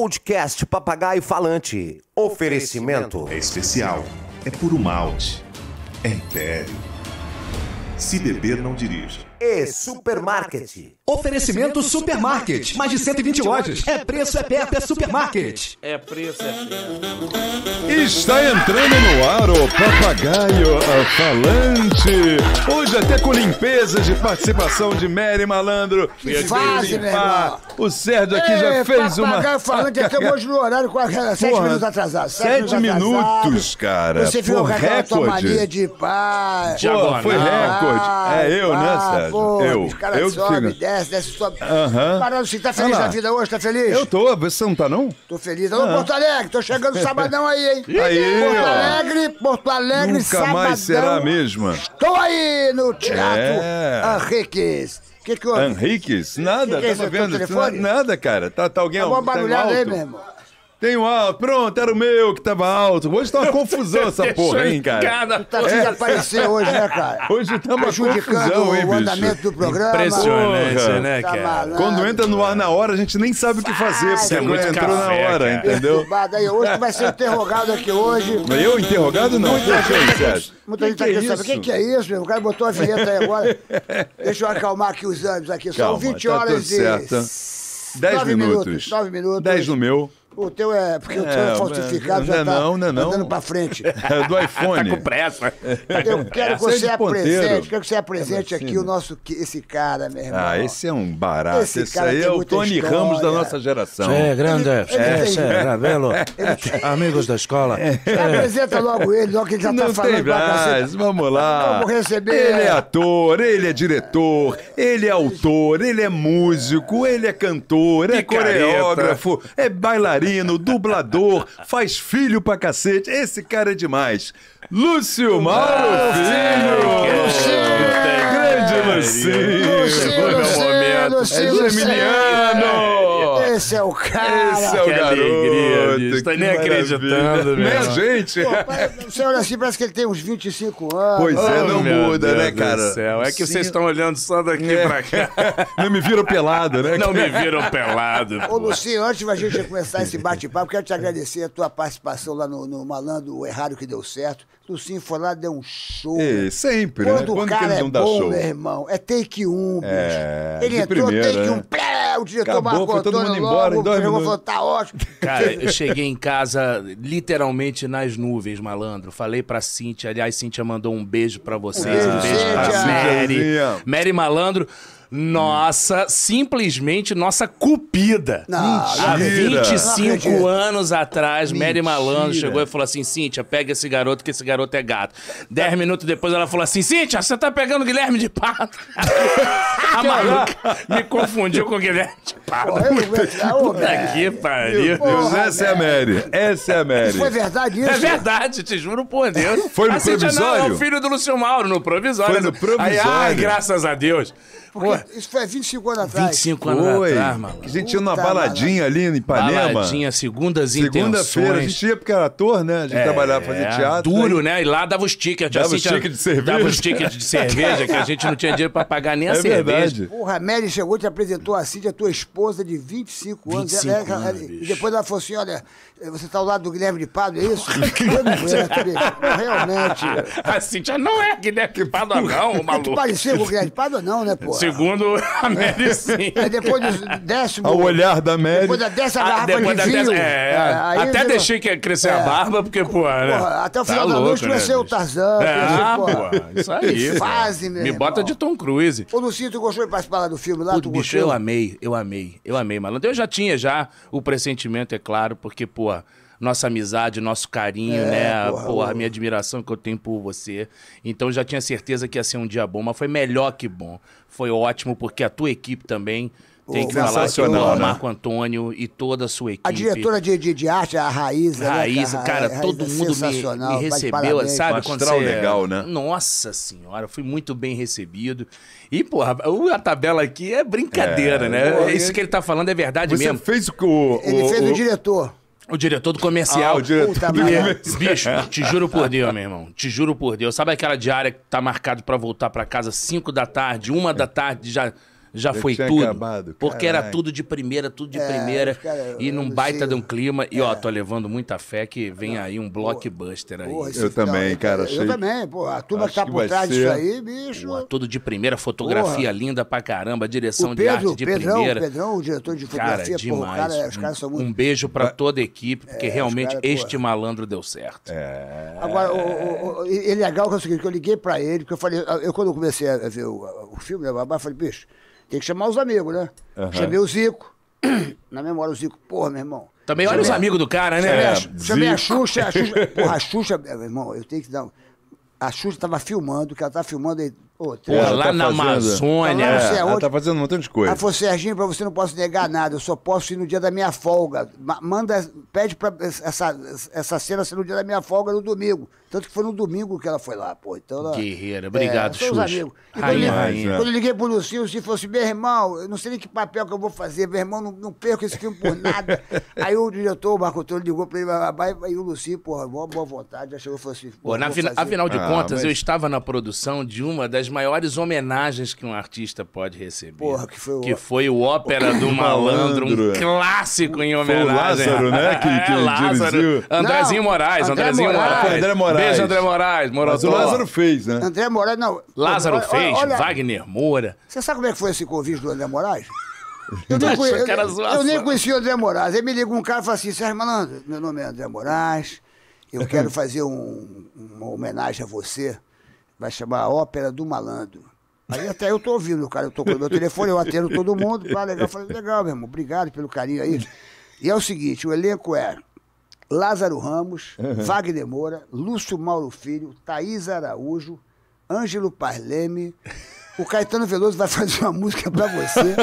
Podcast Papagaio Falante. Oferecimento. É especial. É puro malte. É império. Se beber, não dirija e Supermarket. Oferecimento Supermarket. Mais de 120 lojas. É preço, é perto, é supermarket. É preço, é perto. Está entrando no ar o papagaio falante. Hoje até com limpeza de participação de Mary Malandro. Faz, limpar. Ah, o Sérgio aqui Ei, já fez uma... Papagaio falante, Hoje no horário com a... sete Porra, minutos atrasados. Sete, sete minutos, cara. Você ficou com recorde. de pá. Pô, foi recorde. É eu, né, Sérgio? Pô, eu, os caras eu sobem, desce, desce, sobe. Uhum. Parando, assim, tá feliz na vida hoje? Tá feliz? Eu tô, você não tá não? Tô feliz. Alô, uhum. Porto Alegre, tô chegando sabadão aí, hein? aí, Porto Alegre, Porto Alegre, Nunca sabadão. Nunca mais será a mesma. Estou aí no Teatro é. Henriques. O que que houve? Henriques? Nada, que que é tava vendo. Nada, cara. Tá, tá alguém... Tá uma tá barulhada aí, mesmo. Tem um alto. Ah, pronto, era o meu que tava alto. Hoje tá uma confusão essa porra, hein, cara? Tá é. aparecer hoje, né, cara? Hoje tá uma confusão, hein, bicho? o andamento do programa. Impressionante, porra. né, tá cara? Tá Quando entra no ar na hora, a gente nem sabe o que fazer, porque é muito entrou café, na hora, cara. entendeu? Aí, hoje tu vai ser interrogado aqui hoje. Eu interrogado não? Muita gente, muita gente que aqui é tá sabe é o que, que, é isso, meu? O cara botou a vinheta aí agora. Deixa eu acalmar aqui os ânimos aqui. Calma, São tá 20 horas e... 10 minutos. 9 minutos. 10 no meu. O teu é. Porque o teu é falsificado, não, já é tá não, não, é não. andando pra frente. É do iPhone. tá com pressa. Eu quero que é você apresente, quero que você apresente aqui o nosso. Esse cara, meu irmão. Ah, esse é um barato. Esse, esse aí é o Tony história. Ramos da nossa geração. É, grande. Ele, ele é, é, belo. Tá Amigos da escola. Apresenta logo ele, logo que ele já tá não tá falando. Tem mais, vamos lá. Vamos receber. Ele é ator, ele é diretor, ele é autor, ele é músico, ele é cantor, é coreógrafo, é bailarino bailarino, dublador, faz filho pra cacete. Esse cara é demais. Lúcio Mauro Filho! Luciano! Grande Luciano! Luciano! Luciano! É geminiano! Esse é o cara. Esse é o que garoto. Alegria, bicho. nem acreditando, né? gente? Pô, você olha assim, parece que ele tem uns 25 anos. Pois é, não muda, né, Deus né, cara? Céu. É que Sim. vocês estão olhando só daqui é. pra cá. Não me viram pelado, né? Não me viram pelado. Ô, Lucinho, antes da gente começar esse bate-papo, quero te agradecer a tua participação lá no, no Malandro, o Errado que Deu Certo. Lucinho foi lá, deu um show. É, sempre, Quando né? Quando o Quando cara é bom, show? meu irmão, é take um, é, Ele entrou, primeira, take né? um, plé, o diretor Acabou, marcou foi todo mundo embora logo, em dois minutos. falou, tá ótimo. Cara, eu cheguei em casa literalmente nas nuvens, malandro. Falei pra Cintia, aliás, Cintia mandou um beijo pra vocês, um beijo, um beijo pra Mary. Mary Malandro. Nossa, simplesmente nossa cupida. Não, Há 25 Não anos atrás, Mary Malandro chegou e falou assim: Cíntia, pega esse garoto, que esse garoto é gato. Dez minutos depois ela falou assim: Cíntia, você tá pegando o Guilherme de Pato. A maluca me confundiu com o Guilherme de Pato. Tá Puta que pariu. Meu Deus, essa é a Mary. Essa é a Mary. Foi verdade isso? É verdade, te juro por Deus. Foi no A Cíntia, não, é o filho do Lucio Mauro, no provisório. Foi no Aí, ai, graças a Deus. Porque Pô, isso foi 25 anos atrás. 25 anos atrás, mano. A gente ia numa baladinha ali em Ipanema. Baladinha, segundas Segunda-feira, a gente ia porque era ator, né? A gente é, trabalhava, fazia é, teatro. Duro, aí. né? E lá dava os tickets. Dava assim, os tickets de cerveja. Dava os tickets de cerveja, que a gente não tinha dinheiro pra pagar nem é a cerveja. Verdade. Porra, a Mary chegou e te apresentou a Cid, a tua esposa de 25 anos. 25 ela, ela, anos e depois ela falou assim, olha, você tá ao lado do Guilherme de Pado, é isso? Eu não realmente. A Cíntia não é Guilherme de Pado, não, é maluco. Tu parecia com o Guilherme de Pado, não, né, pô? Segundo a sim. É depois do décimo. Ao olhar da Mary. Depois da décima barba ah, de vinho. É, é, até deixei que crescer é. a barba, porque, pô, né? até o tá final tá da noite cresceu né, o Tarzan. É, ah, pô, isso aí. Fase, meu. Me bota de Tom Cruise. Ô, Lucinho, tu gostou de participar lá do filme? Lá, tu bicho, gostou? eu amei, eu amei, eu amei, malandro. Eu já tinha já o pressentimento, é claro, porque, pô nossa amizade, nosso carinho, é, né? Porra, porra, a minha admiração que eu tenho por você. Então já tinha certeza que ia ser um dia bom, mas foi melhor que bom. Foi ótimo, porque a tua equipe também. Tem que falar que o né? Marco Antônio e toda a sua equipe. A diretora de, de, de arte, a Raíza. Né, Raíza, né, cara, Raíza, todo é mundo me, me recebeu, sabe? Um astral você... legal, né? Nossa senhora, fui muito bem recebido. E, porra, a tabela aqui é brincadeira, é, né? Isso ele... que ele tá falando é verdade você mesmo. Fez o, o, ele fez o, o diretor. O diretor do comercial. Ah, o diretor Puta, do comercial. Bicho, te juro por Deus, meu irmão. Te juro por Deus. Sabe aquela diária que tá marcado para voltar para casa 5 da tarde, 1 da tarde já já, foi tudo. Acabado, porque era tudo de primeira, tudo de é, primeira. Cara, e num baita de um clima. É. E ó, é. tô levando muita fé que vem não, aí um blockbuster porra, aí. Porra, eu também, cara. Eu achei... também, pô. A turma tá por trás ser... disso aí, bicho. Pô, tudo de primeira, fotografia porra. linda pra caramba, direção Pedro, de arte de Pedrão, primeira. O Pedrão, o diretor de fotografia, cara, demais. Porra, cara, os caras são muito... Um beijo pra toda a equipe, porque é, realmente este porra. malandro deu certo. É. Agora, ele é legal que é o seguinte, que eu liguei pra ele, porque eu falei, eu quando comecei a ver o, o filme, né, eu falei, bicho, tem que chamar os amigos, né? Uhum. Chamei o Zico. Na memória, o Zico, porra, meu irmão. Também olha os amigos do cara, né? Chamei, chamei a Xuxa, a Xuxa. Porra, a Xuxa, meu irmão, eu tenho que dar. A Xuxa tava filmando, que ela tava tá filmando, Outra. Pô, lá tá na fazendo... Amazônia. Lá é, outro... tá fazendo um montão de coisa. Ela ah, falou, Serginho, pra você não posso negar nada, eu só posso ir no dia da minha folga. Manda, pede pra essa, essa cena ser no dia da minha folga no domingo. Tanto que foi no domingo que ela foi lá, pô. Então ela, Guerreira, obrigado, é, Xuxa. Amigos. rainha, quando, rainha. Né? quando eu liguei pro Lucio, se fosse meu irmão, eu não sei nem que papel que eu vou fazer, meu irmão, não, não perco esse filme por nada. aí o diretor, o Marco Antônio, ligou pra ele, e ah, o Lucinho porra, boa, boa vontade, já chegou e falou assim, pô, na fina, Afinal de ah, contas, mas... eu estava na produção de uma das das maiores homenagens que um artista pode receber. Porra, que foi o, que foi o Ópera do Malandro, um clássico em homenagem. Foi o Lázaro, né? Que, que é, Lázaro. Dirigiu. Andrezinho não, Moraes, André Andrezinho Moraes. Moraes. André Moraes. Beijo, André Moraes. Moraes. Mas o Lázaro fez, né? André Moraes, não. Lázaro olha, fez, olha, Wagner Moura. Você sabe como é que foi esse convite do André Moraes? Eu nem, conhe... eu, eu nem conhecia o André Moraes. Aí me liga um cara e fala assim, Sérgio Malandro, meu nome é André Moraes, eu quero fazer um, uma homenagem a você Vai chamar a Ópera do Malandro. Aí até eu tô ouvindo, cara, eu tô com o meu telefone, eu atendo todo mundo, pá, legal. Eu falei, legal, meu irmão, obrigado pelo carinho aí. E é o seguinte, o elenco é Lázaro Ramos, uhum. Wagner Moura, Lúcio Mauro Filho, Thaís Araújo, Ângelo Parleme, o Caetano Veloso vai fazer uma música pra você.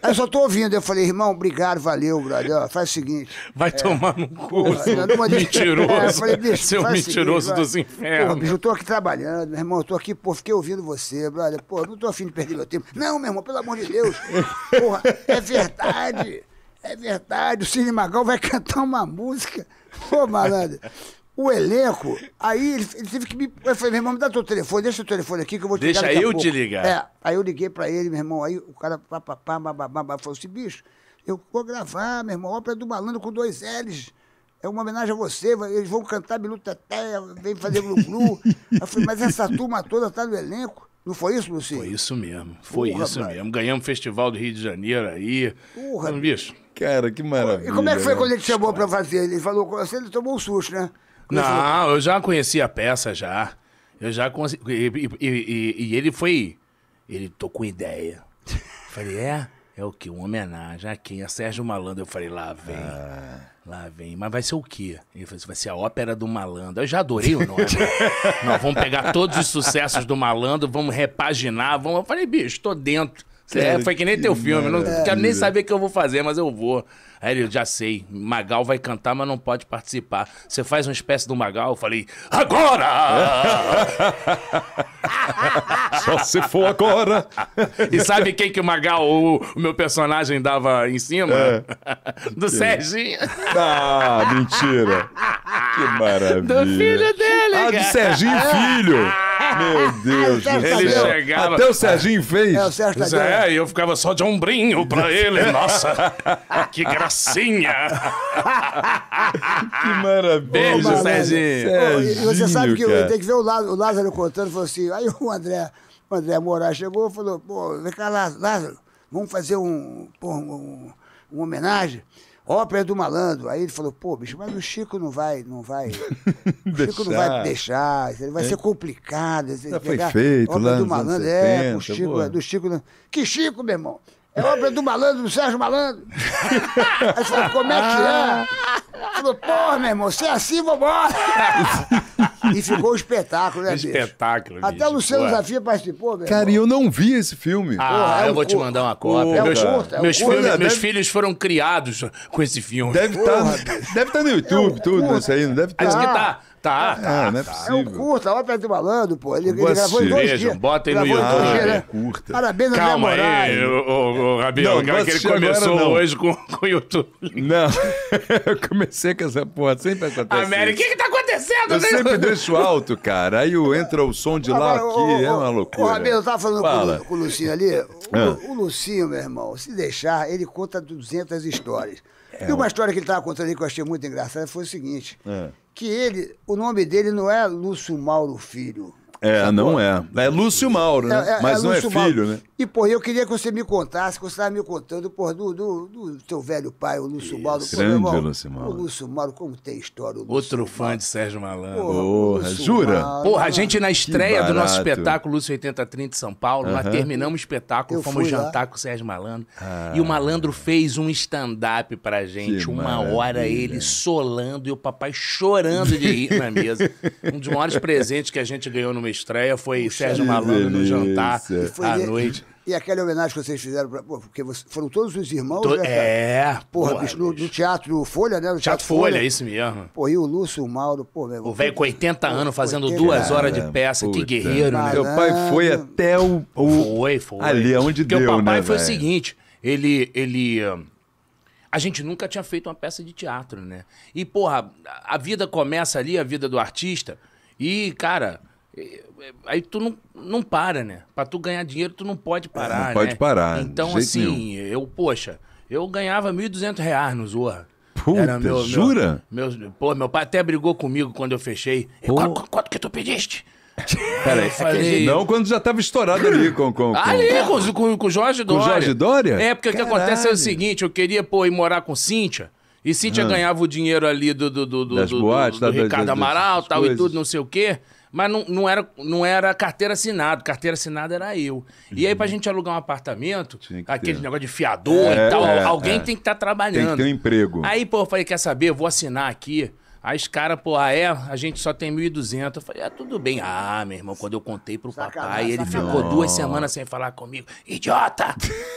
Aí eu só tô ouvindo. Eu falei, irmão, obrigado, valeu, brother. Ó, faz o seguinte. Vai é, tomar no cu, é, eu, numa... mentiroso. É, eu falei, bicho, seu mentiroso seguinte, dos infernos. Pô, bicho, eu tô aqui trabalhando, meu irmão. Eu tô aqui, pô, fiquei ouvindo você, brother. Pô, não tô afim de perder meu tempo. Não, meu irmão, pelo amor de Deus. Porra, é verdade. É verdade. O Cine Magal vai cantar uma música. Pô, malandro o elenco, aí ele, ele, teve que me. Eu falei, meu irmão, me dá teu telefone, deixa o telefone aqui que eu vou te deixa ligar. Deixa eu te ligar. É, aí eu liguei pra ele, meu irmão, aí o cara pá, pá, pá, babá, falou assim, bicho, eu vou gravar, meu irmão, ópera do malandro com dois L's. É uma homenagem a você, eles vão cantar até vem fazer glu-glu. eu falei, mas essa turma toda tá no elenco. Não foi isso, Lucinho? Foi isso mesmo. Foi isso mesmo. Ganhamos o Festival do Rio de Janeiro aí. Porra. Então, bicho. Cara, que maravilha. E como é que foi né? quando ele te chamou pra fazer? Ele falou, você tomou um susto, né? Não, eu já conhecia a peça já. Eu já consegui. E, e, e, e ele foi. Ele tô com ideia. Falei, é? É o que? Uma homenagem a quem? A Sérgio Malandro. Eu falei, lá vem. Ah. Lá vem. Mas vai ser o quê? Ele falou assim, vai ser a ópera do malandro. Eu já adorei o nome. Nós vamos pegar todos os sucessos do malandro, vamos repaginar, vamos. Eu falei, bicho, tô dentro. É, foi que nem teu filme. Não quero nem saber o que eu vou fazer, mas eu vou. Aí ele, já sei, Magal vai cantar, mas não pode participar. Você faz uma espécie do Magal? Eu falei, agora! Só se for agora! e sabe quem que o Magal, o, o meu personagem, dava em cima? É. Do Serginho. Ah, mentira! Que maravilha! Do filho dele! Ah, do Serginho Filho! Meu ah, Deus do Ele chegava. Até o Serginho é. fez. É, o Sérgio Tadeu. Tá é, eu ficava só de ombrinho pra ele. Nossa, que gracinha. que maravilha. Beijo, Serginho. Serginho. você sabe que cara. tem que ver o Lázaro, o Lázaro contando, falou assim, aí o André, o André Moraes chegou e falou, pô, vem cá, Lázaro, vamos fazer um, porra, um, uma homenagem ópera do malandro. Aí ele falou, pô, bicho, mas o Chico não vai, não vai. o Chico não vai deixar, ele vai é. ser complicado. Já foi feito, ópera lá do malandro, 70, é, o Chico, do Chico. Que Chico, meu irmão? É obra do malandro, do Sérgio Malandro. Aí falou, como é que é? Ah. Falou, porra, meu irmão, se é assim, vambora. e ficou um espetáculo, né, Espetáculo, bicho? Até o Luciano Zafia participou, velho. Cara, e eu não vi esse filme. Ah, é eu um vou te mandar uma cópia. É meus, é um meus, curta, deve... meus filhos foram criados com esse filme. Deve estar tá, deve tá no YouTube, tudo, é isso aí, não deve estar. Tá. Tá, é, tá, não é, tá. É um curta lá perto do malandro, pô. Ele, ele gravou em dois Vejam, dias. bota aí no Gravou dois YouTube. dias, né? É curta. Parabéns a Calma aí, o ô, ô, Não, cara, que ele agora, começou hoje com com o YouTube. Não, eu comecei com essa porra, sempre acontece. América, o que que tá acontecendo? Eu né? sempre deixo alto, cara. Aí entra o som de lá Agora, aqui, é uma loucura. Ô, Rabelo, eu tava falando com o Fala. com o Lucinho ali. O, ah. o Lucinho, meu irmão, se deixar, ele conta 200 histórias. É e uma história que ele tava contando ali que eu achei muito engraçada foi o seguinte. É que ele, o nome dele não é Lúcio Mauro Filho. É, não é. É Lúcio Mauro, né? É, é, Mas é não é filho, Mauro. né? E, pô, eu queria que você me contasse, que você estava me contando, pô, do, do, do teu velho pai, o Lúcio Isso. Mauro. Pô, Grande irmão, Lúcio Mauro. O Lúcio Mauro, como tem história. O Lúcio Outro Mauro. fã de Sérgio Malandro. Porra, porra jura? Mauro. Porra, a gente na estreia do nosso espetáculo Lúcio 8030 em São Paulo, lá nós terminamos o espetáculo, eu fomos jantar lá. com o Sérgio Malandro. Ah. E o Malandro fez um stand-up pra gente, que uma maravilha. hora ele solando e o papai chorando de rir na mesa. Um dos maiores presentes que a gente ganhou numa estreia foi Puxa, Sérgio Malandro no jantar à é- noite. E, aquela homenagem que vocês fizeram, pra, porque foram todos os irmãos, to, né, É. Porra, porra bicho, no, no, teatro Folha, né? No teatro, teatro Folha, Folha, isso mesmo. Pô, e o Lúcio, o Mauro, pô, meu, O velho com 80 pô, anos fazendo 80, duas horas de peça, puta, que guerreiro, né? Meu pai foi até o. o foi, foi. Ali onde porque deu, né? Porque o papai né, foi véio? o seguinte, ele. ele ah, a gente nunca tinha feito uma peça de teatro, né? E, porra, a vida começa ali, a vida do artista. E, cara, Aí tu não, não para, né? Pra tu ganhar dinheiro, tu não pode é, parar, não né? pode parar. Então, de assim, eu, poxa, eu ganhava 1.200 reais no Zorra. Puta, meu, jura? Meu, meu, pô, meu pai até brigou comigo quando eu fechei. Quanto, quanto que tu pediste? Peraí, falei... não quando já tava estourado ali com, com, com... Ali, com, com, com Jorge Dória. Com Jorge Dória? É, porque Caralho. o que acontece é o seguinte, eu queria, pô, ir morar com Cíntia, e Cíntia ah. ganhava o dinheiro ali do, do, do, do, do, boates, do, do, do, Ricardo Amaral, tal, coisas. e tudo, não sei o quê. Mas não, não, era, não era carteira assinada. Carteira assinada era eu. E aí, pra uhum. gente alugar um apartamento, aquele ter. negócio de fiador é, e tal, é, alguém é. tem que estar tá trabalhando. Tem que ter um emprego. Aí, pô, eu falei, quer saber? Eu vou assinar aqui. Aí os caras, pô, ah, é? A gente só tem 1.200. Eu falei, ah, tudo bem. Ah, meu irmão, quando eu contei pro papai, ele ficou duas semanas sem falar comigo. Idiota!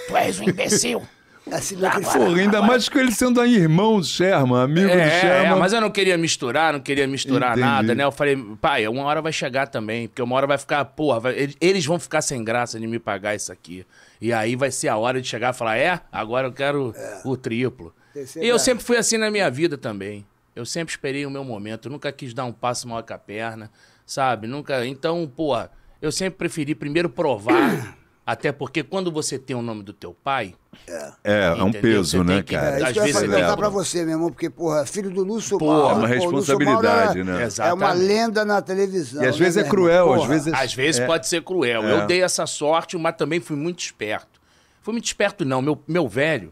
Tu és um imbecil! assinou tá Porra, ainda agora. mais com ele sendo aí irmão do Sherman, amigo é, do Sherman. É, mas eu não queria misturar, não queria misturar Entendi. nada, né? Eu falei, pai, uma hora vai chegar também, porque uma hora vai ficar, porra, vai, eles vão ficar sem graça de me pagar isso aqui. E aí vai ser a hora de chegar e falar, é, agora eu quero é. o triplo. E eu sempre fui assim na minha vida também. Eu sempre esperei o meu momento, nunca quis dar um passo maior que a perna, sabe? Nunca. Então, porra, eu sempre preferi primeiro provar Até porque quando você tem o nome do teu pai. É, é, é um peso, né, que, cara? É, às vezes eu ia perguntar pra você, meu irmão, porque, porra, filho do Lúcio Porra, é uma é responsabilidade, né? É uma lenda na televisão. E às né, vezes é cruel, porra. às vezes. Às vezes é. pode ser cruel. É. Eu dei essa sorte, mas também fui muito esperto. Fui muito esperto, não. Meu, meu velho,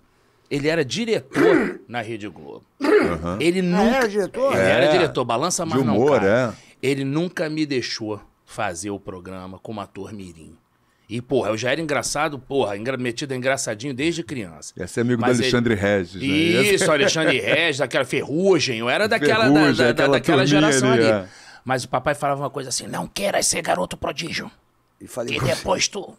ele era diretor na Rede Globo. Uhum. Ele ah, nunca. Ah, era diretor? Ele era diretor, balança mais De humor, não, cara. É. Ele nunca me deixou fazer o programa como ator mirim. E, porra, eu já era engraçado, porra, metido engraçadinho desde criança. Ia ser amigo Mas do Alexandre ele... Regis, né? Isso, Alexandre Regis, daquela ferrugem. Eu era daquela, ferrugem, da, da, daquela, daquela geração ali. É. Mas o papai falava uma coisa assim: não queiras ser garoto prodígio. E falei, que depois tu,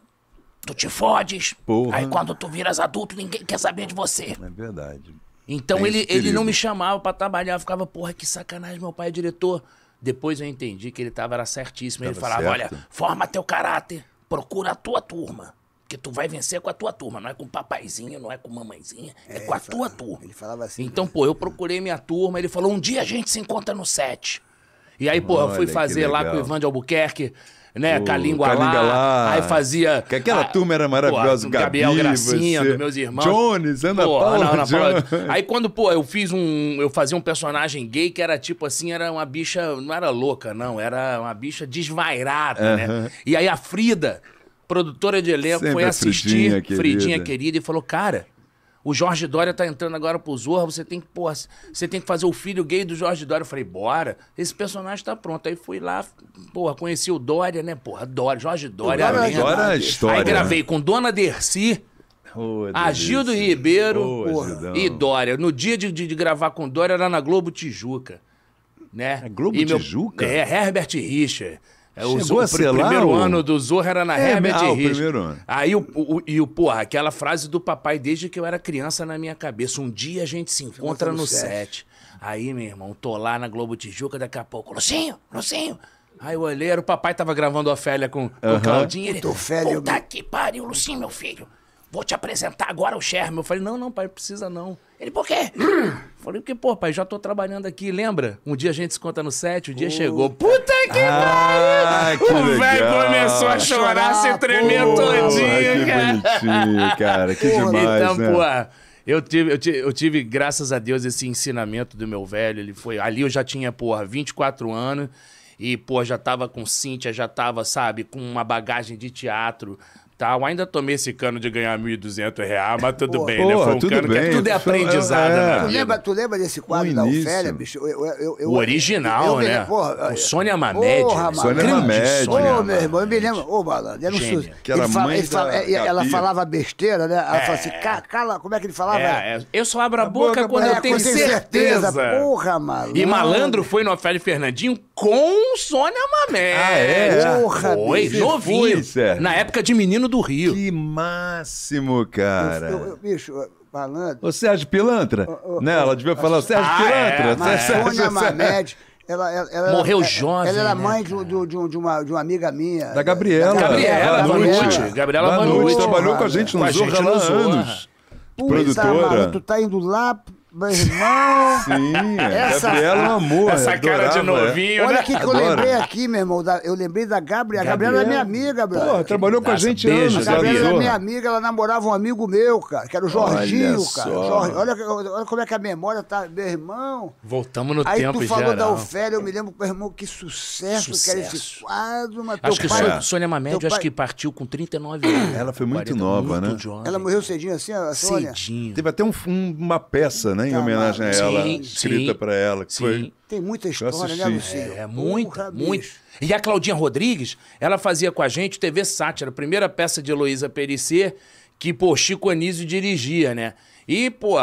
tu te fodes. Porra. Aí quando tu viras adulto, ninguém quer saber de você. É verdade. Então ele, ele não me chamava para trabalhar. Eu ficava, porra, que sacanagem, meu pai é diretor. Depois eu entendi que ele tava, era certíssimo. Tava ele falava: certo. olha, forma teu caráter procura a tua turma. Que tu vai vencer com a tua turma, não é com papaizinho, não é com mamãezinha, é, é com a tua turma. Ele falava assim. Né? Então, pô, eu procurei minha turma, ele falou: um dia a gente se encontra no set. E aí, pô, Olha, eu fui fazer lá com o Ivan de Albuquerque né? O Calinga lá, lá. Aí fazia. Que aquela a, turma era maravilhosa, pô, Gabi, Gabriel Gracinha, você... dos meus irmãos. Jones, Ana pô, Paula. Ana, Ana Paula. Aí quando, pô, eu fiz um. Eu fazia um personagem gay que era tipo assim, era uma bicha. Não era louca, não. Era uma bicha desvairada, né? E aí a Frida, produtora de elenco, Sempre foi assistir Fridinha, Fridinha querida. Fridinha querida e falou, cara o Jorge Dória tá entrando agora pro Zorra, você tem que, porra, você tem que fazer o filho gay do Jorge Dória. Eu falei, bora, esse personagem tá pronto. Aí fui lá, porra, conheci o Dória, né? Porra, Dória, Jorge Dória. Dória, Dória é história. Aí né? gravei com Dona Dercy. Oh, Agildo Ribeiro oh, porra, e Dória. No dia de, de, de gravar com Dória era na Globo Tijuca né? É Globo e Tijuca? Meu, é, Herbert Richard. É, o Zorro, o primeiro lá, ano ou... do Zorro era na é, Herbert ah, primeiro ano. Aí o, o, e o, porra, aquela frase do papai desde que eu era criança na minha cabeça. Um dia a gente se encontra no set. Aí, meu irmão, tô lá na Globo Tijuca, daqui a pouco, Lucinho, Lucinho. Aí eu olhei, o papai tava gravando a Félia com, com o Claudinho. Ele, Puta Félia, Puta que pariu, Lucinho, meu filho vou te apresentar agora o Sherman. Eu falei, não, não, pai, precisa não. Ele, por quê? falei, porque, pô, pai, já tô trabalhando aqui, lembra? Um dia a gente se conta no set, o dia Puta. chegou. Puta que ah, pariu! O velho começou a chorar, ah, se tremer todinho, cara. Que bonitinho, cara, que pô, demais, Então, né? pô... Eu tive, eu, tive, eu tive, graças a Deus, esse ensinamento do meu velho. Ele foi. Ali eu já tinha, porra, 24 anos. E, pô, já tava com Cíntia, já tava, sabe, com uma bagagem de teatro, Tá, eu ainda tomei esse cano de ganhar 1.200 reais, mas tudo Porra. bem, né? Foi um tudo cano bem. que é tudo é aprendizado, né? é. Tu, lembra, tu lembra desse quadro da Ofélia, bicho? Eu, eu, eu, o original, né? Lembro, porra, o Sônia Mamede. Porra, Sônia Mamede. Ô, meu irmão, eu me lembro. Ô, malandro, era um susto. Que era fala, mãe fala, da... É, é, ela falava besteira, né? Ela é. falava assim, é. cala, como é que ele falava? É, eu só abro a boca, a boca quando eu tenho certeza. certeza. Porra, malandro. E malandro foi no Ofélia Fernandinho com Sônia Mamede. Ah, é? Porra, bicho. Foi, novinho. Na época de menino do Rio. Que máximo, cara. Eu, eu, eu, bicho, falando. Ô, Sérgio Pilantra. né? Ela devia falar, Sérgio ah, é, Pilantra. É, Sérgio, Sônia Mamed. Ela, ela, ela, Morreu ela, jovem. Ela era né, mãe né, de, de, de, uma, de uma amiga minha. Da Gabriela. Da Gabriela Manute. Gabriela Manute. Trabalhou com a gente nos últimos anos. produtora. tu tá indo lá meu irmão. Sim, é. essa, Gabriela é um amor. Essa adorava, é cara de é. novinho. Olha o né? que eu lembrei aqui, meu irmão. Da, eu lembrei da Gabriela. A Gabriela é minha amiga, bro. Porra, trabalhou com a gente beijo, anos. A Gabriela é minha amiga, ela namorava um amigo meu, cara, que era o Jorginho, olha cara. Jorge, olha, olha, como é que a memória tá. Meu irmão. Voltamos no Aí tempo, Aí tu falou geral. da Ofélia, eu me lembro, meu irmão, que sucesso, sucesso. que era esse quadro. Mas acho que pai, Sônia Mamédio, acho que partiu com 39 anos. Ela foi muito 40, nova, muito né? Jovem. Ela morreu cedinho assim, a Sônia? Cedinho. Teve até um, uma peça, né? Em tá homenagem a ela, sim, escrita para ela. Que sim. Foi... Tem muita história, né, Luciano? É, muito muita, E a Claudinha Rodrigues, ela fazia com a gente TV Sátira, a primeira peça de Heloísa Perecer, que, pô, Chico Anísio dirigia, né? E, pô,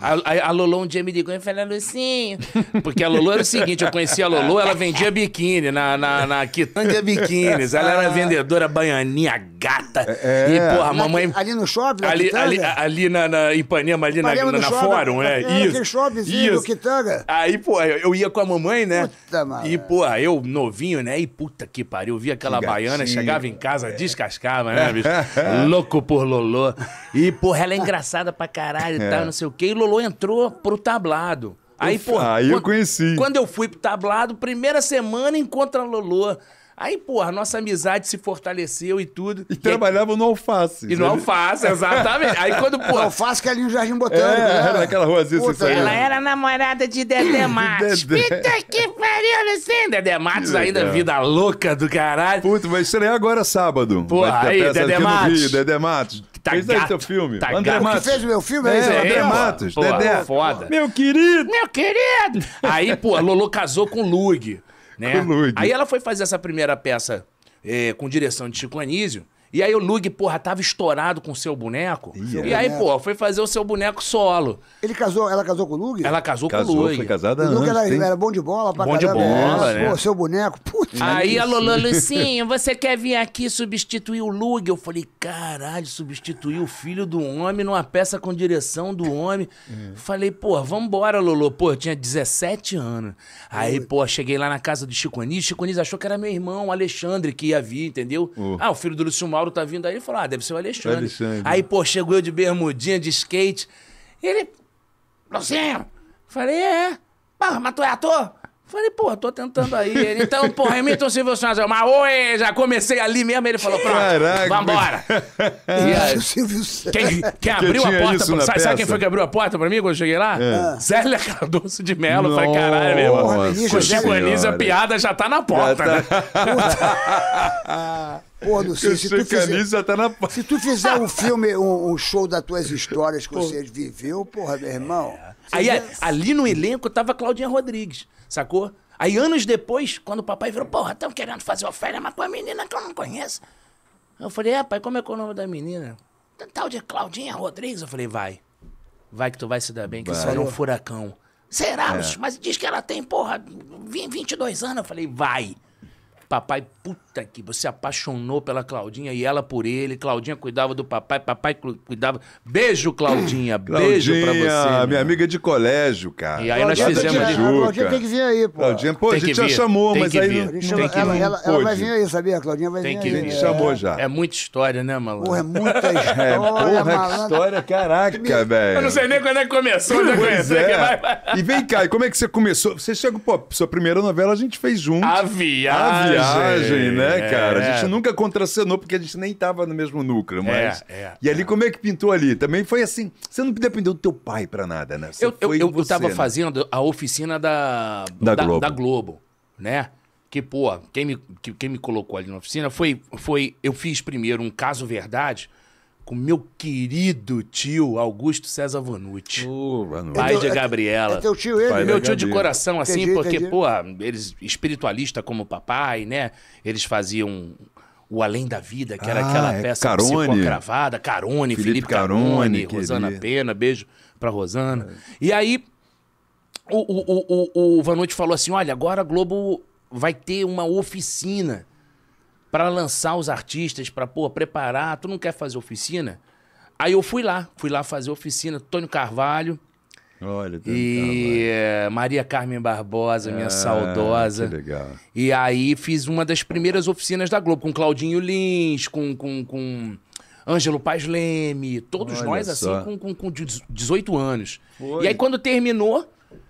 a, a, Lolo um dia me ligou e falou, Lucinho. Porque a Lolo era o seguinte: eu conhecia a Lolo, ela vendia biquíni na, na, na Biquínis. Ela era ah. vendedora baianinha gata. É. E, porra, a mamãe. Ali no shopping? Ali, ali, ali, na, na Ipanema, ali Ipanema na, na, Fórum, é. é isso. Shoppingzinho isso. Quitanga. Aí, pô, eu ia com a mamãe, né? Puta, mano. E, pô, eu novinho, né? E puta que pariu. Eu via aquela baiana, chegava em casa, é. descascava, né, bicho? Louco por Lolo. E, porra, ela é engraçada pra caralho e é. tal, não sei o quê. E Lolo Lolo entrou pro tablado. Aí, pô, aí eu conheci. Quando eu fui pro tablado, primeira semana encontra Lolo. Aí, a nossa amizade se fortaleceu e tudo. E, e trabalhavam aí... no Alface. E no né? Alface, exatamente. aí quando, porra... Alface que é ali no Jardim Botânico. É, né? era naquela ruazinha assim, Puta, você Ela saiu. era namorada de Dedé Matos. Puta que pariu, assim. Dedé Matos é. ainda vida louca do caralho. Puta, vai estrear agora sábado. Porra, aí, Dedé Matos. Rio, Dedé Matos. Tá fez gato, aí seu filme. Tá André Matos. Que fez meu filme é, é André Matos. Pô, Dedé. É foda. Meu querido. Meu querido. Aí, pô, a Lolo casou com o Lug. Né? Com o Lug. Aí ela foi fazer essa primeira peça é, com direção de Chico Anísio. E aí o Lug, porra, tava estourado com o seu boneco. É. e aí, pô, foi fazer o seu boneco solo. Ele casou, ela casou com o Lug? Ela casou, casou com o Lug. Foi casada o Lug era, era, bom de bola pra Bom caramba. de bola, né? né? Pô, seu boneco, putz. Aí a Lolo Lucinho, você quer vir aqui substituir o Lug? Eu falei, caralho, substituir o filho do homem numa peça com direção do homem. Hum. Falei, pô, vambora, Lolo. Pô, eu tinha 17 anos. Aí, pô, cheguei lá na casa do Chico Anísio. Chico Anísio achou que era meu irmão, Alexandre, que ia vir, entendeu? Uh. Ah, o filho do Lúcio Mauro tá vindo aí, falou, ah, deve ser o Alexandre. Alexandre. Aí, pô, chegou eu de bermudinha, de skate. Ele, Lucinho, falei, é, é. mas tu é ator? Falei, pô tô tentando aí. Ele, então, porra, Hamilton Silvio Santos. mas oi, já comecei ali mesmo. Ele falou, pronto, Caraca, vambora. Mas... e aí, quem, quem abriu a porta, pra, sabe, sabe, quem foi que abriu a porta pra mim quando eu cheguei lá? É. Zélia Cardoso de Mello. Falei, caralho, meu irmão. Quando a piada já tá na porta, tá... né? Pô, não sei, se tu, fizer, tá na... se tu fizer um filme, um, um show das tuas histórias que você viveu, porra, meu irmão. É. Aí, ali no elenco tava Claudinha Rodrigues, sacou? Aí anos depois, quando o papai virou, porra, estão querendo fazer oferta, mas com a menina que eu não conheço. Eu falei, é, pai, como é que é o nome da menina? Tal de Claudinha Rodrigues. Eu falei, vai. Vai que tu vai se dar bem, que vai. isso um furacão. Será, é. mas diz que ela tem, porra, 22 anos. Eu falei, vai. Papai, puta que você apaixonou pela Claudinha e ela por ele. Claudinha cuidava do papai, papai cuidava. Beijo, Claudinha. Claudinha beijo pra você. Minha amiga de colégio, cara. E aí nós fizemos. Tijuca. A Claudinha tem que vir aí, pô. Claudinha, pô, tem a gente já chamou, tem mas aí. Vir. Não... Chama... Ela, vir. ela, ela vai vir aí, sabia? A Claudinha vai tem vir. Tem que vir. chamou é. já. É muita história, né, Malu? Porra, é muita história. É, porra, que história, caraca, velho. Eu não sei nem quando é que começou, né, conheci. É. E vem cá, e como é que você começou? Você chegou, pô, sua primeira novela a gente fez junto. Avia. Avia viagem, né, é. cara? A é. gente nunca contracenou porque a gente nem estava no mesmo núcleo, é, mas... É, é, e ali, é. como é que pintou ali? Também foi assim, você não dependeu do teu pai para nada, né? Você eu, eu, eu você, tava né? fazendo a oficina da, da, da, Globo. da Globo, né? Que, pô, quem me, que, quem me colocou ali na oficina foi, foi... Eu fiz primeiro um caso-verdade com meu querido tio Augusto César Vanucci. Pai então, de é Gabriela. É, teu é tio ele? Pai né? meu tio de coração, assim, entendi, porque, pô, eles, espiritualista como papai, né? Eles faziam o Além da Vida, que era ah, aquela é peça Carone. psicogravada. Carone, Felipe, Felipe Carone, Carone Rosana é. Pena, beijo pra Rosana. É. E aí, o, o, o, o Vanucci falou assim, olha, agora a Globo vai ter uma oficina para lançar os artistas, para pô, preparar, tu não quer fazer oficina? Aí eu fui lá, fui lá fazer oficina, Tônio Carvalho. Olha, Tônio e Carvalho. Eh, Maria Carmen Barbosa, minha ah, saudosa. Que legal. E aí fiz uma das primeiras oficinas da Globo, com Claudinho Lins, com, com, com Ângelo Paz Leme, todos Olha nós assim, só. assim com, com, com 18 anos. Foi. E aí quando terminou,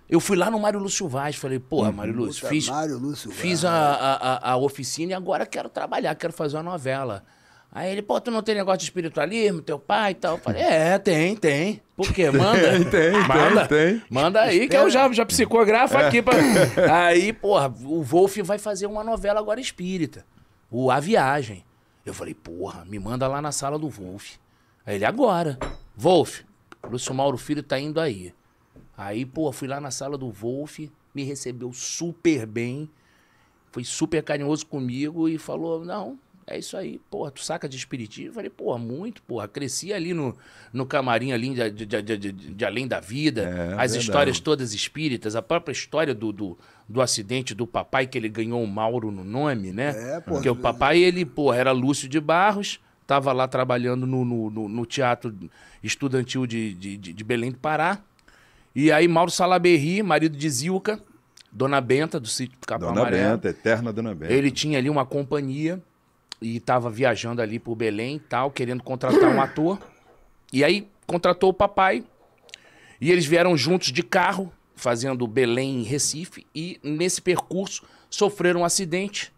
eu fui lá no Mário Lúcio Vaz, falei, porra, Mário Lúcio, fiz, Mário Lúcio fiz a, a, a, oficina e agora quero trabalhar, quero fazer uma novela. Aí ele, pô, tu não tem negócio de espiritualismo, teu pai e tal? Eu falei, é, tem, tem. Por quê? Manda. tem, tem, manda, tem, Manda aí, que eu já, já psicografo é. aqui. Pra... aí, porra, o Wolf vai fazer uma novela agora espírita, o A Viagem. Eu falei, porra, me manda lá na sala do Wolf. Aí ele, agora. Wolf, Lúcio Mauro Filho tá indo aí. Aí, pô, fui lá na sala do Wolf, me recebeu super bem, foi super carinhoso comigo e falou: não, é isso aí, pô tu saca de espiritismo? Eu falei, pô, muito, pô Cresci ali no, no camarim ali de, de, de, de Além da Vida, é, é, as verdade. histórias todas espíritas, a própria história do, do, do, acidente do papai, que ele ganhou o Mauro no nome, né? É, Porque o papai, ele, pô era Lúcio de Barros, tava lá trabalhando no, no, no, no teatro estudantil de, de, de Belém do Pará. E aí, Mauro Salaberry, marido de Zilca, Dona Benta, do sítio Capão Dona Amarelo. Benta, eterna Dona Benta. Ele tinha ali uma companhia e estava viajando ali por Belém e tal, querendo contratar um ator. E aí, contratou o papai. E eles vieram juntos de carro, fazendo Belém e Recife. E nesse percurso, sofreram um acidente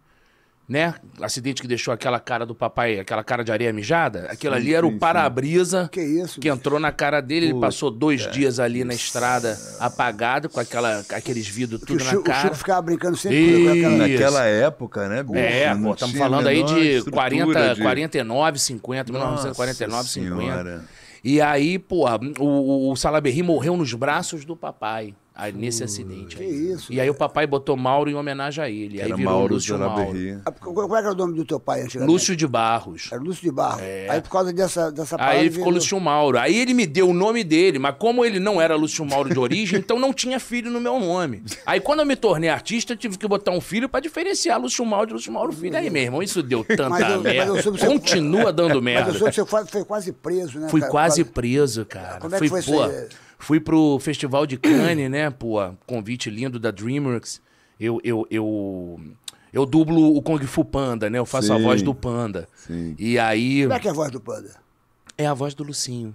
né? Acidente que deixou aquela cara do papai, aquela cara de areia mijada. Aquilo sim, ali era sim, o para-brisa que, que, entrou na cara dele. Ele passou dois dias ali na estrada apagado, com aquela, aqueles vidros tudo na cara. O Chico ficava brincando sempre Isso. com aquela... Naquela época, né, bicho? É, pô, estamos falando aí de 40, de... 49, 50, Nossa 1949, senhora. E aí, pô, o, o Salaberry morreu nos braços do papai. Aí, nesse acidente. Que aí. isso? E aí o papai botou Mauro em homenagem a ele. Era aí virou Mauro Lúcio Mauro. Ah, como é era o nome do teu pai antigamente? Lúcio de Barros. Era Lúcio de Barros. É. Aí por causa dessa, dessa Aí ele ficou Lúcio Mauro. Aí ele me deu o nome dele, mas como ele não era Lúcio Mauro de origem, então não tinha filho no meu nome. Aí quando eu me tornei artista, eu tive que botar um filho para diferenciar Lúcio Mauro de Lúcio Mauro filho. Aí, meu irmão, isso deu tanta mas eu, merda. Mas eu Continua dando merda. Mas eu soube, você foi quase preso, né? Fui cara? quase preso, cara. Como é que foi, foi isso aí? Fui pro Festival de Cannes, né? Pô, convite lindo da DreamWorks. Eu, eu, eu, eu dublo o Kung Fu Panda, né? Eu faço Sim. a voz do Panda. Sim. E aí. Como é que é a voz do Panda? É a voz do Lucinho.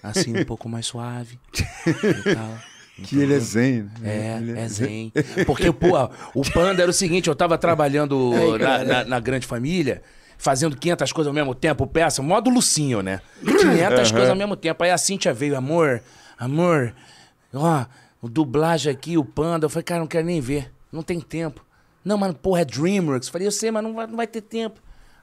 Assim, um pouco mais suave e tal. Então, que ele é zen, né? É, é, é zen. Porque, pô, o Panda era o seguinte, eu tava trabalhando na, na, na, grande família, fazendo 500 coisas ao mesmo tempo, peça, modo Lucinho, né? 500 uhum. coisas ao mesmo tempo. Aí a Cintia veio, amor, amor, ó, o dublagem aqui, o Panda. Eu falei, cara, não quero nem ver. Não tem tempo. Não, mas porra, é DreamWorks. Eu falei, eu sei, mas não vai, não vai ter tempo.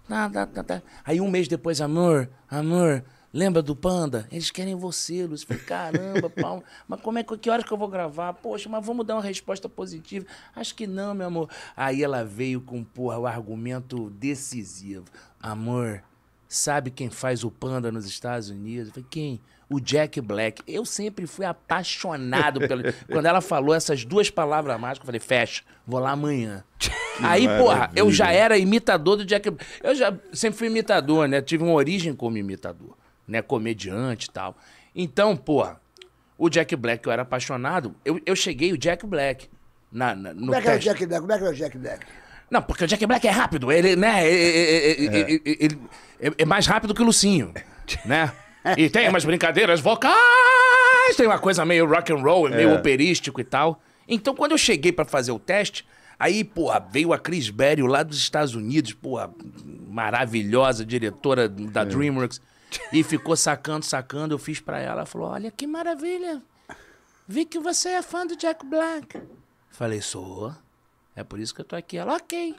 Nada, tá, nada, tá, tá, Aí um mês depois, amor, amor, lembra do Panda? Eles querem você, Luiz. Eu falei, caramba, Paulo, mas como é que, que horas que eu vou gravar? Poxa, mas vamos dar uma resposta positiva. Acho que não, meu amor. Aí ela veio com, porra, o argumento decisivo. Amor, sabe quem faz o Panda nos Estados Unidos? Eu falei, quem? o Jack Black. Eu sempre fui apaixonado pelo. Quando ela falou essas duas palavras mágicas, eu falei, fecha, vou lá amanhã. Que Aí, porra, eu já era imitador do Jack Black. Eu já sempre fui imitador, né? Tive uma origem como imitador, né? Comediante e tal. Então, porra, o Jack Black, eu era apaixonado. Eu, eu cheguei o Jack Black. Na, na no Como é que teste. é o Jack Black? Como é que é o Jack Black? Não, porque o Jack Black é rápido, ele, né? Ele, é. Ele, ele, é mais rápido que o Lucinho, né? e tem umas brincadeiras vocais, tem uma coisa meio rock and roll, meio é. operístico e tal. Então, quando eu cheguei para fazer o teste, aí, porra, veio a Cris Berry lá dos Estados Unidos, porra, maravilhosa diretora da é. DreamWorks, e ficou sacando, sacando. Eu fiz para ela, ela falou: "Olha que maravilha. Vi que você é fã do Jack Black." Falei: "Sou. É por isso que eu tô aqui." Ela: "OK.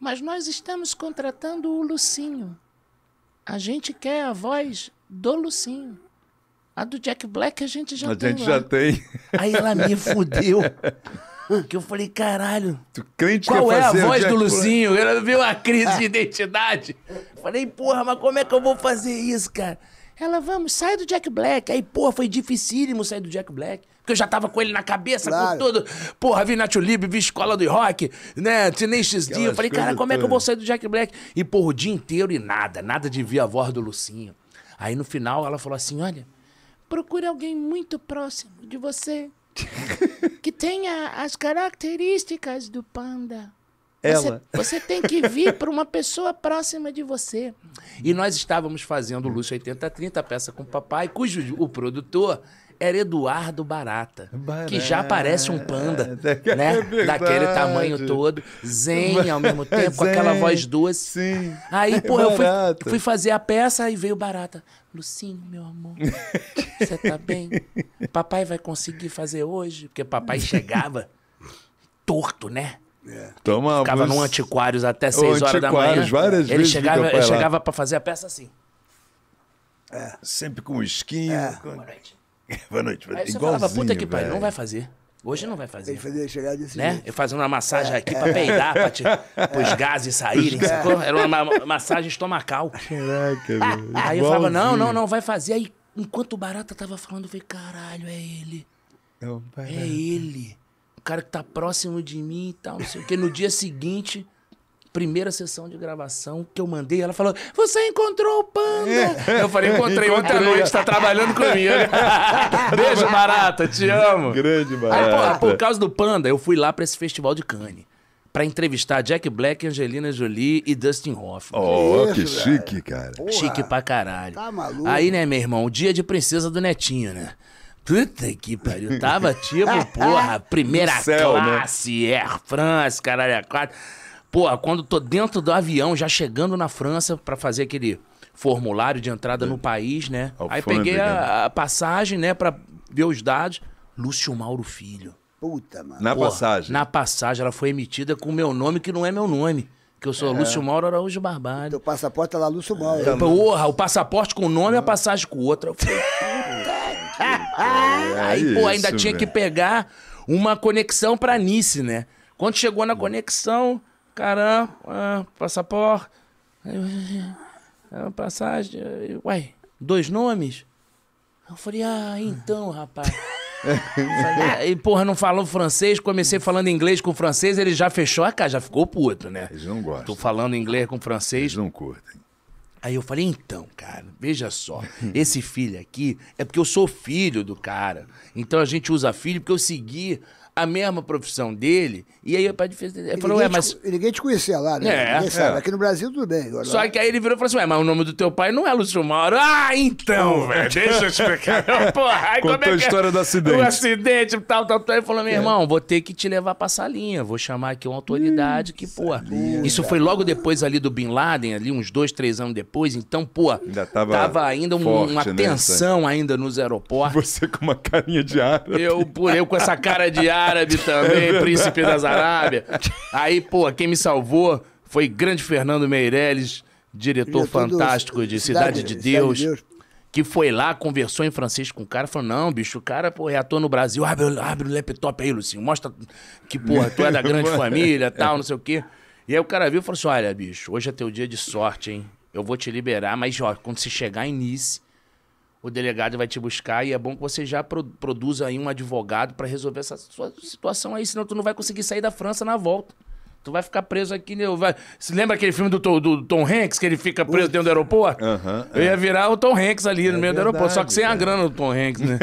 Mas nós estamos contratando o Lucinho. A gente quer a voz do Lucinho. A do Jack Black a gente já a tem. A gente lá. já tem. Aí ela me fudeu. que eu falei, caralho. Tu crente qual é a voz do Lucinho? Ela viu a crise de identidade. Falei, porra, mas como é que eu vou fazer isso, cara? Ela, vamos, sai do Jack Black. Aí, porra, foi dificílimo sair do Jack Black. Porque eu já tava com ele na cabeça, claro. com Porra, vi Nacho Libre, vi Escola do Rock, né? Tinei D. Eu falei, cara, como é que eu vou sair do Jack Black? E, porra, o dia inteiro e nada. Nada de ver a voz do Lucinho. Aí no final ela falou assim: olha, procure alguém muito próximo de você que tenha as características do panda. Ela. Você, você tem que vir para uma pessoa próxima de você. E nós estávamos fazendo Lúcio 8030, a peça com o papai, cujo o produtor era Eduardo Barata, Barata. que já parece um panda, é né? Verdade. Daquele tamanho todo, zen ao mesmo tempo, com aquela voz doce. Sim. Aí, é pô, eu fui, fui, fazer a peça e veio Barata. Lucinho, meu amor, você tá bem? Papai vai conseguir fazer hoje? Porque papai chegava torto, né? É. Toma, Ficava num antiquários até 6 horas da manhã. Várias ele vezes chegava, ele chegava para fazer a peça assim. É. Sempre com um esquinho. É. Com... Boa noite. boa noite. Aí você falava, puta que pariu, não vai fazer. Hoje não vai fazer. Tem que fazer chegar desse né? Jeito. Eu fazendo uma massagem é, aqui é. pra peidar, pra te, é. os gases saírem, sacou? Era uma massagem estomacal. Caraca, meu. Ah, aí eu falava, não, não, não, vai fazer. Aí, enquanto o Barata tava falando, eu falei, caralho, é ele. É, é ele. O cara que tá próximo de mim e tal, não sei o quê. No dia seguinte, Primeira sessão de gravação que eu mandei, ela falou: Você encontrou o Panda! É. Eu falei: Encontrei, outra noite, tá trabalhando comigo. Beijo, Barata, te amo. Grande, Barata. Aí, por, por causa do Panda, eu fui lá para esse festival de Cannes para entrevistar Jack Black, Angelina Jolie e Dustin Hoffman. Oh, que, que isso, chique, cara. Porra, chique pra caralho. Tá maluco. Aí, né, meu irmão, o dia de princesa do netinho, né? Puta que pariu. Tava tipo, porra, primeira céu, né? classe, né? Air France, caralho, quatro. Pô, quando tô dentro do avião, já chegando na França para fazer aquele formulário de entrada é. no país, né? Alfândega. Aí peguei a, né? a, passagem, né, para ver os dados. Lúcio Mauro Filho. Puta, mano. Na passagem. Na passagem, ela foi emitida com meu nome que não é meu nome. Que eu sou é. Lúcio Mauro Araújo Barbalho. Teu passaporte é lá Lúcio Mauro. É, Porra, o passaporte com o nome e a passagem com outro. Eu falei, aí, pô, ainda é tinha véio. que pegar uma conexão pra Nice, né? Quando chegou na hum. conexão, Caramba, passaporte, é, é, passagem, é, uai, dois nomes? Eu falei, ah, então, rapaz. Ah, e, porra, não falou francês, comecei falando inglês com francês, ele já fechou a casa, já ficou puto, né? Eles não gostam. Tô falando inglês com francês. Eles não curtem. Aí eu falei, então, cara, veja só, esse filho aqui é porque eu sou filho do cara. Então a gente usa filho porque eu segui a mesma profissão dele e aí o pai fez. Ele falou, ué, mas. Te, ninguém te conhecia lá, né? É, ninguém sabe. É. Aqui no Brasil tudo bem. Agora. Só que aí ele virou e falou assim: ué, mas o nome do teu pai não é Lúcio Mauro. Ah, então, velho, deixa eu explicar. Porra, aí Contou como é a é? história é? do acidente. O acidente, tal, tal, tal. Ele falou: meu é. irmão, vou ter que te levar pra salinha. Vou chamar aqui uma autoridade hum, que, pô. Isso foi logo depois ali do Bin Laden, ali uns dois, três anos depois. Então, pô, ainda tava, tava ainda um, forte, uma né, tensão né? ainda nos aeroportos. Você com uma carinha de árabe. Eu, eu com essa cara de árabe também, príncipe das Arábia. Aí, pô, quem me salvou foi grande Fernando Meirelles, diretor, fantástico de Cidade, Cidade, de Deus. Cidade de que foi lá, conversou em francês com o cara, falou: não, bicho, o cara, pô, é ator no Brasil, abre, abre o laptop aí, Lucinho, mostra que, porra, tu é da grande família, tal, não sei o quê. E aí o cara viu e falou assim: olha, bicho, hoje é teu dia de sorte, hein? Eu vou te liberar, mas ó, quando você chegar em Nice, o delegado vai te buscar e é bom que você já produza aí um advogado para resolver essa sua situação aí, senão tu não vai conseguir sair da França na volta. Tu vai ficar preso aqui. Né? Vai... Você lembra aquele filme do, Tom, do Tom Hanks, que ele fica preso Ufa. dentro do aeroporto? Uhum, eu ia é. virar o Tom Hanks ali é no meio verdade, do aeroporto, só que sem é. a grana do Tom Hanks, né?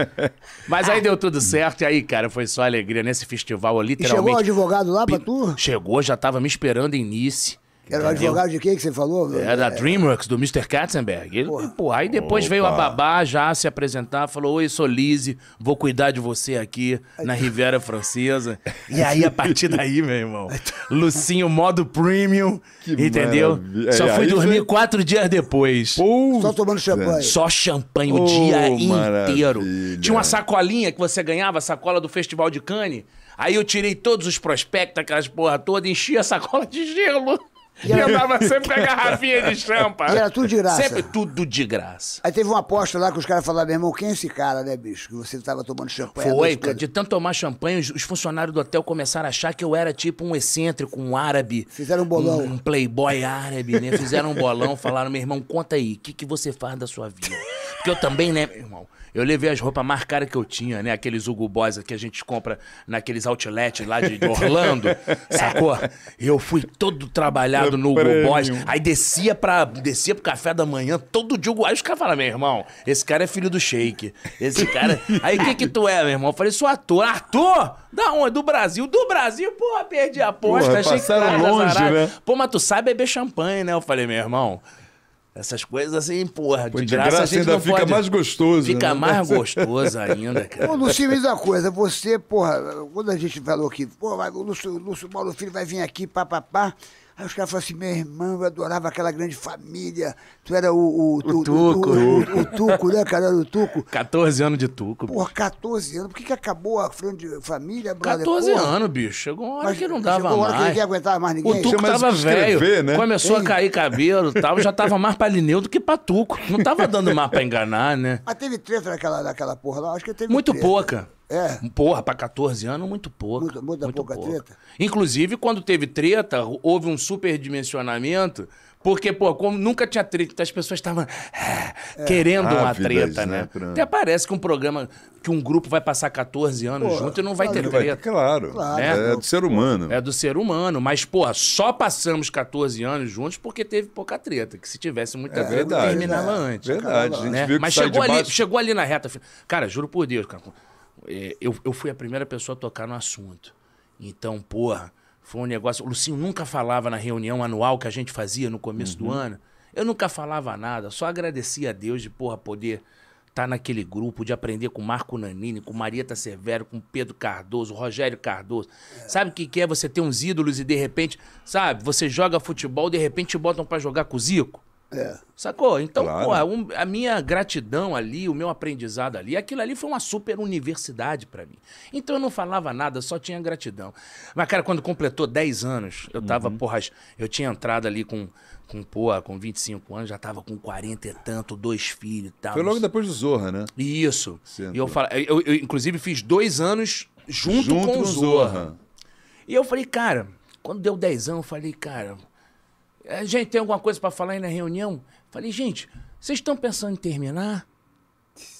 Mas aí deu tudo certo, e aí, cara, foi só alegria nesse festival, literalmente. E chegou o advogado lá pra tu? Chegou, já tava me esperando em Nice. Era o advogado de quem que você falou? Era da é. DreamWorks, do Mr. Katzenberg. Ele, pô. aí depois Opa. veio a babá já se apresentar, falou: Oi, sou Lise, vou cuidar de você aqui na tá. Riviera Francesa. E aí, a partir daí, meu irmão, tá. Lucinho, modo premium, que entendeu? Maravilha. É, Só fui dormir foi... quatro dias depois. Só tomando champanhe. Só champanhe o oh, dia maravilha. inteiro. Tinha uma sacolinha que você ganhava, a sacola do Festival de Cannes. Aí eu tirei todos os prospectos, aquelas porra toda, enchi a sacola de gelo. E era... Eu dava sempre a garrafinha de champa. E era tudo de graça. Sempre tudo de graça. Aí teve uma aposta lá que os caras falaram, meu irmão, quem é esse cara, né, bicho? Que você tava tomando champanhe. Foi, cara, de tanto tomar champanhe, os, funcionários do hotel começaram a achar que eu era tipo um excêntrico, um árabe. Fizeram um bolão. Um, um playboy árabe, né? Fizeram um bolão, falaram, meu irmão, conta aí, o que, que você faz da sua vida? Porque eu também, né, meu irmão? Eu levei as roupas mais caras que eu tinha, né? Aqueles Hugo Boss que a gente compra naqueles outlets lá de, Orlando, sacou? Eu fui todo trabalhado no Hugo Boss. Aí descia, pra, descia pro café da manhã, todo dia Hugo Aí os caras falaram, meu irmão, esse cara é filho do Shake. Esse cara... Aí o que que tu é, meu irmão? Eu falei, sou ator. Ator? Da onde? Do Brasil? Do Brasil? Porra, perdi a aposta. Achei passaram longe, né? Pô, mas tu sabe beber champanhe, né? Eu falei, meu irmão... Essas coisas assim, porra, Pô, de, de graça, graça, a gente ainda fica pode... mais gostoso. Fica né? mais gostoso ainda, cara. Ô, Lúcio, me diz uma coisa, você, porra, quando a gente falou que, pô, o Lúcio, Lúcio Mauro Filho vai vir aqui, papapá, pá, pá, Aí os caras falaram assim, meu irmão, eu adorava aquela grande família. Tu era o... O, o Tuco. O, o, o, Tuco, né, cara? Era o Tuco. 14 anos de Tuco. Porra, 14 anos. Por que, que acabou a grande família, brother? 14 porra? anos, bicho. Chegou uma hora Mas que não dava chegou mais. Chegou uma hora que ninguém aguentava mais ninguém. O Tuco Chama tava velho. Né? Começou Ei. a cair cabelo e tal. Já tava mais pra Lineu do que pra Tuco. Não tava dando mais pra enganar, né? Mas teve treta naquela, naquela porra lá? Acho que teve Muito treta. pouca. É. Porra, pra 14 anos, muito pouco. Muito, muita muito pouca, pouca treta. Inclusive, quando teve treta, houve um superdimensionamento, porque, pô, como nunca tinha treta, as pessoas estavam é, é. querendo ah, uma treta, né? né? Até parece que um programa, que um grupo vai passar 14 anos pô, junto e não vai claro, ter treta. Vai, claro, né? é do ser humano. É do ser humano, mas, pô, só passamos 14 anos juntos porque teve pouca treta, que se tivesse muita é, treta, verdade, terminava né? antes. Verdade, a gente né? viu que Mas chegou, ali, baixo... chegou ali na reta. Cara, juro por Deus, cara é, eu, eu fui a primeira pessoa a tocar no assunto. Então, porra, foi um negócio. O Lucinho nunca falava na reunião anual que a gente fazia no começo uhum. do ano. Eu nunca falava nada, só agradecia a Deus de, porra, poder estar tá naquele grupo, de aprender com Marco Nanini, com Marieta Severo, com Pedro Cardoso, Rogério Cardoso. É. Sabe o que, que é você ter uns ídolos e de repente, sabe, você joga futebol, de repente te botam para jogar com o Zico? É. Sacou? Então, claro. porra, um, a minha gratidão ali, o meu aprendizado ali, aquilo ali foi uma super universidade para mim. Então eu não falava nada, só tinha gratidão. Mas, cara, quando completou 10 anos, eu tava, uhum. porra, eu tinha entrado ali com, com, porra, com 25 anos, já tava com 40 e tanto, dois filhos e tal. Foi logo depois do Zorra, né? Isso. E eu, fala, eu, eu, inclusive, fiz dois anos junto, junto com, com o Zorra. Zorra. E eu falei, cara, quando deu 10 anos, eu falei, cara, é, gente, tem alguma coisa para falar aí na reunião? Falei, gente, vocês estão pensando em terminar?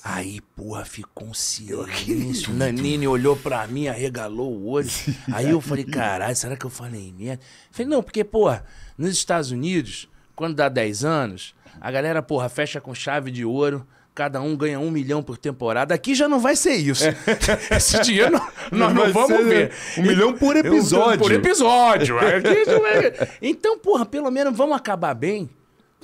Aí, porra, ficou um silêncio. Nanine olhou pra mim, arregalou o olho. Aí eu falei, caralho, será que eu falei merda? Falei, não, porque, porra, nos Estados Unidos, quando dá 10 anos, a galera, porra, fecha com chave de ouro cada um ganha um milhão por temporada. Aqui já não vai ser isso. É. Esse dinheiro nós não, não vamos ver. Um milhão por episódio. por episódio. É, então, porra, pelo menos vamos acabar bem.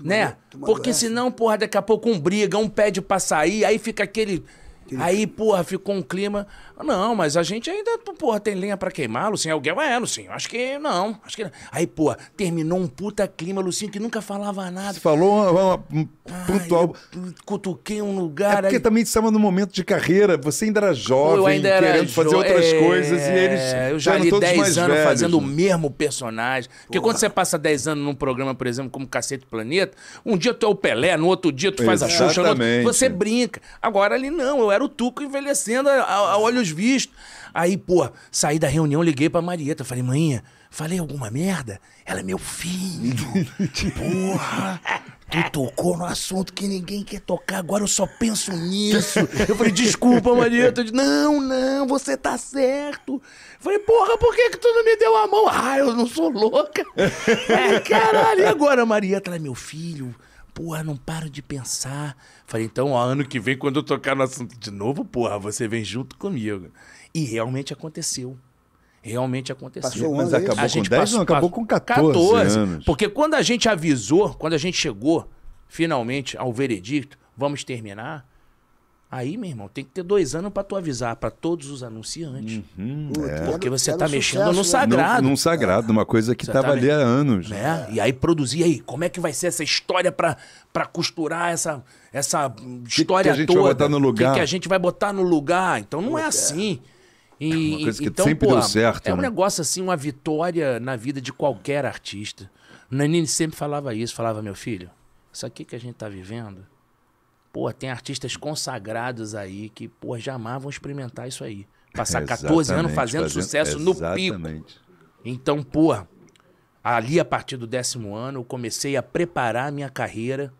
né? Porque essa. senão, porra, daqui a pouco um briga, um pede pra sair, aí fica aquele. aquele... Aí, porra, ficou um clima. Não, mas a gente ainda, porra, tem lenha para queimar, Lucinho. É o Guel? É, Lucinho. Acho que não. Acho que não. Aí, porra, terminou um puta clima, Lucinho, que nunca falava nada. Você falou uma, uma, um pontual. Ai, cutuquei um lugar. É porque aí... também estava no momento de carreira. Você ainda era jovem, ainda era querendo jo... fazer outras é... coisas. E eles. Eu já li 10 anos velhos, fazendo né? o mesmo personagem. Porra. Porque quando você passa 10 anos num programa, por exemplo, como Cacete Planeta, um dia tu é o Pelé, no outro dia tu faz Exatamente. a Xuxa. No outro... Você brinca. Agora ali não. Eu era o Tuco envelhecendo a, a olhos visto. Aí, pô, saí da reunião, liguei pra Marieta. Falei, mãinha, falei alguma merda? Ela é meu filho. Porra. Tu tocou no assunto que ninguém quer tocar, agora eu só penso nisso. Eu falei, desculpa, Marieta. Disse, não, não, você tá certo. Eu falei, porra, por que, que tu não me deu a mão? Ah, eu não sou louca. É, caralho, e agora, Marieta? Ela é meu filho. Porra, não paro de pensar. Falei, então, ó, ano que vem, quando eu tocar no assunto de novo, porra, você vem junto comigo. E realmente aconteceu. Realmente aconteceu. Passou 11, é acabou a com gente 10 passou, não, acabou com 14, 14 anos. Porque quando a gente avisou, quando a gente chegou, finalmente, ao veredicto, vamos terminar, Aí, meu irmão, tem que ter dois anos para tu avisar para todos os anunciantes. Uhum, é. Porque você tá mexendo no né? sagrado. Num, sagrado, é. uma coisa que tava tá ali há anos. Né? É. E aí produzir aí, como é que vai ser essa história para costurar essa, essa história que que a gente toda? Vai botar no lugar? Que, que, a gente vai botar no lugar? Então não é, é. assim. E, é uma coisa que então, sempre pô, deu certo. É um né? negócio assim, uma vitória na vida de qualquer artista. Nanini sempre falava isso, falava, meu filho, isso aqui que a gente tá vivendo Pô, tem artistas consagrados aí que, pô, jamais vão experimentar isso aí. Passar 14 anos fazendo, fazendo sucesso exatamente. no pico. Então, pô, ali a partir do décimo ano, eu comecei a preparar a minha carreira.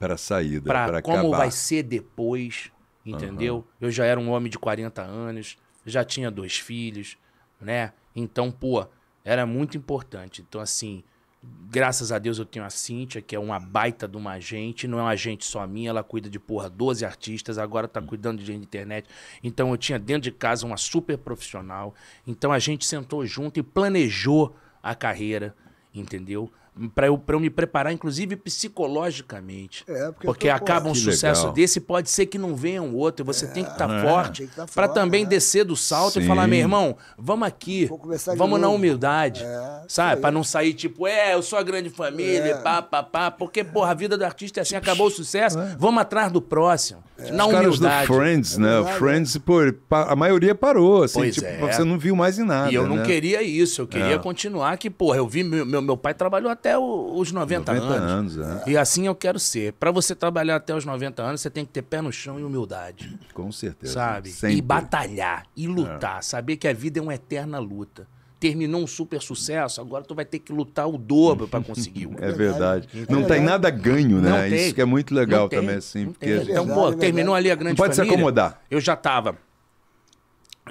Para a saída, para como vai ser depois, entendeu? Uhum. Eu já era um homem de 40 anos, já tinha dois filhos, né? Então, pô, era muito importante. Então, assim, Graças a Deus eu tenho a Cíntia, que é uma baita de uma agente, não é uma agente só minha, ela cuida de porra 12 artistas, agora tá cuidando de gente de internet. Então eu tinha dentro de casa uma super profissional. Então a gente sentou junto e planejou a carreira, entendeu? para eu, pra eu me preparar, inclusive psicologicamente. É, porque, porque acaba um sucesso legal. desse, pode ser que não venha um outro. Você é, tem que estar tá é. forte tá para também né? descer do salto Sim. e falar, meu irmão, vamos aqui, vamos na humildade, é, sabe? Para não sair tipo, é, eu sou a grande família, é. pá, pá, pá. Porque, porra, a vida do artista é assim, acabou o sucesso, é. vamos atrás do próximo, é. na Os humildade. Caras do Friends, né? O Friends, pô, a maioria parou, assim, pois tipo, você não viu mais em nada. E eu né? não queria isso, eu queria continuar que, porra, eu vi, meu, meu, meu pai trabalhou até até o, os 90, 90 anos. anos é. E assim eu quero ser. Para você trabalhar até os 90 anos, você tem que ter pé no chão e humildade. Com certeza. Sabe? Sempre. E batalhar, e é. lutar. É. Saber que a vida é uma eterna luta terminou um super sucesso, agora tu vai ter que lutar o dobro para conseguir. é verdade. É não é tem nada ganho, né? Isso que é muito legal também, é assim. Porque... É então, pô, é terminou ali a grande não pode família, se acomodar. Eu já estava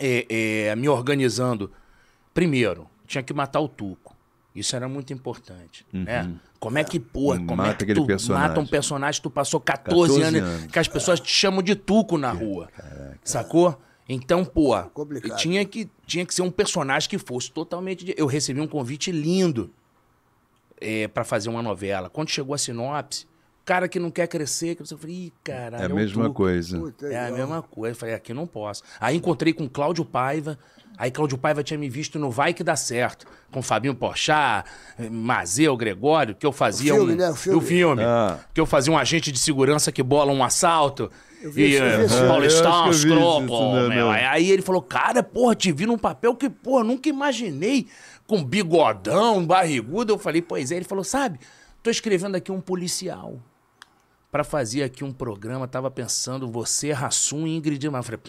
eh, eh, me organizando. Primeiro, tinha que matar o Tuco. Isso era muito importante, uhum. né? Como é que, porra, como mata é que tu personagem. mata um personagem que tu passou 14, 14 anos, anos, que as pessoas te chamam de tuco na rua, Caraca. sacou? Então, pô, tá Complicado. tinha que, tinha que ser um personagem que fosse totalmente... Eu recebi um convite lindo é, para fazer uma novela. Quando chegou a sinopse, cara que não quer crescer, que eu falei, ih, caralho... É a é mesma é coisa. Puta, é a é mesma coisa. Eu falei, aqui não posso. Aí encontrei com Cláudio Paiva, Aí Cláudio Paiva tinha me visto no Vai Que Dá Certo, com Fabinho Porchat, Mazeu, Gregório, que eu fazia o filme, um... Né? O filme. O filme ah. Que eu fazia um agente de segurança que bola um assalto. Eu vi, e uh, Paulistão, Scroco, Aí ele falou, cara, porra, te vi num papel que, porra, nunca imaginei. Com bigodão, barrigudo. Eu falei, pois é. Ele falou, sabe, tô escrevendo aqui um policial para fazer aqui um programa, tava pensando você, Rassum e Ingrid Eu Falei,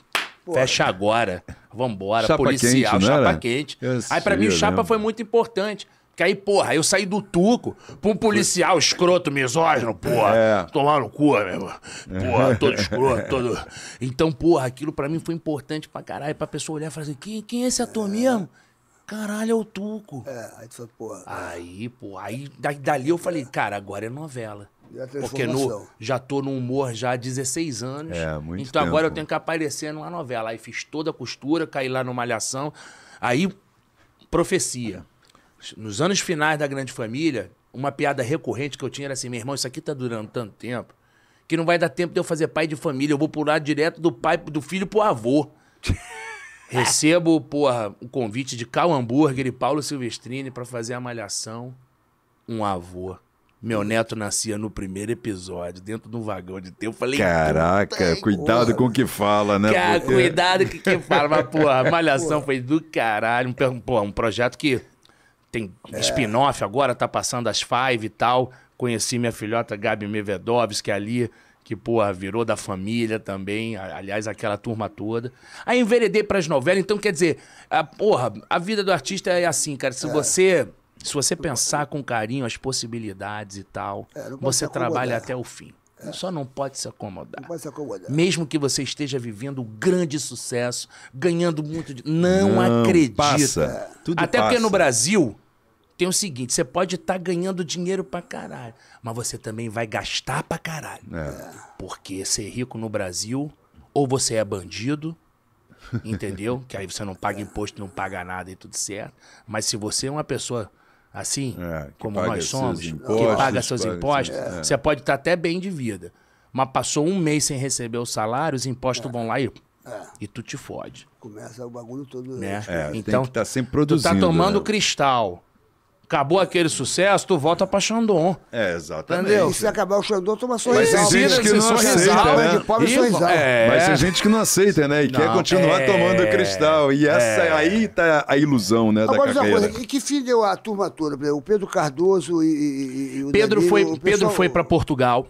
Fecha é. agora. Vambora, chapa policial, quente, chapa quente. Eu é aí para mim o chapa foi muito importante. Porque aí, porra, eu saí do tuco pra um policial escroto, misógino, porra. É. Tomar no cu, meu irmão. Porra, todo escroto, todo. Então, porra, aquilo para mim foi importante pra caralho. Pra pessoa olhar e falar assim: quem, quem é esse ator é. mesmo? Caralho, é o Tuco. É, aí tu falou, porra. Aí, porra. aí dali eu falei, cara, agora é novela. Porque no, já tô no humor já há 16 anos. É, muito então tempo. agora eu tenho que aparecer numa novela. Aí fiz toda a costura, caí lá numa malhação. Aí, profecia. Nos anos finais da Grande Família, uma piada recorrente que eu tinha era assim: meu irmão, isso aqui tá durando tanto tempo que não vai dar tempo de eu fazer pai de família. Eu vou pular direto do pai do filho pro avô. Recebo, porra, o convite de Cal Hamburger e Paulo Silvestrini para fazer a malhação um avô. Meu neto nascia no primeiro episódio, dentro de um vagão de teu. falei. Caraca, cuidado porra. com o que fala, né? Cara, porque... cuidado com o que fala. Mas, porra, Malhação porra. foi do caralho. Um, porra, um projeto que tem é. spin-off agora, tá passando as five e tal. Conheci minha filhota Gabi Mevedovski ali, que, porra, virou da família também. Aliás, aquela turma toda. Aí enveredei pras novelas. Então, quer dizer, a, porra, a vida do artista é assim, cara. Se é. você se você pensar com carinho as possibilidades e tal, é, você trabalha até o fim. É. Só não pode se acomodar. Não pode se acomodar. Mesmo que você esteja vivendo um grande sucesso, ganhando muito dinheiro. Não, não, acredita. Passa. É. Tudo Até passa. porque no Brasil tem o seguinte: você pode estar tá ganhando dinheiro pra caralho, mas você também vai gastar pra caralho. É. Porque ser rico no Brasil, ou você é bandido, entendeu? que aí você não paga imposto, não paga nada e tudo certo. Mas se você é uma pessoa assim é, como nós somos, impostos, que paga seus impostos, é. você pode estar até bem de vida. Mas passou um mês sem receber o salário, os impostos vão lá e é. E tu te fode. Começa o bagulho todo. Né? É, então, tá sempre produzindo. Tu tá tomando né? cristal. Acabou aquele sucesso, tu volta pra Xandon. É, exatamente. Entendeu? E se acabar o Xandon, toma sorrisal. Né? É. Mas tem gente que não aceita, né? e, Mas tem gente que não aceita, né? E não, quer continuar é, tomando cristal. E essa é. aí tá a ilusão, né, Agora, da carreira. Coisa, e que fim deu a turma toda? O Pedro Cardoso e, e, e o Pedro Danilo, foi o pessoal... Pedro foi para Portugal,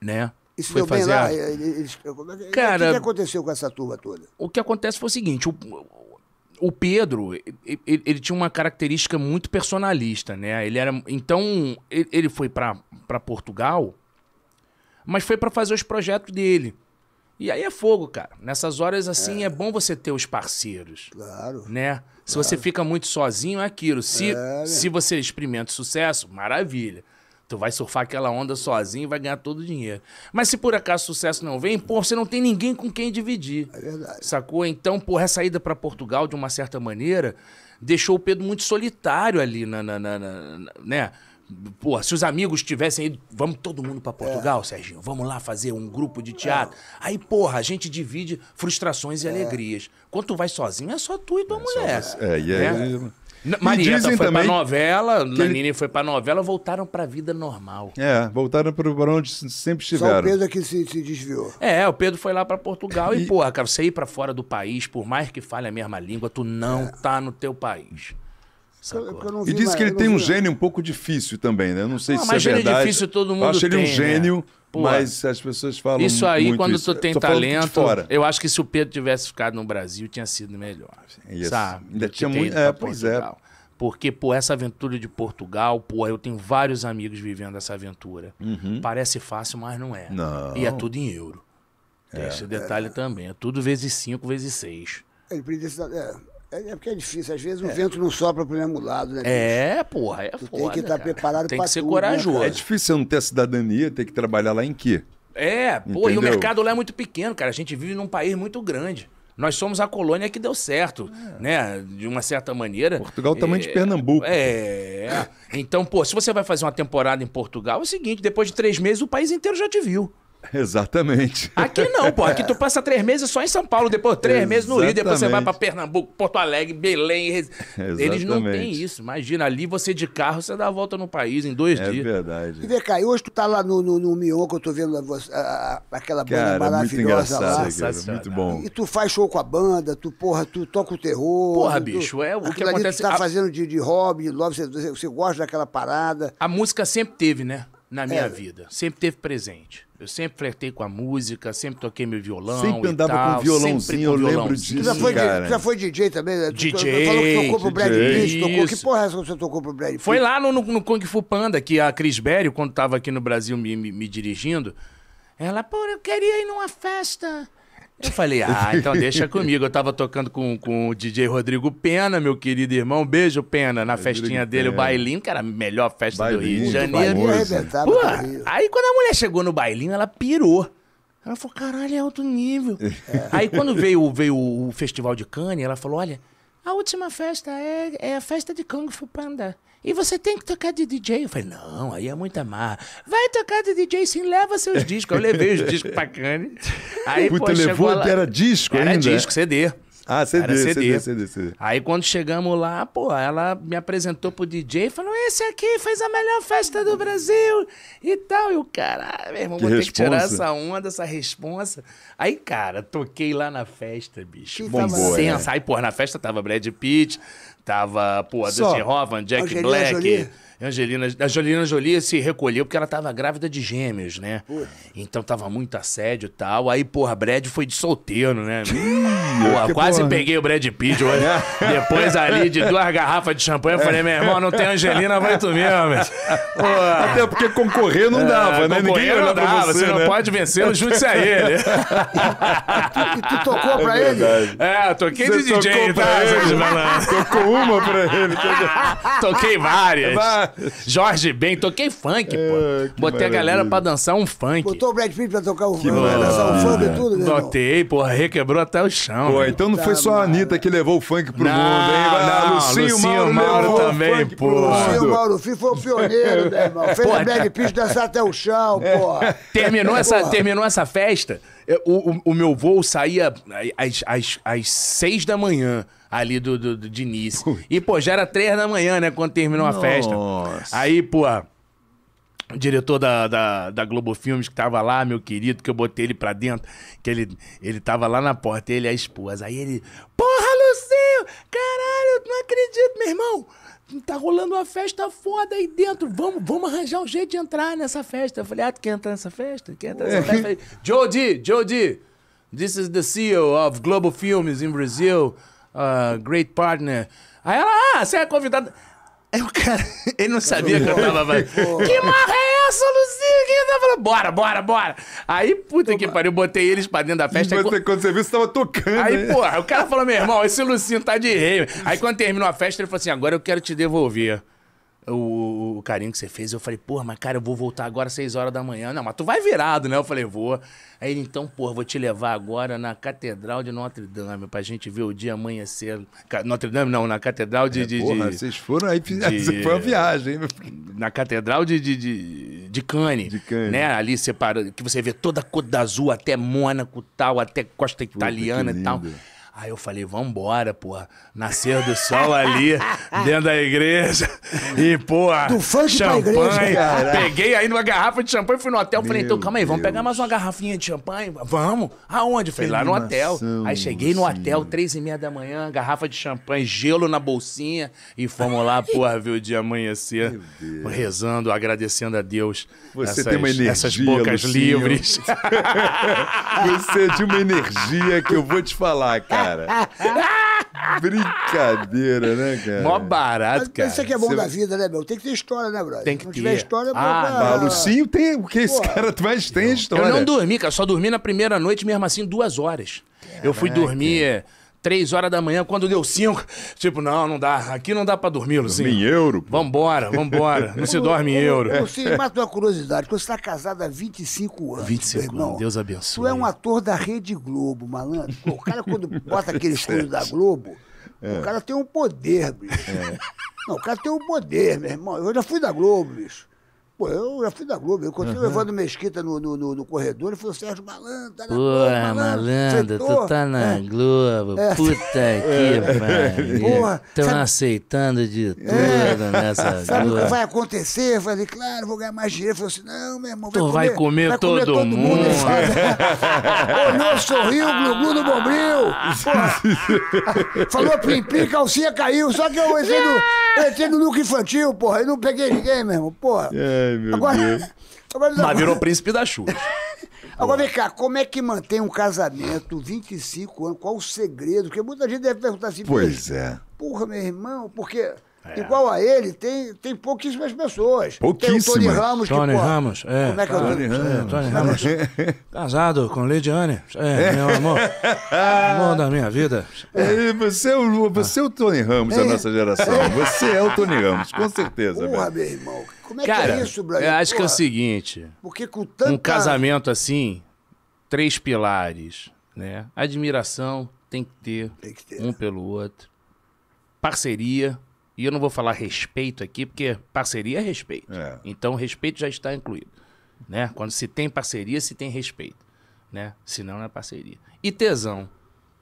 né? Isso foi fazer lá, a... Cara, é o que, que aconteceu com essa turma toda? O que acontece foi o seguinte, o o Pedro, ele, ele, tinha uma característica muito personalista, né? Ele era, então ele foi para Portugal, mas foi para fazer os projetos dele. E aí é fogo, cara. Nessas horas assim é, é bom você ter os parceiros. Claro. Né? Se claro. você fica muito sozinho é aquilo. Se é, né? se você experimenta sucesso, maravilha. Tu vai surfar aquela onda sozinho e vai ganhar todo o dinheiro. Mas se por acaso o sucesso não vem, pô, você não tem ninguém com quem dividir. É verdade. Sacou? Então, pô, a saída para Portugal, de uma certa maneira, deixou o Pedro muito solitário ali na, na, na, na né? Pô, se os amigos tivessem ido, vamos todo mundo para Portugal, é. Serginho, vamos lá fazer um grupo de teatro. É. Aí, porra, a gente divide frustrações e é. alegrias. Quando tu vai sozinho, é só tu e tua é mulher. Só, é, e aí, né? Marieta tá, foi também pra novela, Nanine ele... foi pra novela, voltaram pra vida normal. É, voltaram pra onde sempre estiveram. Só o Pedro é que se, se desviou. É, o Pedro foi lá pra Portugal e, e, porra, cara, você ir pra fora do país, por mais que fale a mesma língua, tu não é. tá no teu país. e diz mais, que ele tem um gênio um pouco difícil também, né? Eu não sei não, ah, se mas é verdade. Gênio difícil todo mundo Eu acho tem, ele um né? gênio. Né? Pô, mas as pessoas falam Isso aí, quando isso. tu tem talento, eu acho que se o Pedro tivesse ficado no Brasil, tinha sido melhor. Isso. Sabe? Ainda tinha muito. É, pois é. Porque, pô, essa aventura de Portugal, pô, eu tenho vários amigos vivendo essa aventura. Uhum. Parece fácil, mas não é. Não. E é tudo em euro. é, esse detalhe é. também. É tudo vezes cinco vezes seis É, é, é, porque é difícil, às vezes o é. vento não sopra pro mesmo lado, né? É, porra, é tu foda. Tem que estar tá preparado Tem que ser tudo, né, corajoso. Né, é difícil não ter cidadania, ter que trabalhar lá em quê? É, pô, e o mercado lá é muito pequeno, cara. A gente vive num país muito grande. Nós somos a colônia que deu certo, é. né? De uma certa maneira. Portugal tá é o tamanho de Pernambuco. É. é. Então, pô, se você vai fazer uma temporada em Portugal, é o seguinte: depois de três meses, o país inteiro já te viu. Exatamente. Aqui não, pô. Aqui tu passa três meses só em São Paulo, depois três Exatamente. meses no Rio, depois você vai para Pernambuco, Porto Alegre, Belém. Eles não têm isso. Imagina, ali você de carro, você dá a volta no país em dois é dias. É verdade. E vê cá, hoje tu tá lá no, no, no Mion, que eu tô vendo a, a, aquela banda cara, maravilhosa muito lá. Cara, muito bom. E tu faz show com a banda, tu, porra, tu toca o terror. Porra, tu, bicho, é o que acontece. Tu tá a... fazendo de, de hobby, de love, você, você gosta daquela parada. A música sempre teve, né? na é. minha é. vida. Sempre teve presente. Eu sempre flertei com a música, sempre toquei meu violão. Sempre andava tal, com violãozinho, sempre com eu lembro disso. Já foi, cara. já foi DJ também? Né? DJ. Falou que tocou pro Brad Pitt. Que porra é essa que você tocou pro Brad Pitt? Foi lá no, no, no Kung Fu Panda, que a Cris Berry, quando tava aqui no Brasil me, me, me dirigindo, ela, pô, eu queria ir numa festa. Eu falei, ah, então deixa comigo. Eu tava tocando com, com o DJ Rodrigo Pena, meu querido irmão. Beijo, Pena, na festinha dele, o bailinho, que era a melhor festa bailinho, do Rio de Janeiro. É Pô, aí quando a mulher chegou no bailinho, ela pirou. Ela falou, caralho, é alto nível. É. Aí quando veio, veio o Festival de Cannes, ela falou, olha, a última festa é, é a festa de Kung Fu Panda. E você tem que tocar de DJ. Eu falei, não, aí é muita marra. Vai tocar de DJ sim, leva seus discos. Eu levei os discos pra Cane. Aí, Puta, pô, levou, lá... era disco era ainda? Ah, era disco, CD. Ah, CD, era CD. CD, CD, CD. Aí quando chegamos lá, pô, ela me apresentou pro DJ e falou: esse aqui fez a melhor festa do Brasil e tal. E o cara, ah, meu irmão, que vou responsa. ter que tirar essa onda, essa responsa. Aí, cara, toquei lá na festa, bicho. Bombou, sensa. É. Aí, pô, na festa tava Brad Pitt, Tava, pô, Dustin Hoffman, Jack Black. Angelina, a Angelina Jolie se recolheu porque ela tava grávida de gêmeos, né? Então tava muito assédio e tal. Aí, porra, Brad foi de solteiro, né? porra, quase porra. peguei o Brad Pitt hoje. É. Depois ali de duas garrafas de champanhe, eu falei, meu irmão, não tem Angelina, vai tu mesmo. Até porque concorrer não é, dava, é, né? Ninguém dava. pra você, Você né? não pode vencer lo junte-se a ele. e, tu, e tu tocou pra é ele? É, toquei você de DJ, tocou tá? Ele, tocou uma pra ele. Toquei várias. Vai. Jorge Ben, toquei funk, é, pô. Botei maravilha. a galera pra dançar um funk. Botou o Brad Pitt pra tocar o funk. dançar um funk e tudo, né? Notei, porra, requebrou até o chão. Pô, então não tá foi só a Anitta que levou o funk pro não, mundo, hein? Vai, não, Lucinho, Lucinho Mauro, Mauro também, pô. Lucinho Mauro Fih foi o pioneiro, né, irmão? Fez o tá. Brad Pitt dançar até o chão, é. pô. Terminou, essa, terminou essa festa é, o, o, o meu voo saía é, às, às, às seis da manhã ali do, do, do de Nice. E, pô, já era três da manhã, né? Quando terminou Nossa. a festa. Aí, pô, o diretor da, da, da Globo Filmes que tava lá, meu querido, que eu botei ele pra dentro, que ele, ele tava lá na porta, ele e a esposa. Aí ele, porra, Lucinho! Caralho, não acredito, meu irmão! tá rolando uma festa foda aí dentro. Vamos, vamos arranjar um jeito de entrar nessa festa. Eu falei, ah, tu quer entrar nessa festa? Quer entrar nessa é. festa? Jody, Jody, this is the CEO of Global Films in Brazil, uh, great partner. Aí ela, ah, você é convidada. Aí o cara, ele não sabia que eu tava. que marra é essa, Lucinho? Que eu tava falando? Bora, bora, bora. Aí, puta que pariu, botei eles pra dentro da festa. aí, quando você viu, você tava tocando. Aí, né? porra, o cara falou, meu irmão, esse Lucinho tá de rei. Aí quando terminou a festa, ele falou assim: agora eu quero te devolver o, o, carinho que você fez. Eu falei, porra, mas cara, eu vou voltar agora às 6 horas da manhã. Não, mas tu vai virado, né? Eu falei, vou. Aí ele, então, porra, vou te levar agora na Catedral de Notre Dame pra gente ver o dia amanhecer. Notre Dame não, na Catedral de... É, de porra, de, vocês foram aí, de, foi uma viagem. Na Catedral de, de, de, de Cane. De Cane. Né? Ali separando, que você vê toda a Côte d'Azul, até Mônaco tal, até Costa Italiana e tal. Aí eu falei, vambora, porra. Nascer do sol ali, dentro da igreja. E, porra, champanhe. igreja, cara. Peguei ainda uma garrafa de champanhe, fui no hotel. falei, então, calma aí, vamos Deus. pegar mais uma garrafinha de champanhe? Vamos. Aonde? Falei, lá no hotel. Aí cheguei no hotel, três e meia da manhã, garrafa de champanhe, gelo na bolsinha. E fomos lá, porra, ver o dia amanhecer. Rezando, agradecendo a Deus. Você essas, tem uma energia, Essas bocas Lucinho. livres. Você é de uma energia que eu vou te falar, cara. cara? Brincadeira, né, cara? Mó barato, mas, cara. isso aqui é bom da vida, né, meu? Tem que ter história, né, brother? Tem que Se não tiver ter. história, é ah, meu, Lucinho tem o que esse cara mais tem história. Eu não dormi, cara. Só dormi na primeira noite, mesmo assim, duas horas. Caraca. Eu fui dormir... Três horas da manhã, quando deu cinco, tipo, não, não dá. Aqui não dá pra dormir, Luzinho. Dormir em euro? Pô. Vambora, vambora. Não se dorme em euro. Luzinho, mata uma curiosidade. você está casado há 25 anos. 25 anos, Deus abençoe. Tu é um ator da Rede Globo, malandro. Pô, o cara, quando bota aquele é escudo da Globo, é. o cara tem um poder, bicho. É. Não, o cara tem um poder, meu irmão. Eu já fui da Globo, bicho. Pô, eu já fui da Globo. Eu encontrei uhum. o Evandro Mesquita no, no, no, no corredor e falou, assim, Sérgio Malandro, tá na Porra, Globo. malandro, tu tá na é. Globo. É. Puta que é. pariu. Estão aceitando de é. tudo é. nessa Sabe Globo. o que vai acontecer? Eu falei, claro, vou ganhar mais dinheiro. Ele falou assim, não, meu irmão, vai tu comer, vai comer, vai todo, comer todo, mundo. mundo. Olhou, sorriu, glu no bombril. falou plim-plim, calcinha caiu. Só que eu entrei no, entrei no look infantil, porra. Eu não peguei ninguém, mesmo, porra. É. Ai, meu agora, Deus. Agora, Mas virou príncipe da chuva. Agora vem cá, como é que mantém um casamento 25 anos? Qual o segredo? Porque muita gente deve perguntar assim. Pois é. Porra, meu irmão, porque é. Igual a ele, tem, tem pouquíssimas pessoas. Pouquíssimas. Tem o Tony Ramos. Tony que, pô, Ramos, é. Como é que é o Tony Ramos? É, Tony Ramos. Casado com Lidiane. É, é, meu amor. amor da minha vida. É. Você, é o, você é o Tony Ramos da é. nossa geração. É. Você é o Tony Ramos, com certeza. Porra, meu irmão, como é Cara, que é isso, Brian? Eu acho Porra, que é o seguinte. Porque com tanta... Um casamento assim, três pilares, né? Admiração tem que ter, tem que ter. um pelo outro. Parceria, e eu não vou falar respeito aqui, porque parceria é respeito. É. Então, respeito já está incluído. Né? Quando se tem parceria, se tem respeito. Né? não, não é parceria. E tesão.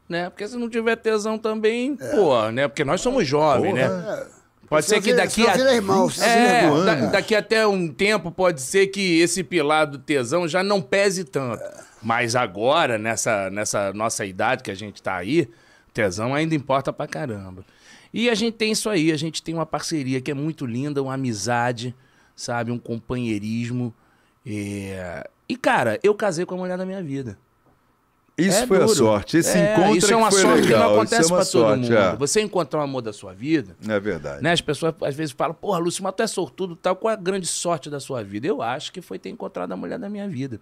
Né? Porque se não tiver tesão também, é. pô, né? Porque nós somos jovens, Porra. né? É. Pode ser que daqui a... irmão, é, da, né? daqui até um tempo pode ser que esse pilar do tesão já não pese tanto. Mas agora, nessa, nessa nossa idade que a gente tá aí, tesão ainda importa pra caramba. E a gente tem isso aí, a gente tem uma parceria que é muito linda, uma amizade, sabe, um companheirismo. É, e, cara, eu casei com a mulher da minha vida. Isso é foi duro. a sorte. Esse é, encontro isso é, é uma que sorte legal. que não é acontece é para todo mundo. É. Você encontrar o amor da sua vida. É verdade. Né? As pessoas às vezes falam, porra, Lúcio, mas tu é sortudo tal. Qual é a grande sorte da sua vida? Eu acho que foi ter encontrado a mulher da minha vida.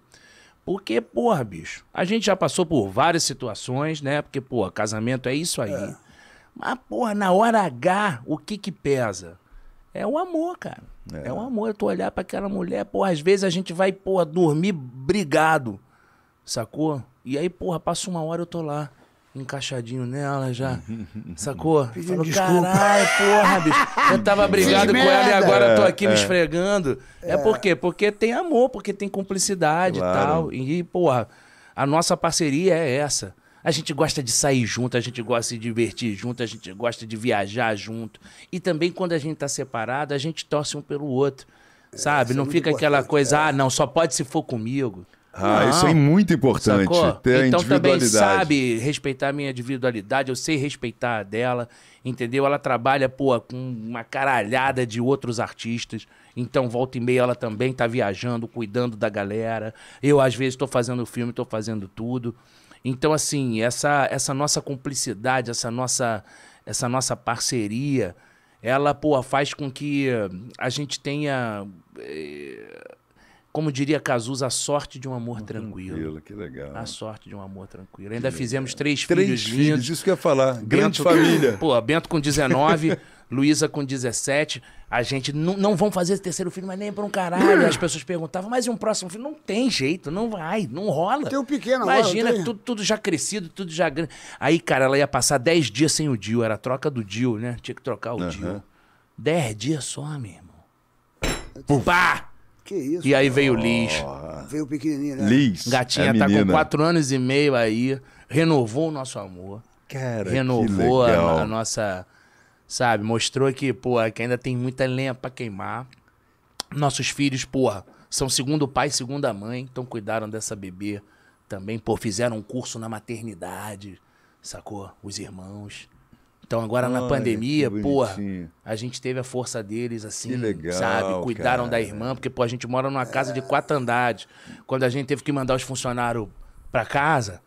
Porque, porra, bicho, a gente já passou por várias situações, né? Porque, porra, casamento é isso aí. É. Mas, porra, na hora H, o que que pesa? É o amor, cara. É, o amor. Tu olhar para aquela mulher, porra, às vezes a gente vai, porra, dormir brigado. Sacou? E aí, porra, passa uma hora eu tô lá, encaixadinho nela já. Sacou? falou desculpa. Caralho, porra, bicho. Eu tava brigado com ela e agora tô aqui é, me é. esfregando. É. é por quê? Porque tem amor, porque tem cumplicidade claro. e tal. E, porra, a nossa parceria é essa. A gente gosta de sair junto, a gente gosta de se divertir junto, a gente gosta de viajar junto. E também quando a gente tá separado, a gente torce um pelo outro. É, sabe? É, não fica aquela coisa, é. ah, não, só pode se for comigo. Ah, não. isso é muito importante. Sacou? Ter então também sabe respeitar a minha individualidade, eu sei respeitar a dela, entendeu? Ela trabalha, pô, com uma caralhada de outros artistas. Então, volta e meia, ela também tá viajando, cuidando da galera. Eu, às vezes, estou fazendo filme, estou fazendo tudo. Então, assim, essa, essa nossa cumplicidade, essa nossa, essa nossa parceria, ela, pô, faz com que a gente tenha. Eh como diria Cazuza, a sorte de um amor tranquilo. tranquilo. Que legal. A sorte de um amor tranquilo. Ainda que fizemos legal. três, três filhos, filhos Isso que eu ia falar. Bento, Grande família. Pô, Bento com 19, Luísa com 17. A gente não, não vão fazer o terceiro filho, mas nem por um caralho. As pessoas perguntavam, mas e um próximo filho? Não tem jeito, não vai, não rola. Tem um pequeno Imagina, agora, tudo, tudo já crescido, tudo já grande. Aí, cara, ela ia passar 10 dias sem o Dio, era a troca do Dio, né? Tinha que trocar o uhum. Dio. 10 dias some, irmão. Pum. Pá! Que isso? E aí veio o Liz. Veio pequenininho, né? Liz. Gatinha é tá com quatro anos e meio aí. Renovou o nosso amor. Cara, Renovou a, a, nossa. Sabe? Mostrou que, porra, que ainda tem muita lenha pra queimar. Nossos filhos, porra, são segundo pai, segunda mãe. Então cuidaram dessa bebê também. Pô, fizeram um curso na maternidade. Sacou? Os irmãos. Então agora Ai, na pandemia, porra, a gente teve a força deles, assim, legal, sabe? Cuidaram cara. da irmã, porque, pô, a gente mora numa casa de quatro andares. Quando a gente teve que mandar os funcionários pra casa,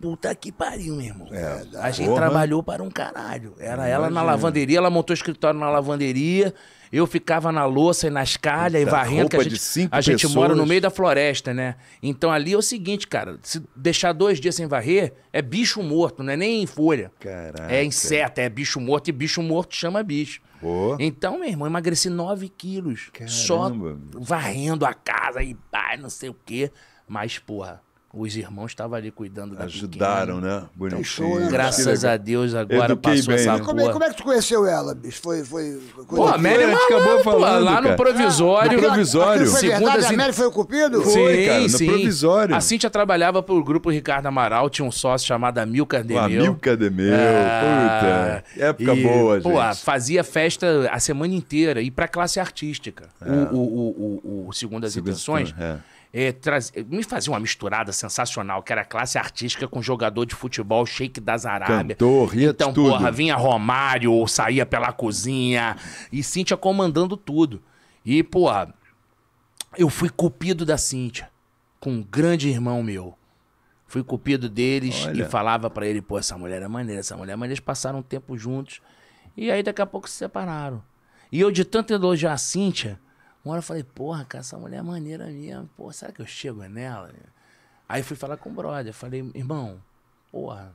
puta que pariu, meu irmão. É, a gente porra. trabalhou para um caralho. Era Imagina. ela na lavanderia, ela montou o escritório na lavanderia. Eu ficava na louça e nas calhas e varrendo. Roupa a gente, de cinco a gente mora no meio da floresta, né? Então ali é o seguinte, cara, se deixar dois dias sem varrer, é bicho morto, não é nem folha. Caraca. É inseto, é bicho morto e bicho morto chama bicho. Oh. Então, meu irmão, emagreci 9 quilos. Caramba. Só varrendo a casa e pai, não sei o quê. Mas, porra, os irmãos estavam ali cuidando da Ajudaram, pequena. né? Bonitinho. Então, show, né? Graças a Deus, agora Eduquei passou bem, essa né? como, é, como é que tu conheceu ela, bicho? Foi... foi pô, a Mary foi, acabou falando, Lá no provisório. Ah, no provisório. Foi verdade, Segunda, a Mary foi o cupido? Sim, cara, no sim. provisório. A Cintia trabalhava pro grupo Ricardo Amaral, tinha um sócio chamado Amilcar Demeu. Amilcar Demeu, ah, puta. Época e, boa, gente. Pô, fazia festa a semana inteira e pra classe artística. É. O, o, o, o, o Segundo as Segundo, Intenções... É é, traz, é, me fazia uma misturada sensacional, que era classe artística com jogador de futebol, shake das Arábia. Cantor, Então, tudo. porra, vinha Romário, saía pela cozinha, e Cíntia comandando tudo. E, porra, eu fui cupido da Cíntia, com um grande irmão meu. Fui cupido deles Olha. e falava para ele, pô, essa mulher é maneira, essa mulher é maneira. Eles passaram um tempo juntos, e aí daqui a pouco se separaram. E eu, de tanto elogiar a Cíntia uma hora eu falei, porra, cara, essa mulher é maneira minha. Pô, será que eu chego nela? Aí fui falar com o brother. Falei, irmão, porra,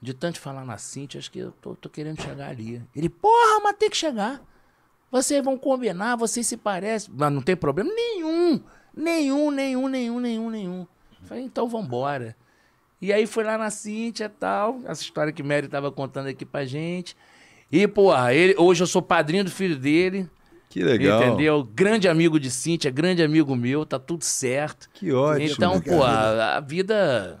de tanto falar na Cintia, acho que eu tô, tô, querendo chegar ali. Ele, porra, mas tem que chegar. Vocês vão combinar, vocês se parecem. Mas não tem problema nenhum. Nenhum, nenhum, nenhum, nenhum, nenhum. Falei, então vambora. E aí foi lá na Cintia e tal. Essa história que Mary tava contando aqui pra gente. E, porra, ele, hoje eu sou padrinho do filho dele. Que legal. Entendeu? Grande amigo de Cíntia, grande amigo meu, tá tudo certo. Que ótimo. Então, né, pô, a, a vida.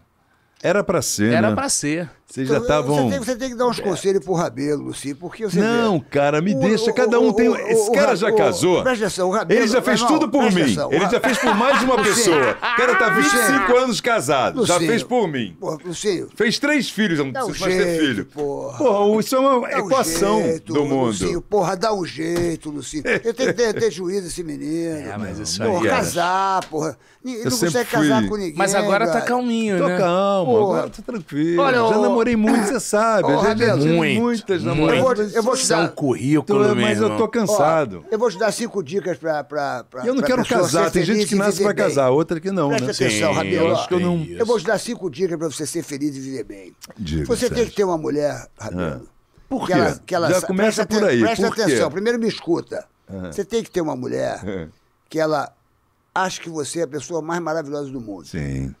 Era para ser. Era né? para ser. Vocês então, já tá estavam. É, você, você, tem que dar uns é. conselhos pro Rabelo, Luci, porque você. Não, vê, cara, me o, deixa. cada um o, tem. Esse cara já casou. Presta atenção, o Rabelo. Ele já é fez não, tudo por mim. Atenção, ele já fez por mais de uma pessoa. O cara tá 25 ah, anos casado. Lucinho. Já fez por mim. Porra, Lucinho. Fez três filhos, não dá precisa mais ter filho. Porra. porra, isso é uma equação um jeito, do mundo. Lucinho, porra, dá um jeito, Lucinho. Eu tenho que ter, ter juízo esse menino. É, mas isso porra, aí. Porra, casar, porra. Ele não consegue casar com ninguém. Mas agora tá calminho, né? Tô calmo, agora tá tranquilo. Olha, namorei namorei muito, você sabe. Oh, Rabelo, muitas namoradas. Eu vou, eu vou te dar um currículo, Mas eu tô cansado. Oh, eu vou te dar cinco dicas pra. pra, pra eu não pra quero casar. Tem gente que nasce pra casar, outra que não. Presta né? atenção, Rabelo. Eu, eu, não... eu vou te dar cinco dicas pra você ser feliz e viver bem. Diga, você tem que ter uma mulher, Rabelo. Ah. Por quê? Que ela, que ela Já começa por aí. Presta atenção. Primeiro me escuta. Ah. Você tem que ter uma mulher ah. que ela acha que você é a pessoa mais maravilhosa do mundo. Sim.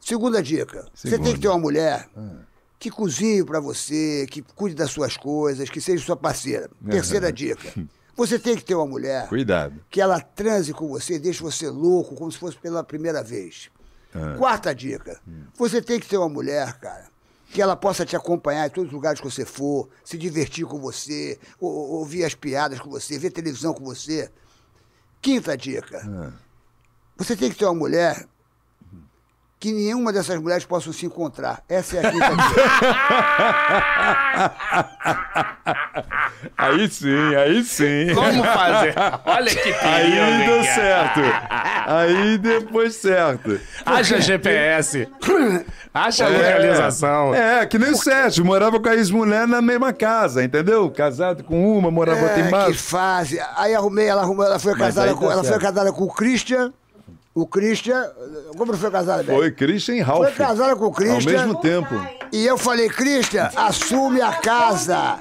Segunda dica. Segunda. Você tem que ter uma mulher ah que cozinhe para você, que cuide das suas coisas, que seja sua parceira. Terceira dica. Você tem que ter uma mulher. Cuidado. Que ela transe com você, deixe você louco, como se fosse pela primeira vez. Quarta dica. Você tem que ter uma mulher, cara. Que ela possa te acompanhar em todos os lugares que você for, se divertir com você, ou, ouvir as piadas com você, ver televisão com você. Quinta dica. Você tem que ter uma mulher que nenhuma dessas mulheres possam se encontrar. Essa é a quinta. aí sim, aí sim. Como fazer? Olha que perigo. Aí deu certo. Aí depois certo. Acha GPS. Acha localização. É, é, que nem o Sérgio. Morava com a ex-mulher na mesma casa, entendeu? Casado com uma, morava é, outra embaixo. Que fase. Aí arrumei, ela arrumou, ela foi casada com, ela foi casada com o Christian. O Christian. Como foi casado, Foi, Christian e Ralph. Foi casada com o Christian. Ao mesmo tempo. E eu falei, Christian, assume a casa.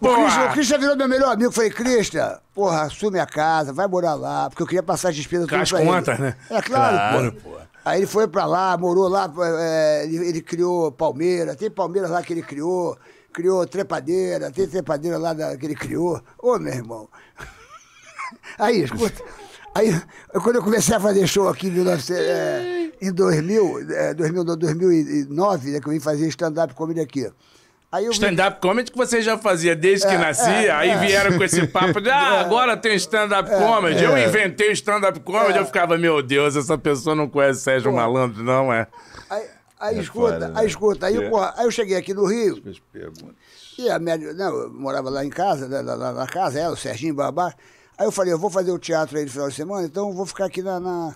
O Christian, o Christian virou meu melhor amigo. Eu falei, Christian, porra, assume a casa, vai morar lá. Porque eu queria passar as despesas tudo as pra contas, ele. né? É claro, claro Aí ele foi pra lá, morou lá, é, ele, ele, criou Palmeiras, tem Palmeiras lá que ele criou, criou Trepadeira, tem Trepadeira lá da, que ele criou. Ô, meu irmão. Aí, escuta. Aí, quando eu comecei a fazer show aqui em, 19, é, em 2000, é, 2000, não, 2009, né, que eu vim fazer stand-up comedy aqui. Stand-up vi... comedy que você já fazia desde que nasci, é, nascia, é, aí é. vieram com esse papo de, ah, é. agora tem stand-up é, comedy. Eu inventei stand-up comedy, eu ficava, meu Deus, essa pessoa não conhece Sérgio Pô. Malandro, não é? Aí, aí escuta, fora, aí né? escuta, aí, porra, aí eu cheguei aqui no Rio. E a minha, não, eu morava lá em casa, né, lá, na casa, era o Serginho Barbar. Aí eu falei, eu vou fazer o teatro aí no final de semana, então vou ficar aqui na, na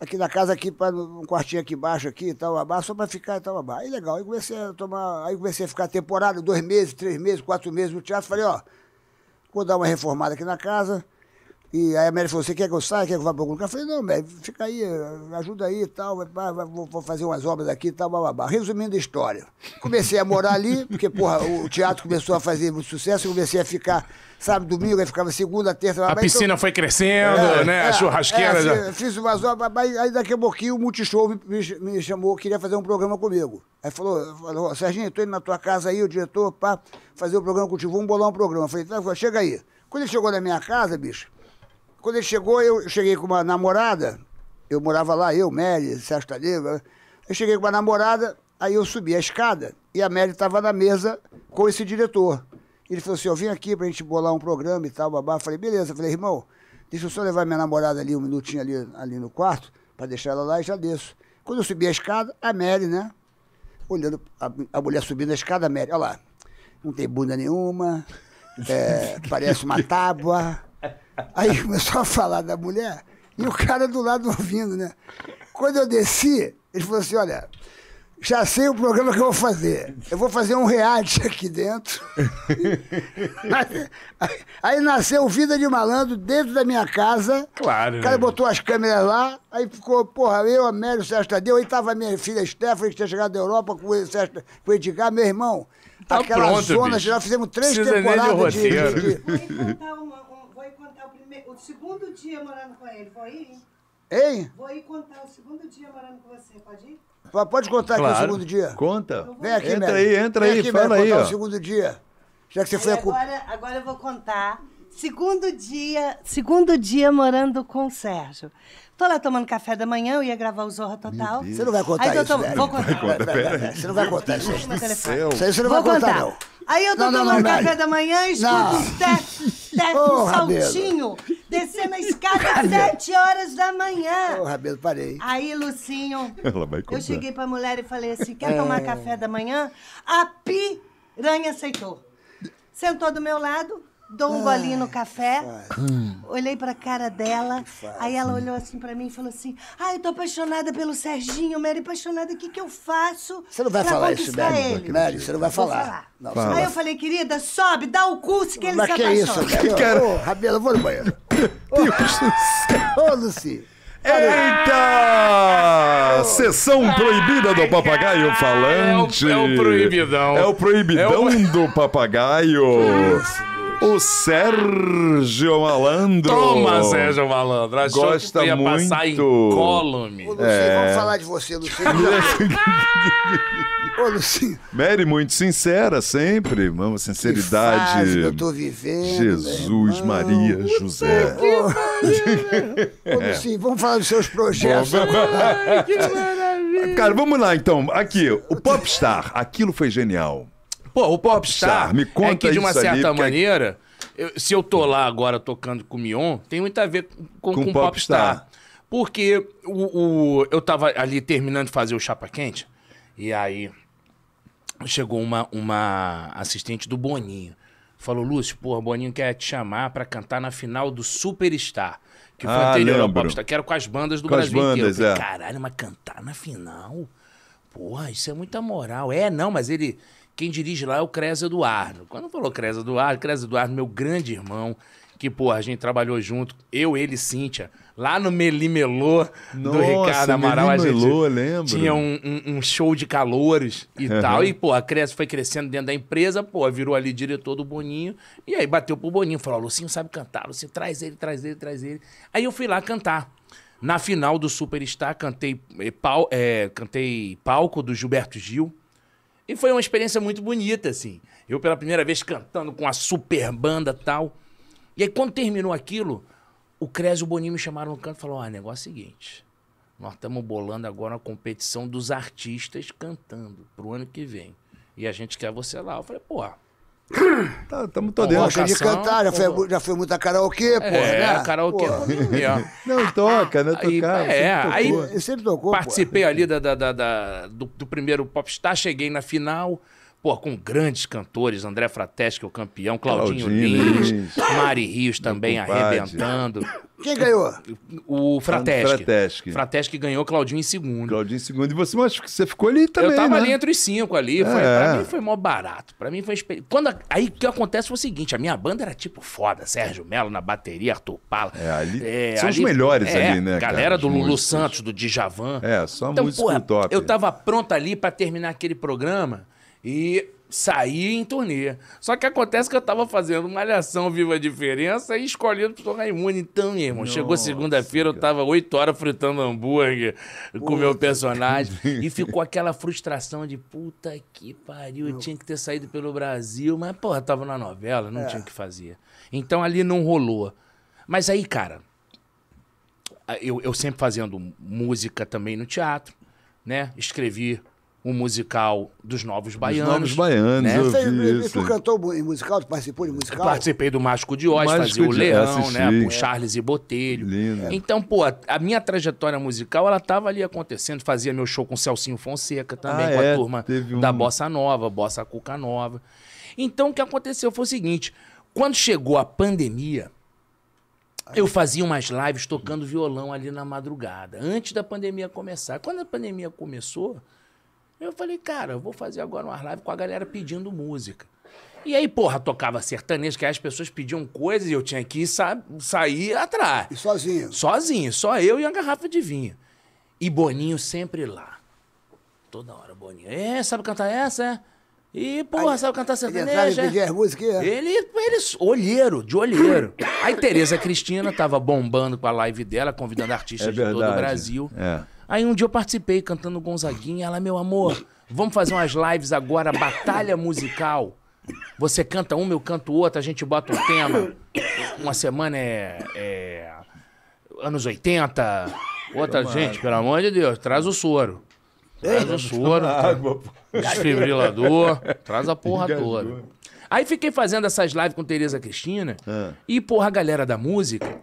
aqui na casa, aqui, pra, um quartinho aqui embaixo, aqui, abaixo só para ficar tal, Itauabá. Aí legal, aí comecei a tomar, aí comecei a ficar temporada, dois meses, três meses, quatro meses no teatro, falei, ó, vou dar uma reformada aqui na casa. E aí a Mary falou, você quer que eu saia, quer que eu vá pra algum lugar? Eu falei, não, Mary, fica aí, ajuda aí e tal, vai, vai, vou fazer umas obras aqui e tal, bababá. Resumindo a história, comecei a morar ali, porque, porra, o teatro começou a fazer muito sucesso, eu comecei a ficar sábado, domingo, aí ficava segunda, terça. A então piscina então, foi crescendo, é, né? É, a churrasqueira. É, assim, já... Fiz umas obras, mas aí daqui a pouquinho o Multishow me, me, chamou, queria fazer um programa comigo. Aí falou, falou Serginho, tô indo na tua casa aí, o diretor, pá, fazer o um programa contigo, vamos bolar um programa. Eu falei, tá, chega aí. Quando ele chegou na minha casa, bicho, quando ele chegou, eu cheguei com uma namorada, eu morava lá, eu, Mary, Sérgio Tadeu, eu cheguei com uma namorada, aí eu subi a escada e a Mary estava na mesa com esse diretor. Ele falou assim, eu vim aqui pra gente bolar um programa e tal, babá. Falei, beleza. Falei, irmão, deixa eu só levar minha namorada ali um minutinho ali, ali no quarto, para deixar ela lá e já desço. Quando eu subi a escada, a Mary, né? Olhando, a, a mulher subindo a escada, a Mary, olha lá, não tem bunda nenhuma, é, parece uma tábua. Aí começou a falar da mulher e o cara do lado ouvindo, né? Quando eu desci, ele falou assim, olha, já sei o programa que eu vou fazer. Eu vou fazer um reality aqui dentro. aí, aí, nasceu Vida de Malandro dentro da minha casa. Claro. O cara né? botou as câmeras lá, aí ficou, porra, eu, Amélio, Sérgio Tadeu, aí tava minha filha Stephanie, que tinha chegado da Europa com o, Sérgio, com o Edgar, meu irmão. Tá aquela pronto, zona, bicho. já fizemos três Precisa temporadas de, de, de... Vou contar, uma, vou contar o, primeiro, o segundo dia morando com ele, foi ir? Hein? Vou ir contar o segundo dia morando com você, pode ir? Pode contar claro. aqui o segundo dia? Conta. Vem aqui, Entra Mary. aí, entra Vem aí, aqui, fala Mary, aí. Contar ó. o segundo dia. Já que você Aí foi a agora, agora eu vou contar Segundo dia, segundo dia morando com o Sérgio. Tô lá tomando café da manhã, eu ia gravar o Zorra Total. Você não vai contar isso, Vou contar. Você não vai contar isso. você não vai Vou contar, não. Aí eu tô não, tomando não, café da manhã, escuto não. o Steph, oh, um saltinho, descendo a escada às sete horas da manhã. Ô, Rabelo, parei. Aí, Lucinho, eu cheguei pra mulher e falei assim, quer é. tomar café da manhã? A piranha aceitou. Sentou do meu lado, Dou um golinho no café, hum. olhei pra cara dela, aí ela olhou assim pra mim e falou assim: Ah, eu tô apaixonada pelo Serginho, Mary, apaixonada, o que, que eu faço? Você não vai falar isso, conquistar Mary. Mary, você não vai falar. falar. Não, Aí eu falei, querida, sobe, dá o curso que ele Mas se que é isso, apaixona. cara? Cara. Ô, Rabelo, vou no banheiro. Deus Ô, Luci. Eita! Sessão proibida do é papagaio falante. É o- é o proibidão. É o proibidão É do papagaio. O Sérgio Malandro. Toma, Sérgio Malandro. Achou Gosta que ia muito. passar em column. Ô, Lucinho, é... vamos falar de você, Lucinho. Ô, Lucinho. Mary, muito sincera sempre. Uma sinceridade. Que fase eu tô vivendo. Jesus, Maria, José. Ô, Lucinho, vamos falar dos seus projetos. Bom, Ai, que maravilha. Cara, vamos lá então. Aqui, o Popstar, aquilo foi genial. Pô, o popstar, tá. popstar me conta é que de uma certa ali, é maneira, é... eu, se eu tô lá agora tocando com o Mion, tem muito a ver com, com, com popstar. popstar. Porque o, o, eu tava ali terminando de fazer o Chapa Quente, e aí chegou uma, uma assistente do Boninho. Falou, Lúcio, porra, Boninho quer te chamar para cantar na final do Superstar. Que foi ah, anterior lembro. ao Popstar, que era com as bandas do com Brasil as bandas, inteiro. Falei, é. Caralho, mas cantar na final? Porra, isso é muita moral. É, não, mas ele, quem dirige lá é o Cres Eduardo. Quando falou Cres Eduardo, Cres Eduardo, meu grande irmão, que, pô, a gente trabalhou junto, eu, ele e Cíntia, lá no Melimelô do Ricardo Amaral. Melimelô, a gente lembro. tinha um, um, um, show de calores e uhum. tal. E, pô, a Cresce foi crescendo dentro da empresa, pô, virou ali diretor do Boninho. E aí bateu pro Boninho, falou: Lucinho sabe cantar, Lucinho, traz ele, traz ele, traz ele. Aí eu fui lá cantar. Na final do Superstar, cantei, é, pal, é, cantei palco do Gilberto Gil. E foi uma experiência muito bonita, assim. Eu pela primeira vez cantando com a super banda tal. E aí, quando terminou aquilo, o Cres e o Boninho me chamaram no canto e falaram: ó, ah, negócio é o seguinte. Nós estamos bolando agora uma competição dos artistas cantando pro ano que vem. E a gente quer você lá. Eu falei, Pô, Tá, tamo todo dentro. Gosta de cantar, já foi, já foi muita é, né? karaokê, pô. É, né? karaokê Não, toca, né? Tocar. Aí, é, aí. Sempre tocou, Participei ali da, da, da, da do, do primeiro Popstar, cheguei na final. Pô, com grandes cantores, André Frates, que é o campeão, Claudinho, Claudinho Lins, Lins, Mari Rios também arrebentando. Quem ganhou? O Fratesc. Fratesc. Fratesc ganhou, Claudinho em segundo. Claudinho em segundo. E você, mas você ficou ali também, Eu tava né? ali entre os cinco ali. É. pra mim foi mó barato. Pra mim foi... Quando a... Aí o que acontece foi o seguinte, a minha banda era tipo foda. Sérgio Melo na bateria, Arthur Pala. É, ali... É, são ali... os melhores é, ali, né, Galera cara, do Lulu músicos. Santos, do Djavan. É, só então, música top. Eu tava pronto ali pra terminar aquele programa e sair em turnê. Só que acontece que eu tava fazendo malhação Viva a Diferença e escolhendo pro Tom Raimundo. Então, meu irmão, Nossa, chegou segunda-feira, eu tava oito horas fritando hambúrguer com o meu personagem. e ficou aquela frustração de puta que pariu, eu tinha que ter saído pelo Brasil. Mas, porra, tava na novela, não é. tinha o que fazer. Então ali não rolou. Mas aí, cara, eu, eu sempre fazendo música também no teatro, né? Escrevi o musical dos Novos Baianos. Dos Novos Baianos, né? eu Você, Tu cantou em musical? participou de musical? Eu participei do Mágico de Oz, fazia o Leão, assisti. né? Com Charles e Botelho. Lindo. Então, pô, a minha trajetória musical, ela tava ali acontecendo. Fazia meu show com o Celcinho Fonseca também, ah, com a é? turma um... da Bossa Nova, Bossa Cuca Nova. Então, o que aconteceu foi o seguinte. Quando chegou a pandemia... Eu fazia umas lives tocando violão ali na madrugada, antes da pandemia começar. Quando a pandemia começou, eu falei, cara, eu vou fazer agora uma live com a galera pedindo música. E aí, porra, tocava sertanejo, que aí as pessoas pediam coisas e eu tinha que sa sair atrás. E sozinho? Sozinho, só eu e a garrafa de vinho. E Boninho sempre lá. Toda hora, Boninho. É, sabe cantar essa, é? E, porra, aí, sabe cantar sertanejo? Ele, é? música, é? ele, ele, olheiro, de olheiro. aí Tereza Cristina tava bombando com a live dela, convidando artistas é de todo o Brasil. É. Aí um dia eu participei cantando Gonzaguinha. Ela, meu amor, vamos fazer umas lives agora, batalha musical. Você canta uma, eu canto outra, a gente bota um tema. Uma semana é, é anos 80. Outra, gente, pelo amor de Deus, traz o soro. Traz o soro. desfibrilador. traz a porra toda. Aí fiquei fazendo essas lives com Tereza Cristina. É. E, porra, a galera da música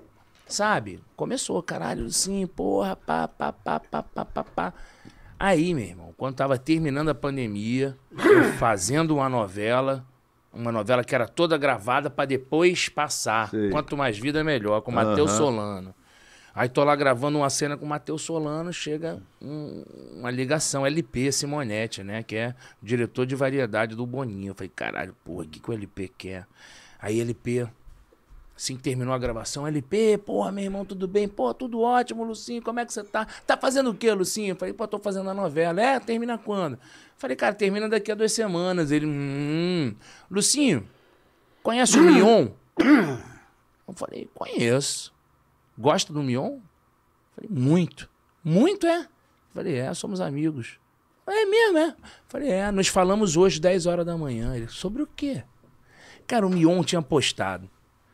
Sabe? Começou, caralho, assim, porra, pá, pá, pá, pá, pá, pá, pá. Aí, meu irmão, quando tava terminando a pandemia, fazendo uma novela, uma novela que era toda gravada para depois passar. Quanto mais vida, melhor, com o uhum. Matheus Solano. Aí tô lá gravando uma cena com o Matheus Solano, chega um, uma ligação, LP Simonetti, né? Que é diretor de variedade do Boninho. Eu falei, caralho, porra, o que, que o LP quer? Aí LP, Assim que terminou a gravação, LP, porra, meu irmão, tudo bem? Pô, tudo ótimo, Lucinho, como é que você tá? Tá fazendo o quê, Lucinho? Eu falei, pô, tô fazendo a novela. É, termina quando? Eu falei, cara, termina daqui a duas semanas. Ele, hum. Lucinho, conhece o Mion? Eu falei, conheço. Gosta do Mion? Eu falei, muito. Muito, é? Eu falei, é, somos amigos. É mesmo, é? Falei, é, nos falamos hoje, 10 horas da manhã. Ele, sobre o quê? Cara, o Mion tinha postado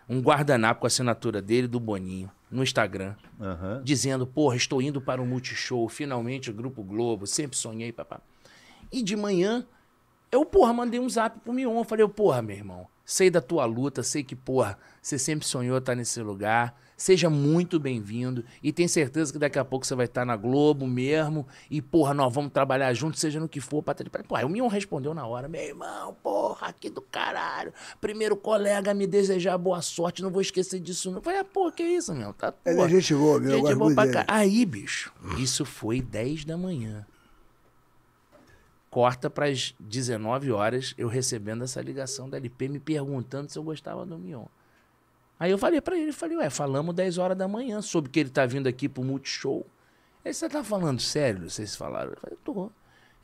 um guardanapo com a assinatura dele, do Boninho, no Instagram, uhum. dizendo: Porra, estou indo para o um Multishow, finalmente o Grupo Globo, sempre sonhei, papá. E de manhã, eu, porra, mandei um zap pro Mion. Falei: Porra, meu irmão, sei da tua luta, sei que, porra, você sempre sonhou estar tá nesse lugar. Seja muito bem-vindo e tenho certeza que daqui a pouco você vai estar na Globo mesmo e, porra, nós vamos trabalhar juntos, seja no que for. Pra... Porra, o Mion respondeu na hora, meu irmão, porra, aqui do caralho, primeiro colega a me desejar boa sorte, não vou esquecer disso. Não. Eu falei, ah, porra, que isso, meu? Tá, é porra, Ele a gente boa, meu, gente boa pra cá. Aí, bicho, isso foi 10 da manhã corta para as 19 horas eu recebendo essa ligação da LP me perguntando se eu gostava do Mion. Aí eu falei para ele, falei, ué, falamos 10 horas da manhã sobre que ele tá vindo aqui pro Multishow. Aí você tá falando sério? Vocês falaram? Eu falei, tô.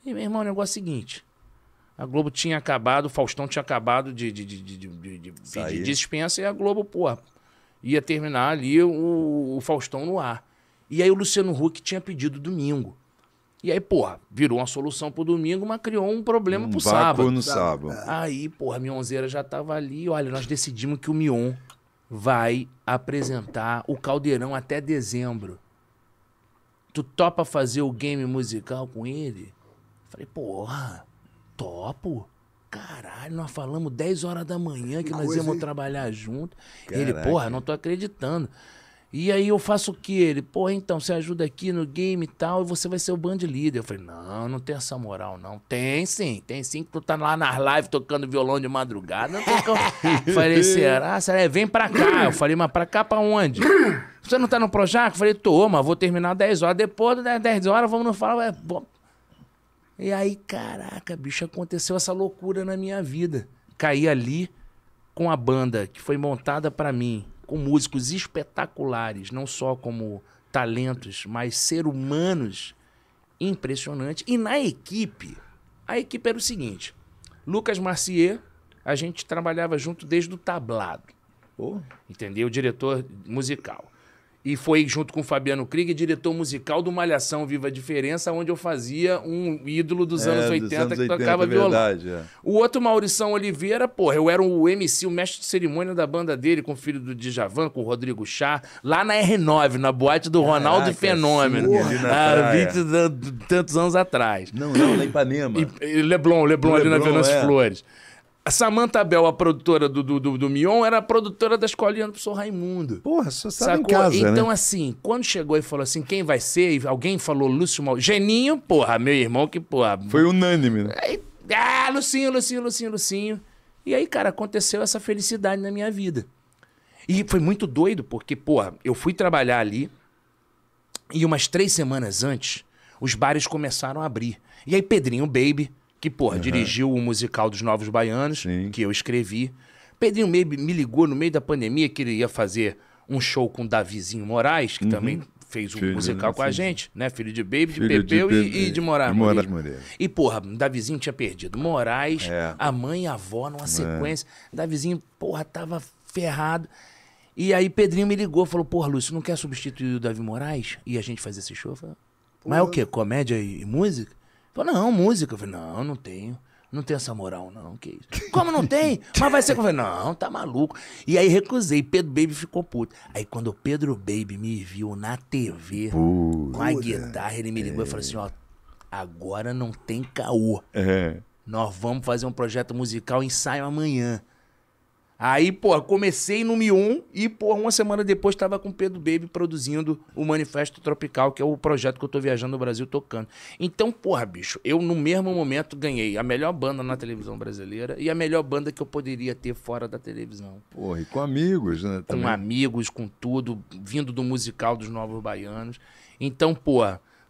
E meu irmão, o negócio é o seguinte. A Globo tinha acabado, o Faustão tinha acabado de, de, de, de, de, de dispensa e a Globo, porra, ia terminar ali o, o Faustão no ar. E aí o Luciano Huck tinha pedido domingo. E aí, porra, virou uma solução pro domingo, mas criou um problema um pro sábado. no sábado. Aí, porra, a Mionzeira já tava ali. Olha, nós decidimos que o Mion vai apresentar o Caldeirão até dezembro. Tu topa fazer o game musical com ele? Falei, porra, topo. Caralho, nós falamos 10 horas da manhã que, nós íamos trabalhar junto. Ele, porra, não tô acreditando. E aí eu faço o que? Ele, pô, então, você ajuda aqui no game e tal, e você vai ser o band leader Eu falei, não, não tem essa moral, não. Tem sim, tem sim, que tu tá lá nas lives tocando violão de madrugada. Tocando... falei, será? Será? É, vem pra cá. Eu falei, mas pra cá pra onde? você não tá no Projac? Eu falei, tô, mas vou terminar 10 horas. Depois né? das 10 horas, vamos no falar. E aí, caraca, bicho, aconteceu essa loucura na minha vida. Caí ali com a banda que foi montada para mim com músicos espetaculares, não só como talentos, mas ser humanos impressionante. E na equipe, a equipe era o seguinte: Lucas Marcier, a gente trabalhava junto desde o tablado. Oh. Entendeu? Diretor musical e foi junto com o Fabiano Krieg, diretor musical do Malhação Viva a Diferença, onde eu fazia um ídolo dos é, anos 80 dos anos 80, que tocava é verdade, violão. É. O outro, Maurição Oliveira, porra, eu era o MC, o mestre de cerimônia da banda dele, com o filho do Djavan, com o Rodrigo Chá, lá na R9, na boate do Caraca, Ronaldo Fenômeno. Há 20 tantos anos atrás. Não, não, na Ipanema. E, e Leblon, Leblon, ali na Venâncio é. Flores. A Samantha Bell, a produtora do, do, do, do Mion, era a produtora da escolinha do professor Raimundo. Porra, só sabe Sacou? em casa, né? Então, né? assim, quando chegou e falou assim, quem vai ser? E alguém falou Lúcio Mal... Geninho, porra, meu irmão que, porra... Foi unânime, né? Aí, ah, Lucinho, Lucinho, Lucinho, Lucinho. E aí, cara, aconteceu essa felicidade na minha vida. E foi muito doido, porque, porra, eu fui trabalhar ali e umas três semanas antes, os bares começaram a abrir. E aí, Pedrinho Baby que, porra, uhum. dirigiu o musical dos Novos Baianos, Sim. que eu escrevi. Pedrinho me, me ligou no meio da pandemia que ele ia fazer um show com Davizinho Moraes, que uhum. também fez um filho, musical com filho. a gente, né? Filho de Baby, filho de Pepeu de, e, e, de Moraes. De E, porra, Davizinho tinha perdido. Moraes, é. a mãe e a avó numa é. sequência. Davizinho, porra, tava ferrado. E aí Pedrinho me ligou, falou, porra, Lúcio, não quer substituir o Davi Moraes? E a gente fazer esse show? Eu falei, mas é o quê? Comédia e música? Falei, não, música. Eu falei, não, não tenho. Não tenho essa moral, não, que isso. Como não tem? Mas vai ser. Eu falei, não, tá maluco. E aí recusei. Pedro Baby ficou puto. Aí quando o Pedro Baby me viu na TV Pura. com a guitarra, ele me ligou é. e falou assim: ó, agora não tem caô. É. Nós vamos fazer um projeto musical, ensaio amanhã. Aí, pô, comecei no Mi1 e, pô, uma semana depois estava com o Pedro Baby produzindo o Manifesto Tropical, que é o projeto que eu tô viajando no Brasil tocando. Então, porra, bicho, eu no mesmo momento ganhei a melhor banda na televisão brasileira e a melhor banda que eu poderia ter fora da televisão. Porra, e com amigos, né? Também. Com amigos, com tudo, vindo do musical dos Novos Baianos. Então, pô,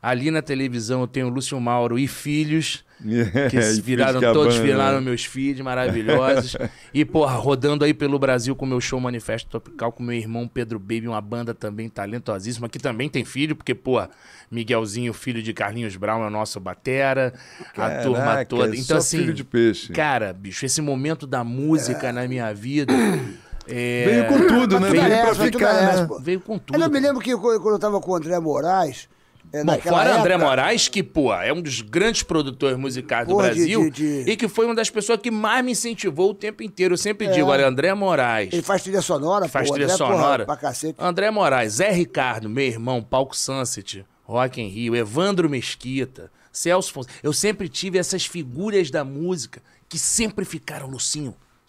ali na televisão eu tenho Lúcio Mauro e filhos Que é, viraram, todos viraram né? meus feeds maravilhosos. e, porra, rodando aí pelo Brasil com meu show Manifesto Tropical, com meu irmão Pedro Baby, uma banda também talentosíssima, que também tem filho, porque, porra, Miguelzinho, filho de Carlinhos Brown, é o nosso batera, Caraca, a turma toda. Então, assim. Filho de peixe. Cara, bicho, esse momento da música é. na minha vida. É... Veio com tudo, né? Veio, veio pra ficar, é, né? Veio com tudo. Eu me lembro que quando eu tava com o André Moraes, é, Bom, fora época... André Moraes, que, pô, é um dos grandes produtores musicais Porra, do Brasil de, de... e que foi uma das pessoas que mais me incentivou o tempo inteiro. Eu sempre é. digo, olha, André Moraes. Ele faz trilha sonora, Faz pô, trilha André sonora. Porra, André Moraes, Zé Ricardo, meu irmão, Palco Sunset, Rock em Rio, Evandro Mesquita, Celso Fonseca. Eu sempre tive essas figuras da música que sempre ficaram no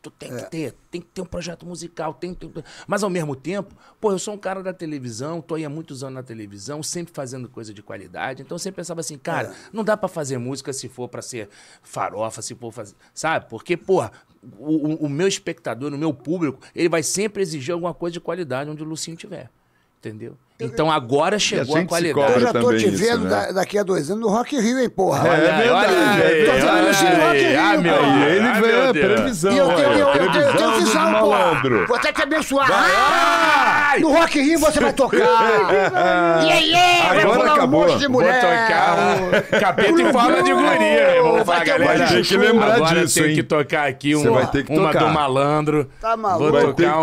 Tu tem que é. ter, tem que ter um projeto musical, tem, tem, tem, Mas ao mesmo tempo, pô, eu sou um cara da televisão, tô aí há muitos anos na televisão, sempre fazendo coisa de qualidade. Então eu sempre pensava assim, cara, é. não dá para fazer música se for para ser farofa, se for fazer. Sabe? Porque, porra, o, o, meu espectador, o meu público, ele vai sempre exigir alguma coisa de qualidade onde o Lucinho tiver. Entendeu? Então, então agora chegou a, a qualidade. Eu já tô te vendo isso, né? da, daqui a dois anos no Rock Rio, hein, porra. É, olha, é verdade. Olha, aí, tô assim olha, olha, olha, Rock Rio, ah, meu, ah, ele ah, vê a previsão. E eu tenho, eu, eu, tenho, eu tenho visão, porra. Vou até te abençoar. Vai. No Rock Rio você vai tocar. e aí, vai pular acabou. um monte de mulher. Vou tocar um capeta em forma de guria. Vou falar, galera. Tem que lembrar disso, tem que tocar aqui uma do malandro. Tá maluco. Vou tocar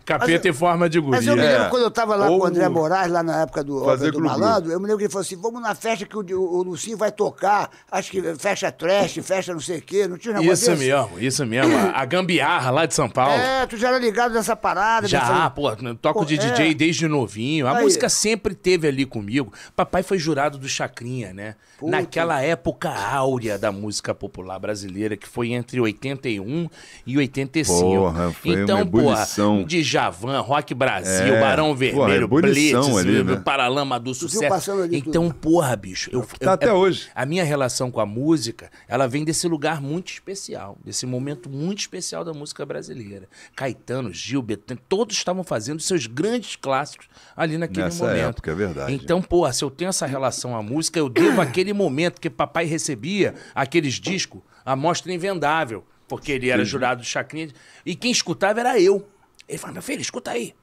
um capeta em forma de guria. Mas eu me lembro quando eu tava lá com o André Moraes. É. Moraes, lá na época do, Fazer do Malandro, eu me lembro que ele falou assim: vamos na festa que o, o, Lucinho vai tocar, acho que fecha trash, fecha não sei o quê, não tinha negócio Isso mesmo, isso mesmo. a gambiarra lá de São Paulo. É, tu já era ligado nessa parada. Já, né? falei, pô, toco pô, de DJ é. desde novinho. A Aí. música sempre teve ali comigo. Papai foi jurado do Chacrinha, né? Puta. Naquela época áurea da música popular brasileira, que foi entre 81 e 85. Porra, foi então, uma ebulição. porra, Djavan, Rock Brasil, é. Barão Vermelho, Blitz, Paralamas ali, né? Paralama do sucesso. Então, porra, bicho. Eu, é tá eu, até eu, é hoje. A minha relação com a música, ela vem desse lugar muito especial, desse momento muito especial da música brasileira. Caetano, Gil, Betânia, todos estavam fazendo seus grandes clássicos ali naquele Nessa momento. Época, é verdade. Então, porra, se eu tenho essa relação à música, eu devo aquele momento que papai recebia aqueles discos, a mostra invendável, porque ele era Sim. jurado do Chacrinha, e quem escutava era eu. Ele fala meu filho, escuta aí.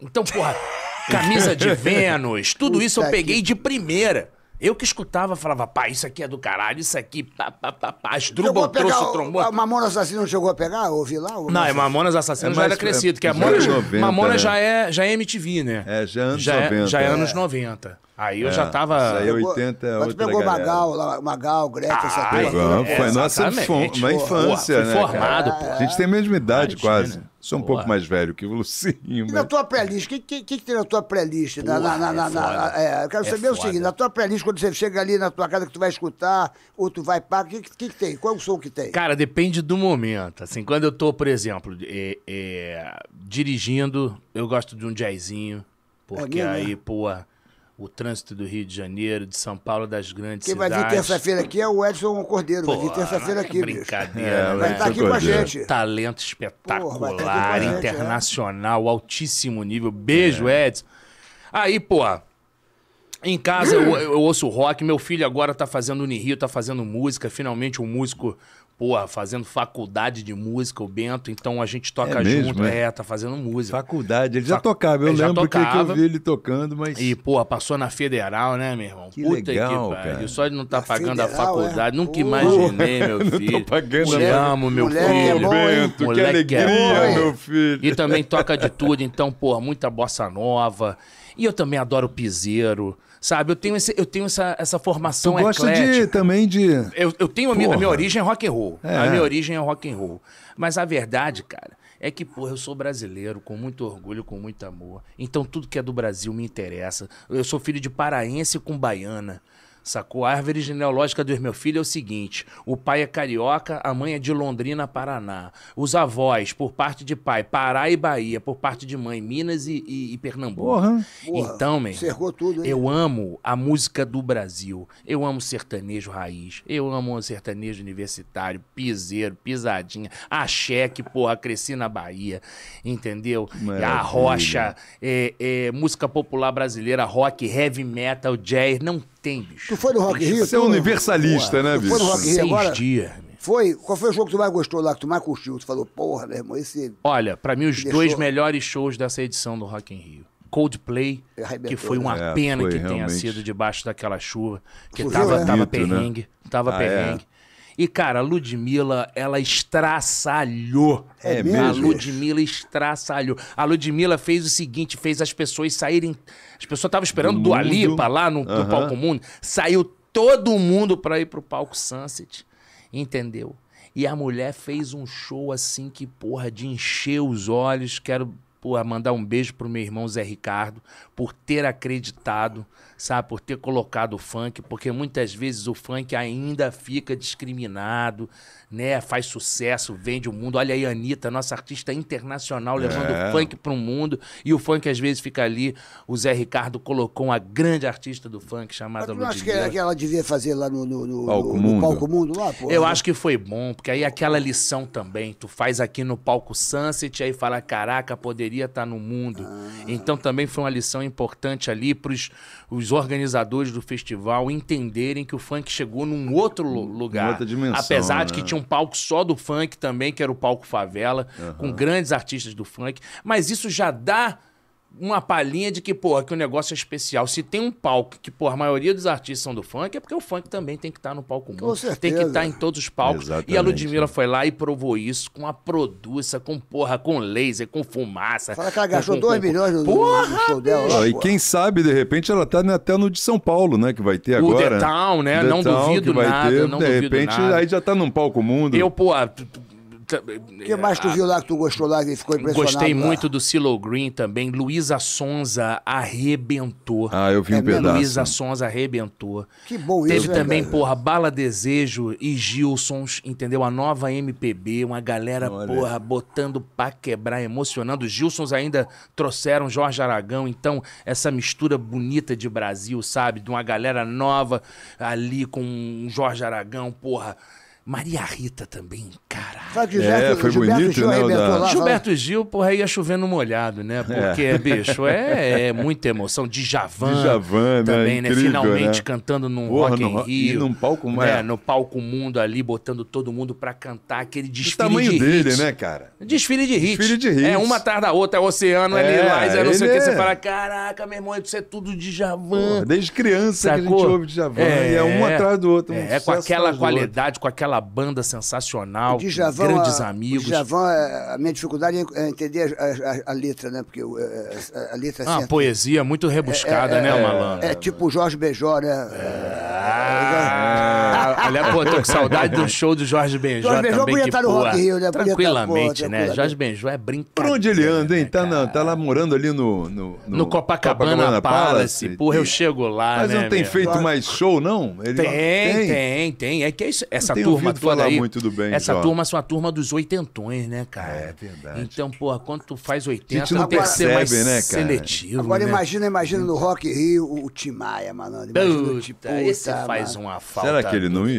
Então, porra, camisa de Vênus, tudo isso eu peguei de primeira. Eu que escutava, falava, pá, isso aqui é do caralho, isso aqui, pá, pá, pá, pá, Asdrubal trouxe o trombone. Mamonas Assassino chegou a pegar, ouvi lá? Ou não, é Mamona Assassino é já era crescido, que a Mamona 90, já, é, já é MTV, né? É, já é anos já 90. É, já é, é. anos 90. Aí eu é. já tava... aí é 80, é Mas pegou Magal, Magal, Greta, ah, essa coisa. Foi nossa infância, né, formado, A gente tem a mesma idade, quase. Sou um Boa. pouco mais velho que o Lucinho. Mas... Na tua playlist, o que, que, que, tem na tua playlist? Na, na, é na, na, na é, eu quero é saber foda. o seguinte, na tua playlist, quando você chega ali na tua casa que tu vai escutar, ou tu vai para, o que, que, que, tem? Qual é o som que tem? Cara, depende do momento. Assim, quando eu tô, por exemplo, é, é, dirigindo, eu gosto de um jazzinho, é porque aí, pô... Né? Porra, o trânsito do Rio de Janeiro, de São Paulo, das grandes Quem cidades. Quem vai vir terça-feira aqui é o Edson Cordeiro, Pô, vai vir terça-feira aqui. Brincadeira. É, né? vai estar tá aqui com a gente. Talento espetacular, gente, internacional, é. altíssimo nível. Beijo, é. Edson. Aí, pô, em casa eu, eu, ouço rock, meu filho agora tá fazendo Unirio, tá fazendo música, finalmente um músico porra, fazendo faculdade de música, o Bento, então a gente toca é mesmo, junto, é? é? tá fazendo música. Faculdade, ele já tocava, eu ele lembro tocava. Que, que, eu vi ele tocando, mas... E, porra, passou na Federal, né, meu irmão? Que Puta legal, que pariu, só ele não tá pagando federal, a é? faculdade, é? nunca imaginei, meu filho. não tô pagando amo, meu é filho. É bom, Bento, Moleque que alegria, meu filho. E também toca de tudo, então, porra, muita bossa nova, e eu também adoro piseiro, Sabe, eu tenho, esse, eu tenho essa, essa formação tu gosta eclética. De, também de... Eu, eu tenho a minha, a minha, origem é rock and roll. É. A minha origem é rock and roll. Mas a verdade, cara, é que, porra, eu sou brasileiro, com muito orgulho, com muito amor. Então tudo que é do Brasil me interessa. Eu sou filho de paraense com baiana sacou? A árvore genealógica dos meus filhos é o seguinte: o pai é carioca, a mãe é de Londrina, Paraná. Os avós, por parte de pai, Pará e Bahia, por parte de mãe, Minas e, e, e Pernambuco. Porra, então, meu tudo, eu amo a música do Brasil. Eu amo sertanejo raiz. Eu amo sertanejo universitário, piseiro, pisadinha, a Cheque, porra, cresci na Bahia, entendeu? Maravilha. A rocha, é, é, música popular brasileira, rock, heavy metal, jazz, não Tu foi no Rock Rio? Você é universalista, né, bicho? Foi no Rock Rio agora? dias. Foi? Qual foi o jogo que tu mais gostou lá, que tu mais curtiu? Tu falou, porra, meu irmão, esse... Olha, pra mim, os dois melhores shows dessa edição do Rock in Rio. Coldplay, é, que foi uma é, pena foi, que realmente. tenha sido debaixo daquela chuva, que tava, tava né? perrengue, tava ah, é. perrengue. É. E, cara, a Ludmilla, ela estraçalhou. É mesmo? A Ludmilla estraçalhou. A Ludmilla fez o seguinte, fez as pessoas saírem... As pessoas estavam esperando do, ali Alipa lá no, uhum. no palco mundo. Saiu todo mundo para ir pro palco Sunset. Entendeu? E a mulher fez um show assim que, porra, de encher os olhos. Quero porra, mandar um beijo pro meu irmão Zé Ricardo por ter acreditado sabe? Por ter colocado o funk, porque muitas vezes o funk ainda fica discriminado, né, faz sucesso, vende o mundo. Olha aí a Anitta, nossa artista internacional, levando é. o funk para o mundo. E o funk às vezes fica ali. O Zé Ricardo colocou uma grande artista do funk chamada Ludmilla. Eu acho que, é que ela devia fazer lá no, no, no, palco, no, mundo. palco mundo lá, pô, Eu né? acho que foi bom, porque aí aquela lição também, tu faz aqui no palco Sunset, aí fala, caraca, poderia estar tá no mundo. Ah. Então também foi uma lição importante ali para os organizadores do festival entenderem que o funk chegou num outro lugar. Outra dimensão, apesar né? de que né? tinha tinha um palco só do funk também, que era o palco favela, uhum. com grandes artistas do funk. Mas isso já dá uma palhinha de que, porra, que o negócio é especial. Se tem um palco que, porra, a maioria dos artistas são do funk, é porque o funk também tem que estar tá no palco mundo Tem que estar tá em todos os palcos. Exatamente, e a Ludmilla foi lá e provou isso com a produça, com porra, com laser, com fumaça. Fala que ela gastou 2 milhões no, porra, no show dela. e quem sabe, de repente, ela tá até no de São Paulo, né, que vai ter agora. O The Town, né? The não Town, duvido nada, ter, não de duvido repente, nada. aí já tá num palco mundo. Eu, porra é, o que mais tu viu lá que tu gostou lá e ficou impressionado? Gostei lá? muito do Silo Green também. Luísa Sonza arrebentou. Ah, eu vi é um pedaço. Luísa Sonza arrebentou. Que bom Teve isso, Teve né, também, porra, Bala Desejo e Gilsons, entendeu? A nova MPB, uma galera, Olha. porra, botando pra quebrar, emocionando. Gilsons ainda trouxeram Jorge Aragão, então essa mistura bonita de Brasil, sabe? De uma galera nova ali com Jorge Aragão, porra Maria Rita também, caralho. Sabe que é, Gilberto, é, foi Gilberto bonito, Gil né, arrebentou da... Gilberto Gil, porra, ia chovendo molhado, né? É. Porque, é. bicho, é, é muita emoção. Djavan, Djavan né, também, né? Incrível, Finalmente né? cantando num porra, Rock no, Rio. E num palco... Né? É, no palco mundo ali, botando todo mundo pra cantar aquele desfile o tamanho dele, né, cara? Desfile de hits. Desfile de hits. É uma atrás da outra, é Oceano, é, é Lilás, é não sei o que. Você é. fala, caraca, meu irmão, isso é tudo Djavan. Porra, desde criança Sacou? que a gente ouve Djavan. É, e é um atrás do outro. Um é, com aquela qualidade, com aquela aquela banda sensacional, Djavan, grandes amigos. Djavan, é, é, a minha dificuldade é, é entender a, a, a letra, né? Porque a, letra... Ah, poesia muito rebuscada, é, é, né, é, Malandro? É, tipo Jorge Bejó, né? Ah, Aliás, pô, tô com saudade do show do Jorge Benjó. Jorge Benjô podia estar no Rock Rio, né? Tranquilamente, né? né? Jorge Benjó é brincadeira. Por onde ele né, anda, hein? Tá, na, tá lá morando ali no. No, no, no Copacabana, Copacabana Palace. Porra, eu chego lá. Mas né, não tem meu? feito mais show, não? Ele tem, não... tem, tem, tem. É que é isso, essa não turma toda falar aí, muito do bem, Essa Jó. turma é uma turma dos oitentões, né, cara? É verdade. Então, pô, quando tu faz 80, não tem que ser mais né, seletivo. Agora né? imagina, imagina no Rock Rio o Tim Maia, malandro. Imagina o Tim esse faz uma falta. Será que ele não ia?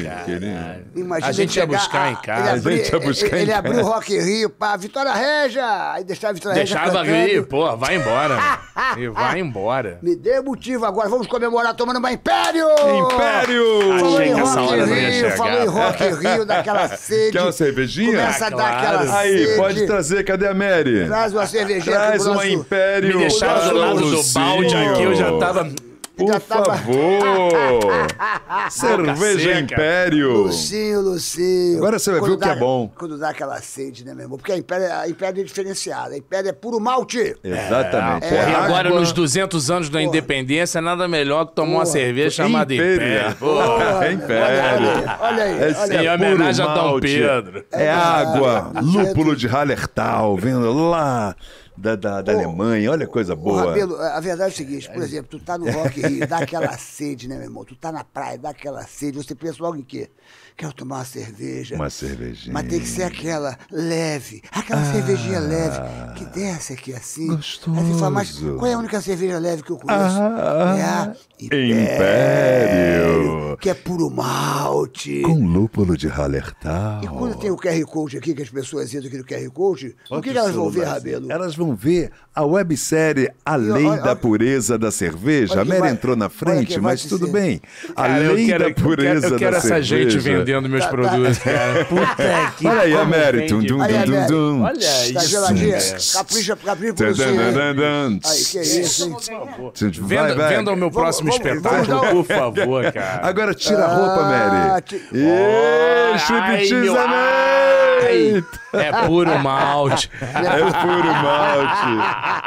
Imagina a gente ia buscar em ah, casa. Abri, a gente ia buscar ele, em ele casa. abriu o Rock Rio pra Vitória Regia. Aí deixava a Vitória deixava Regia. Deixava Rio, pô, vai embora. e vai embora. Me dê motivo agora, vamos comemorar tomando uma Império! Império! Falou Achei em Rock Rio, falou em né? Rock Rio, daquela sede. Quer uma cervejinha? Começa ah, a dar ah, claro. aquela Aí, sede. pode trazer, cadê a Mary? Traz uma cervejinha. Traz uma nosso, Império. Me deixaram do lado do balde aqui, eu já tava... Por tava... favor! Cerveja Império! Lucinho, Lucinho. Agora você vai ver o que é bom. Quando dá aquela sede, né, meu irmão? Porque a Império, é, a Império é diferenciada. A Império é puro malte. Exatamente. É, é. E agora, nos 200 anos da Porra. independência, nada melhor que tomar Porra. uma cerveja chamada Império. Porra. Império. Olha, olha aí. É, olha aí. Em homenagem a Dom Pedro. É, é água, é, tá lúpulo de Hallertal, vendo lá da, da, da Alemanha, olha coisa boa. Rabelo, a verdade é o seguinte, por é. exemplo, tu tá no Rock Rio, dá aquela sede, né, meu irmão? Tu tá na praia, dá aquela sede, você pensa logo em quê? quero tomar uma cerveja. Uma cervejinha. Mas tem que ser aquela leve, aquela ah, cervejinha leve, que desce aqui assim. Gostoso. Aí você fala, mas qual é a única cerveja leve que eu conheço? Ah, é a Império, Império, que é puro malte. Com lúpulo de Hallertau. E quando tem o QR Code aqui, que as pessoas entram aqui no QR Code, o que, que elas vão ver, Rabelo? Elas vão ver a websérie Além da Pureza da Cerveja. A Mera entrou na frente, mas tudo bem. Além da Pureza da Cerveja. Eu quero essa gente vindo vendendo meus tá, tá. produtos, tá. cara. Puta que Olha aí, Américo. Olha, isso. geladinha. Capricha, capricha Aí, que é isso, hein? Venda, vai, venda o meu vamos, próximo vamos, espetáculo, vamos por favor, cara. Agora tira a roupa, ah, Mary. Ah, que... E... É puro malte. É puro malte.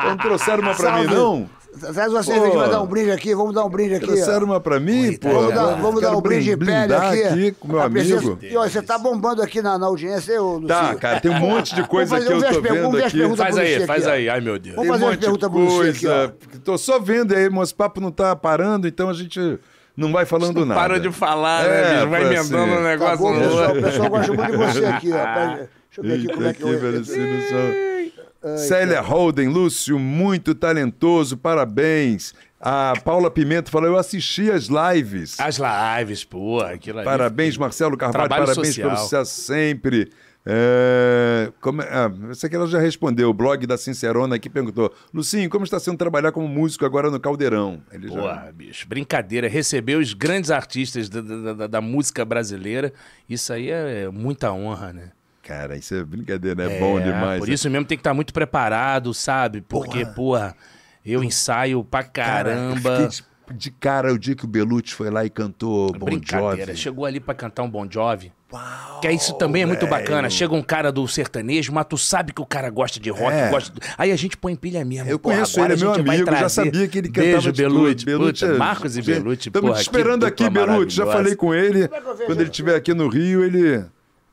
Não trouxeram uma pra Salve. mim, não? Traz uma cerveja, vai dar um brinde aqui, vamos dar um brinde aqui. Trouxeram uma pra mim, pô. Vamos dar, vamos dar um brinde de pele aqui. aqui com meu amigo. E olha, você tá bombando aqui na, na audiência, eu, Lucio. Tá, cara, tem um monte de coisa que eu tô vendo aqui. Faz aí, faz aí. Ai, meu Deus. Vamos fazer uma pergunta coisa. Tô só vendo aí, o papo não tá parando, então a gente não vai falando não nada. Para de falar, né, é, né, Vai emendando assim. um negócio. Tá bom, pessoal, o pessoal gosta muito de você aqui, ó. Deixa eu ver aqui como é que eu... Ai, Célia cara. Holden, Lúcio, muito talentoso, parabéns. A Paula Pimenta falou: eu assisti as lives. As lives, pô, aquilo Parabéns, que... Marcelo Carvalho, Trabalho parabéns social. pelo sucesso sempre. É, como, é, ah, essa aqui ela já respondeu. O blog da Sincerona aqui perguntou: Lucinho, como está sendo trabalhar como músico agora no Caldeirão? Ele já... bicho, brincadeira. Receber os grandes artistas da, da, da, da música brasileira, isso aí é muita honra, né? Cara, isso é brincadeira, né? É, bom demais. Por né? isso mesmo tem que estar tá muito preparado, sabe? Porque, porra, porra eu ensaio pra caramba. Cara, de cara o dia que o Belucci foi lá e cantou Bon Jovi. Chegou ali para cantar um Bon Jovi. Uau, que isso também é muito bacana. Chega um cara do sertanejo, mas tu sabe que o cara gosta de rock, é. gosta. Do... Aí a gente põe pilha mesmo. Eu porra, conheço ele, é meu amigo, trazer... já sabia que ele cantava Beijo, Belucci. Belucci Puta, é Marcos e Belucci, Estamos te esperando aqui, Belucci. Já falei com ele. Quando ele estiver aqui no Rio, ele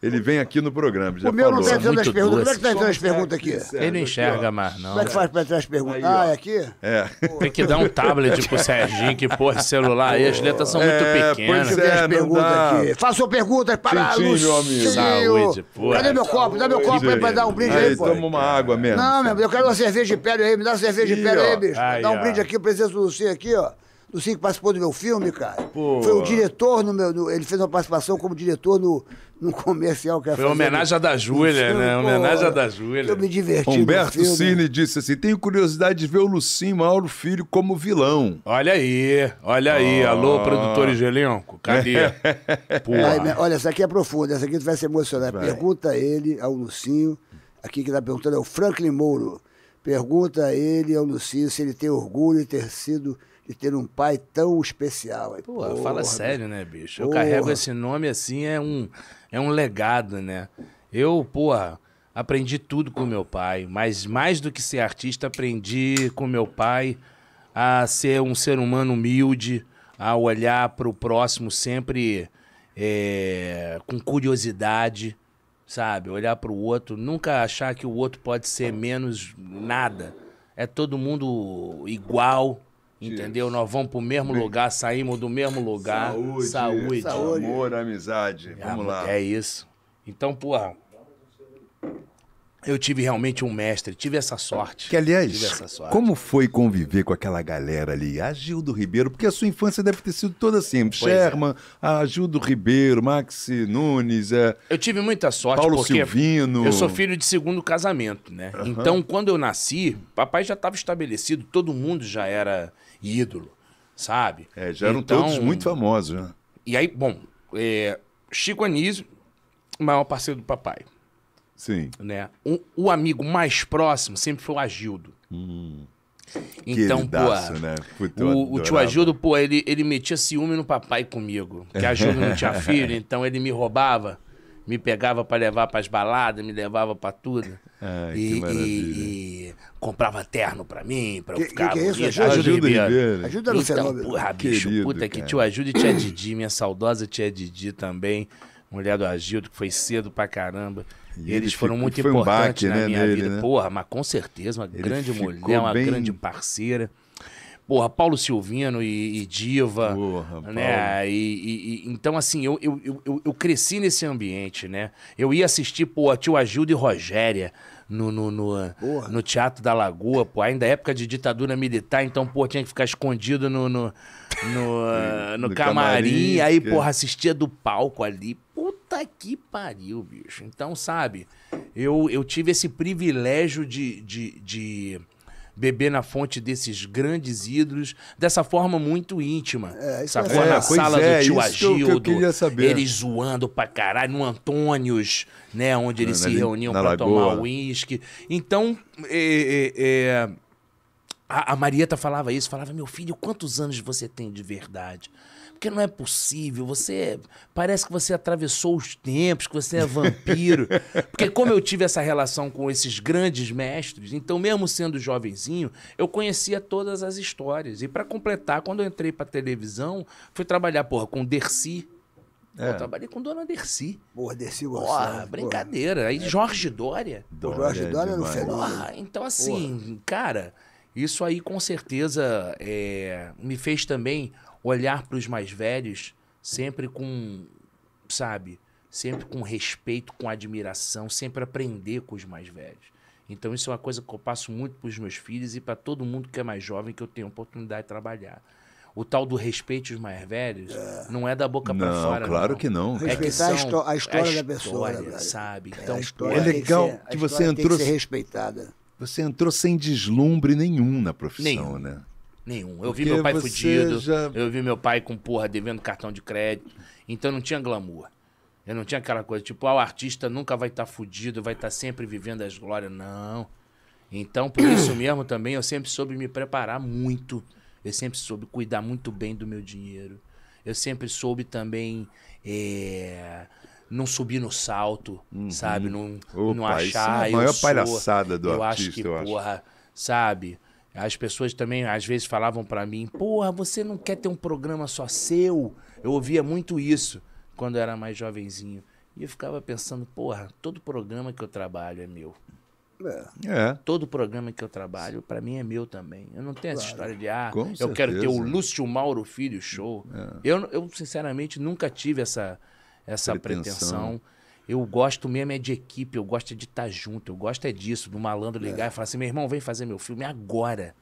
ele vem aqui no programa. Já o meu falou. não está é entrando as perguntas. Como é que está entrando as perguntas aqui? Ele não enxerga mais, não. Como é que faz para entrar as perguntas? ah, é aqui? É. Porra. Tem que dar um tablet pro Serginho, que, porra, celular aí, as letras são muito é, pequenas. Pois é, as perguntas dá. aqui. Façam perguntas para Tintim, Lucinho. Saúde, porra. Cadê meu copo? Dá meu copo aí é. para dar um brinde aí, aí pô. Toma uma água mesmo. Não, meu, eu quero uma cerveja de pele aí. Me dá uma cerveja de pele aí, bicho. Dá um brinde aqui, presença do Lucinho aqui, ó do que participou do meu filme, cara. Pô. Foi o diretor no meu. No, ele fez uma participação como diretor no, no comercial que Foi homenagem à da Júlia, né? Pô, homenagem à da Júlia. Eu me diverti. Humberto Cine disse assim: tenho curiosidade de ver o Lucinho Mauro Filho como vilão. Olha aí, olha aí. Alô, ah. produtores de elenco, cadê? Aí, olha, essa aqui é profunda, essa aqui tu vai se emocionar. Vai. Pergunta ele ao Lucinho. Aqui que tá perguntando é o Franklin Mouro. Pergunta a ele ao Lucinho se ele tem orgulho de ter sido de ter um pai tão especial. Pô, porra, fala sério, né, bicho? Porra. Eu carrego esse nome assim, é um, é um legado, né? Eu, porra, aprendi tudo com meu pai, mas mais do que ser artista, aprendi com meu pai a ser um ser humano humilde, a olhar para o próximo sempre é, com curiosidade, sabe? Olhar para o outro, nunca achar que o outro pode ser menos nada. É todo mundo igual Entendeu? Isso. Nós vamos pro mesmo Bem... lugar, saímos do mesmo lugar. Saúde, saúde, saúde. É, amor, amizade. Vamos lá. É isso. Então, porra, eu tive realmente um mestre, tive essa sorte. Que, aliás, essa sorte. como foi conviver com aquela galera ali? A Gildo Ribeiro, porque a sua infância deve ter sido toda assim. Pois é. Sherman, é. a Gildo Ribeiro, Maxi Nunes. É... Eu tive muita sorte Paulo porque Silvino. eu sou filho de segundo casamento, né? Uhum. Então, quando eu nasci, papai já estava estabelecido, todo mundo já era ídolo, sabe? É, já eram então, todos muito famosos, né? E aí, bom, é, Chico Anísio, maior parceiro do papai. Sim. Né? O, o amigo mais próximo sempre foi o Agildo. Hum. Então, pô, né? Puta, o, o, tio Agildo, pô, ele, ele metia ciúme no papai comigo. Que Agildo não tinha filho, então ele me roubava me pegava para levar para as baladas, me levava para tudo. Ai, e, e, e, comprava terno para mim, para eu ficar que, que é isso? Ajuda, ajuda, ajuda Ribeiro. Então, Ribeiro. Ajuda no então, Porra, bicho, Querido, puta cara. que tio ajude tia Didi, minha saudosa tia Didi também, mulher do Agildo, que foi cedo pra caramba. E eles foram ficou, muito importantes um baque, na né, minha nele, vida. Né? Porra, mas com certeza, uma ele grande mulher, uma grande parceira porra, Paulo Silvino e, e Diva, porra, né? E, e, então, assim, eu, eu, eu, eu, cresci nesse ambiente, né? Eu ia assistir, pô, a tio Agildo e Rogéria no, no, no, no, Teatro da Lagoa, pô, ainda é época de ditadura militar, então, pô, tinha que ficar escondido no, no, no, no, eh, no camarim, camarim, aí, que... porra, assistia do palco ali, puta que pariu, bicho. Então, sabe, eu, eu tive esse privilégio de, de, de beber na fonte desses grandes ídolos dessa forma muito íntima. É, sacou? É, na sala é, do tio Agildo. Que eu, eles zoando pra caralho, no Antônios, né? Onde eles na, se na, reuniam na pra Lagoa. tomar uísque. Então, é, é, é a, a Marieta tá, falava isso, falava, meu filho, quantos anos você tem de verdade? Porque não é possível. Você é, parece que você atravessou os tempos, que você é vampiro. Porque como eu tive essa relação com esses grandes mestres, então mesmo sendo jovenzinho, eu conhecia todas as histórias. E para completar, quando eu entrei para televisão, fui trabalhar, porra, com Dercy, é. Eu trabalhei com Dona Dercy. Porra, Dercy Gonçalves. Porra, brincadeira. Aí é. Jorge Dória. Dória Jorge Dória no é um fenômeno. Então, assim, porra. cara, isso aí com certeza é, me fez também olhar para os mais velhos sempre com, sabe, sempre com respeito, com admiração, sempre aprender com os mais velhos. Então isso é uma coisa que eu passo muito para os meus filhos e para todo mundo que é mais jovem que eu tenho oportunidade de trabalhar. O tal do respeito aos mais velhos é. não é da boca para fora. Claro não. que não. Respeitar é que são, a, história, a história da pessoa, né, sabe? É, então, é, legal que, que você entrou. respeitada. Você entrou sem deslumbre nenhum na profissão, nenhum. né? Nenhum. Eu Porque vi meu pai fudido, já... eu vi meu pai com porra devendo cartão de crédito. Então não tinha glamour. Eu não tinha aquela coisa, tipo, ah, o artista nunca vai estar tá fudido, vai estar tá sempre vivendo as glórias. Não. Então, por isso mesmo também, eu sempre soube me preparar muito. Eu sempre soube cuidar muito bem do meu dinheiro. Eu sempre soube também é, não subir no salto, uhum. sabe? Não, Opa, não achar. Isso é a maior palhaçada do eu artista, acho que, eu porra, acho. Sabe? As pessoas também às vezes falavam para mim: "Porra, você não quer ter um programa só seu?". Eu ouvia muito isso quando eu era mais jovenzinho. E eu ficava pensando: "Porra, todo programa que eu trabalho é meu". É. é. Todo programa que eu trabalho, para mim é meu também. Eu não tenho claro. essa história de ah, Com eu certeza. quero ter o Lúcio Mauro Filho show. É. Eu, eu sinceramente nunca tive essa essa pretensão. pretensão. Eu gosto mesmo é de equipe, eu gosto é de estar tá junto, eu gosto é disso, do malandro ligar é. e falar assim: meu irmão, vem fazer meu filme agora.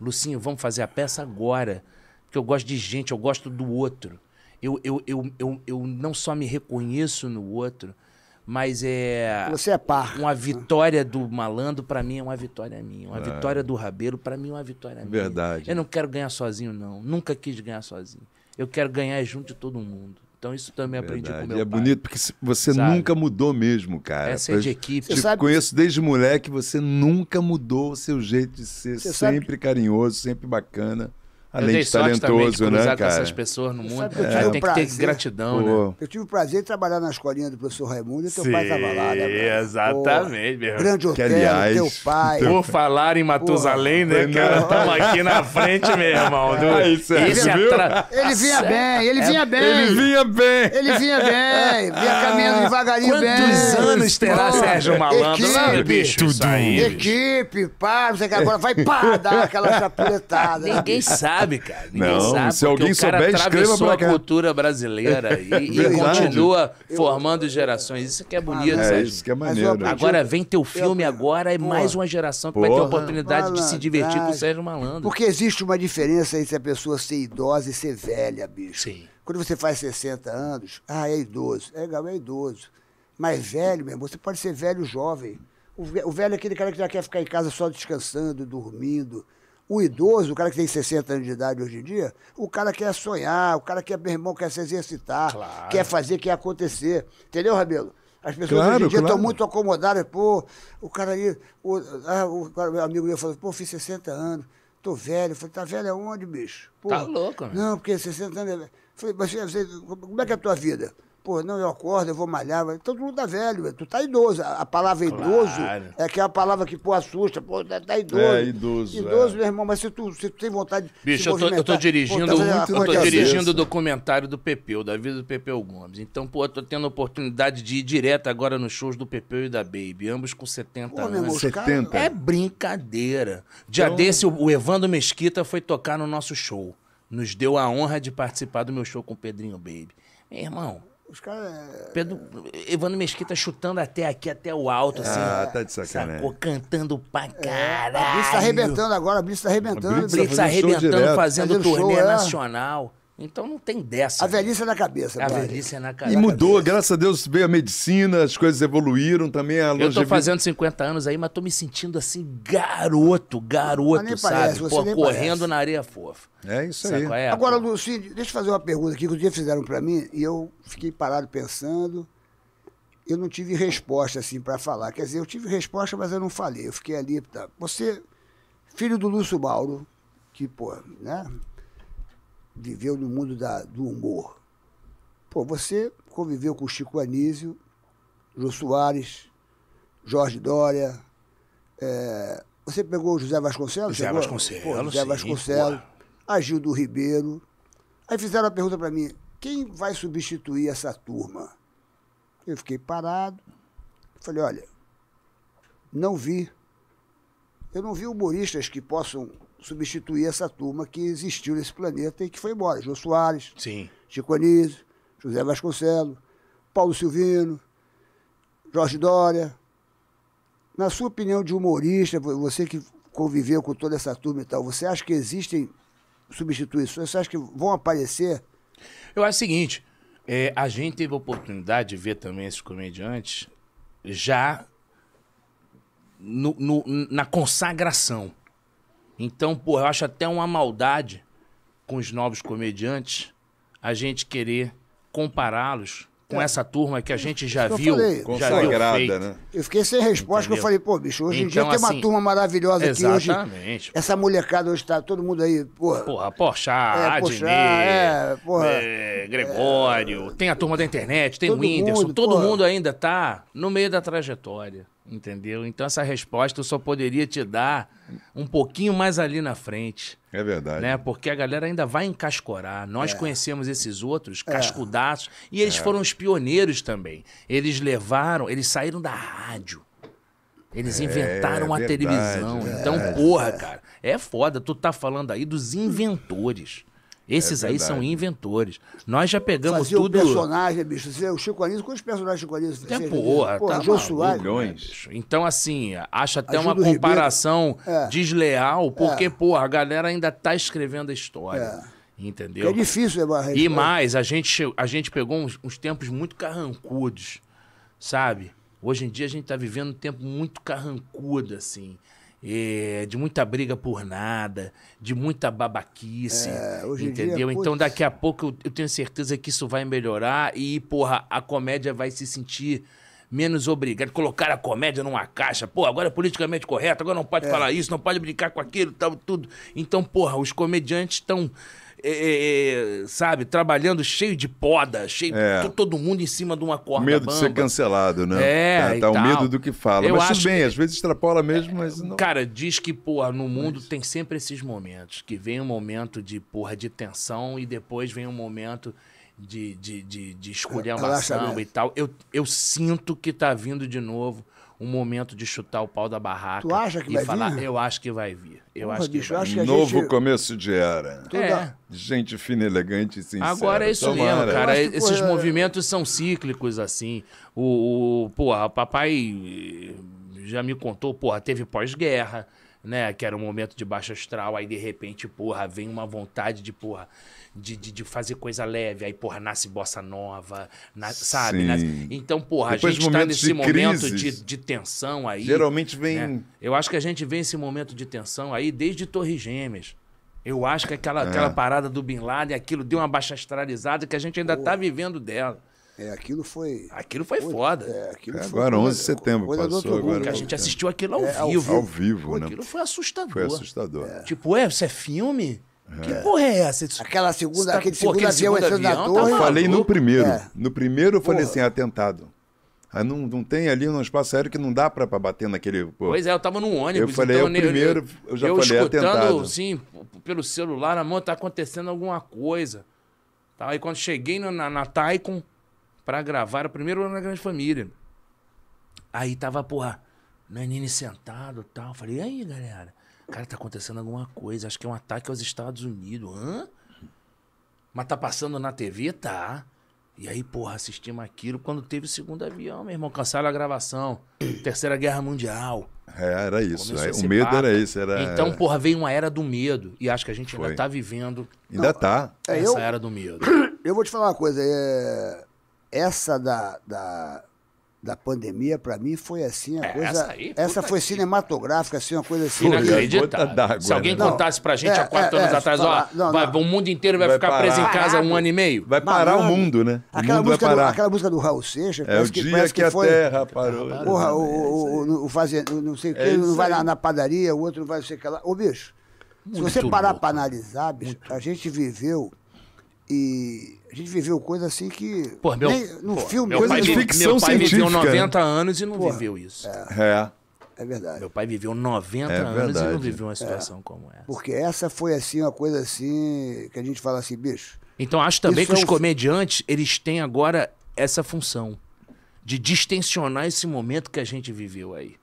Lucinho, vamos fazer a peça agora. Porque eu gosto de gente, eu gosto do outro. Eu, eu, eu, eu, eu não só me reconheço no outro, mas é. Você é par. Uma né? vitória do malandro, para mim, é uma vitória minha. Uma é. vitória do Rabelo para mim, é uma vitória minha. Verdade. Eu não quero ganhar sozinho, não. Nunca quis ganhar sozinho. Eu quero ganhar junto de todo mundo. Então isso também Verdade. aprendi com meu e é pai. É bonito porque você Sabe? nunca mudou mesmo, cara. Essa é de equipe. Você sabe... conheço desde moleque, você nunca mudou o seu jeito de ser, você sempre sabe... carinhoso, sempre bacana. Além de talentoso, de né, cara? com essas pessoas no mundo. é, tem prazer, que ter gratidão, pô. né? Eu tive o prazer de trabalhar na escolinha do professor Raimundo e teu Sim, pai estava lá, né? Exatamente, meu Grande hotel, que, aliás, teu pai. Por falar em Matusalém, né, cara? Tamo aqui na frente, meu irmão. Do... É, isso aí, Esse viu? Atra... Ele vinha bem, ele é, vinha bem. Ele vinha bem. Ele vinha bem. Vinha caminhando devagarinho Quantos bem. Quantos anos terá Sérgio Malandro, equipe, bicho? Tudo. Equipe, pá, você que agora vai pá, dar aquela chapuletada. Né, Ninguém sabe sabe, cara. Ninguém não, sabe. Se alguém souber, escreva pra cá. a cultura brasileira e, e continua eu, formando eu, gerações. Isso que é bonito, ah, É, isso que é maneiro. Aprendi, agora vem teu filme eu, agora é mais uma geração que porra, vai ter a oportunidade de se divertir com o Sérgio Malandro. Porque existe uma diferença entre a pessoa ser idosa e ser velha, bicho. Sim. Quando você faz 60 anos, ah, é idoso. É legal, é idoso. Mas velho, meu irmão, você pode ser velho jovem. O velho é aquele cara que já quer ficar em casa só descansando, dormindo. O idoso, o cara que tem 60 anos de idade hoje em dia, o cara quer sonhar, o cara quer, meu irmão, quer se exercitar, claro. quer fazer, quer acontecer. Entendeu, Rabelo? As pessoas claro, hoje em dia estão claro. muito acomodadas, pô, o cara aí, o, ah, o meu amigo meu falou, pô, fiz 60 anos, tô velho. Eu falei, tá velho aonde, bicho? Pô, tá louco, né? Não, porque 60 anos é velho. falei, mas você, como é que é a tua vida? pô, não, eu acordo, eu vou malhar. Todo mundo tá velho, tu tá idoso. A palavra idoso claro. é aquela é palavra que, pô, assusta, pô, tá, tá idoso. É, idoso. É. Idoso, é. meu irmão, mas se tu, se tu tem vontade Bicho, de. Bicho, eu, tô dirigindo, pô, tá eu tô tá dirigindo o documentário do Pepeu, da vida do Pepeu Gomes. Então, pô, eu tô tendo a oportunidade de ir direto agora nos shows do Pepeu e da Baby, ambos com 70 pô, anos. Irmão, 70. é brincadeira. Dia então... desse, o Evandro Mesquita foi tocar no nosso show nos deu a honra de participar do meu show com o Pedrinho Baby. Meu irmão, os caras. É- Pedro, Evandro Mesquita chutando até aqui, até o alto, assim. Ah, tá de sacanagem. Sacou, cantando pra é, caralho. É, a Blitz tá arrebentando agora, a Blitz tá arrebentando. A Blitz, Blitz tá arrebentando, fazendo, tá fazendo, turnê show, é. nacional. Então não tem dessa. A né? velhice é na cabeça. A velhice é na cabeça. E mudou, graças a Deus veio a medicina, as coisas evoluíram também. A longevidade... Eu tô fazendo 50 anos aí, mas tô me sentindo assim, garoto, garoto, sabe? Parece, Pô, correndo parece. na areia fofa. É isso sabe aí. É? Agora, Lucinho, deixa eu fazer uma pergunta aqui que um dia fizeram para mim e eu fiquei parado pensando. Eu não tive resposta assim para falar. Quer dizer, eu tive resposta, mas eu não falei. Eu fiquei ali. Tá? Você, filho do Lúcio Mauro, que, pô, né? viveu no mundo da, do humor. Pô, você conviveu com Chico Anísio, Jô Soares, Jorge Dória. É, você pegou o José Vasconcelos? José chegou? Vasconcelos. Pô, José sim, Vasconcelos, Agildo Ribeiro. Aí fizeram a pergunta para mim: quem vai substituir essa turma? Eu fiquei parado. Falei: olha, não vi. Eu não vi humoristas que possam substituir essa turma que existiu nesse planeta e que foi embora. Jô Soares, Sim. Chico Anísio, José Vasconcelos, Paulo Silvino, Jorge Dória. Na sua opinião de humorista, você que conviveu com toda essa turma e tal, você acha que existem substituições? Você acha que vão aparecer? Eu acho o seguinte, é, a gente teve a oportunidade de ver também esses comediantes já no, no, na consagração. Então, pô, eu acho até uma maldade com os novos comediantes a gente querer compará-los com é. essa turma que a gente já viu, falei, já viu feito. Né? Eu fiquei sem resposta, porque eu falei, pô, bicho, hoje então, em dia assim, tem uma assim, turma maravilhosa exatamente, aqui hoje. Essa molecada hoje tá, todo mundo aí, porra. Porra, Porchat, é, é, porra, é, Gregório, é, tem a turma da internet, tem o Whindersson, mundo, todo porra. mundo ainda tá no meio da trajetória. Entendeu? Então essa resposta eu só poderia te dar um pouquinho mais ali na frente. É verdade. Né? Porque a galera ainda vai encascorar. Nós é. conhecemos esses outros é. cascudaços é. e eles é. foram os pioneiros também. Eles levaram, eles saíram da rádio. Eles é, inventaram é a verdade, televisão. então, porra, cara, é foda. Tu tá falando aí dos inventores. Esses é aí são inventores. Nós já pegamos Fazia tudo. Quantos personagem, bicho. Você, é o Chico Anísio, quantos personagens Chico Anísio fez? É, porra, porra, tá Jô Soares. Milhões. Né? Então, assim, acho até uma comparação é. desleal, é. porque, é. porra, a galera ainda tá escrevendo a história. É. Entendeu? É difícil levar E mais, a gente, a gente pegou uns, uns tempos muito carrancudos, sabe? Hoje em dia a gente tá vivendo um tempo muito carrancudo, assim é, de muita briga por nada, de muita babaquice, é, entendeu? Dia, então daqui a pouco eu, eu, tenho certeza que isso vai melhorar e, porra, a comédia vai se sentir menos obrigada. Colocar a comédia numa caixa, pô, agora é politicamente correto, agora não pode é. falar isso, não pode brincar com aquilo, tal, tudo. Então, porra, os comediantes estão é, é, é, sabe, trabalhando cheio de poda, cheio é. de, todo mundo em cima de uma corda. O medo bamba. de ser cancelado, né? É, é tá, o tal. medo do que fala. Eu mas acho bem, que... às vezes extrapola mesmo, mas não. Cara, diz que, porra, no mundo mas... tem sempre esses momentos. Que vem um momento de, porra, de tensão e depois vem um momento de, de, de, de e tal. Eu, eu sinto que tá vindo de novo um momento de chutar o pau da barraca. Tu acha que vai falar, vir? Eu acho que vai vir. Eu Porra, acho que bicho, vai. Acho que Novo gente... começo de era. É. Gente fina, elegante e sincera. Agora é isso Tomara. mesmo, cara. Esses movimentos são cíclicos, assim. O, o porra, papai já me contou, porra, teve pós-guerra, né? Que era um momento de baixo astral. Aí, de repente, porra, vem uma vontade de, porra de, de, de, fazer coisa leve. Aí, porra, nasce bossa nova, na, sabe? Nasce... Então, porra, Depois a gente está nesse de momento crises, de, de tensão aí. Geralmente né? vem. Né? Eu acho que a gente vem esse momento de tensão aí desde Torres Gêmeas. Eu acho que aquela, é. aquela parada do Bin Laden, aquilo deu uma baixa estralizada que a gente ainda está vivendo dela. É, aquilo foi. Aquilo foi, foda. É, aquilo é, foi agora, 11 de setembro coisa passou. Agora, que a gente é. assistiu aquilo ao é, vivo. Ao vivo, Pô, né? Aquilo foi assustador. Foi assustador. É. Tipo, é, isso é filme? Que é. porra é essa? Aquela segunda, tá, aquele pô, segundo avião entrando na tá torre. eu falei no primeiro. É. No primeiro eu falei porra. assim, atentado. Aí não, não tem ali um espaço aéreo que não dá pra, pra bater naquele. Pô. Pois é, eu tava num ônibus. Eu falei, então, é né, o eu, primeiro, eu, eu já eu falei, escutando, atentado. Sim, pelo celular na mão, tá acontecendo alguma coisa. Tá? Aí quando cheguei na, na, Taikon pra gravar, o primeiro ano na Grande Família. Aí tava, porra, menino sentado e tal. Falei, e aí, galera? Cara, tá acontecendo alguma coisa. Acho que é um ataque aos Estados Unidos. Hã? Mas tá passando na TV? Tá. E aí, porra, assistimos aquilo quando teve o segundo avião, meu irmão. Cansaram a gravação. Terceira Guerra Mundial. É, era isso. É, o medo papo. era isso Era, então, porra, veio uma era do medo. E acho que a gente Foi. ainda tá vivendo. Ainda Não, tá. Essa é, eu, era do medo. Eu vou te falar uma coisa. É... Essa da, da da pandemia, para mim, foi assim a é, coisa. Essa, aí, essa foi cinematográfica, assim, uma coisa assim. Inacreditável. Se alguém né? contasse pra gente é, há quatro é, anos é, atrás, falar, ó, não, vai, o mundo inteiro vai, vai ficar parar. preso em casa um ano e meio. Vai parar o mundo, né? O aquela, mundo música do, aquela música do Raul Seixas. É o que, dia que, que a foi, terra parou. Ah, porra, o, o, o, fazendo, não sei o é que, não vai na, na, padaria, o outro não vai, sei o que lá. Ô, bicho, muito se você parar para pra analisar, bicho, a gente viveu e a gente viveu coisa assim que. Pô, meu, nem, no pô, filme, meu coisa pai, de assim. ficção meu pai viveu 90 né? anos e não pô, viveu isso. É. é. é. verdade. Meu pai viveu 90 é anos e não viveu uma é. situação como essa. Porque essa foi assim, uma coisa assim, que a gente fala assim, bicho. Então acho também que é os comediantes, eles têm agora essa função de distensionar esse momento que a gente viveu aí.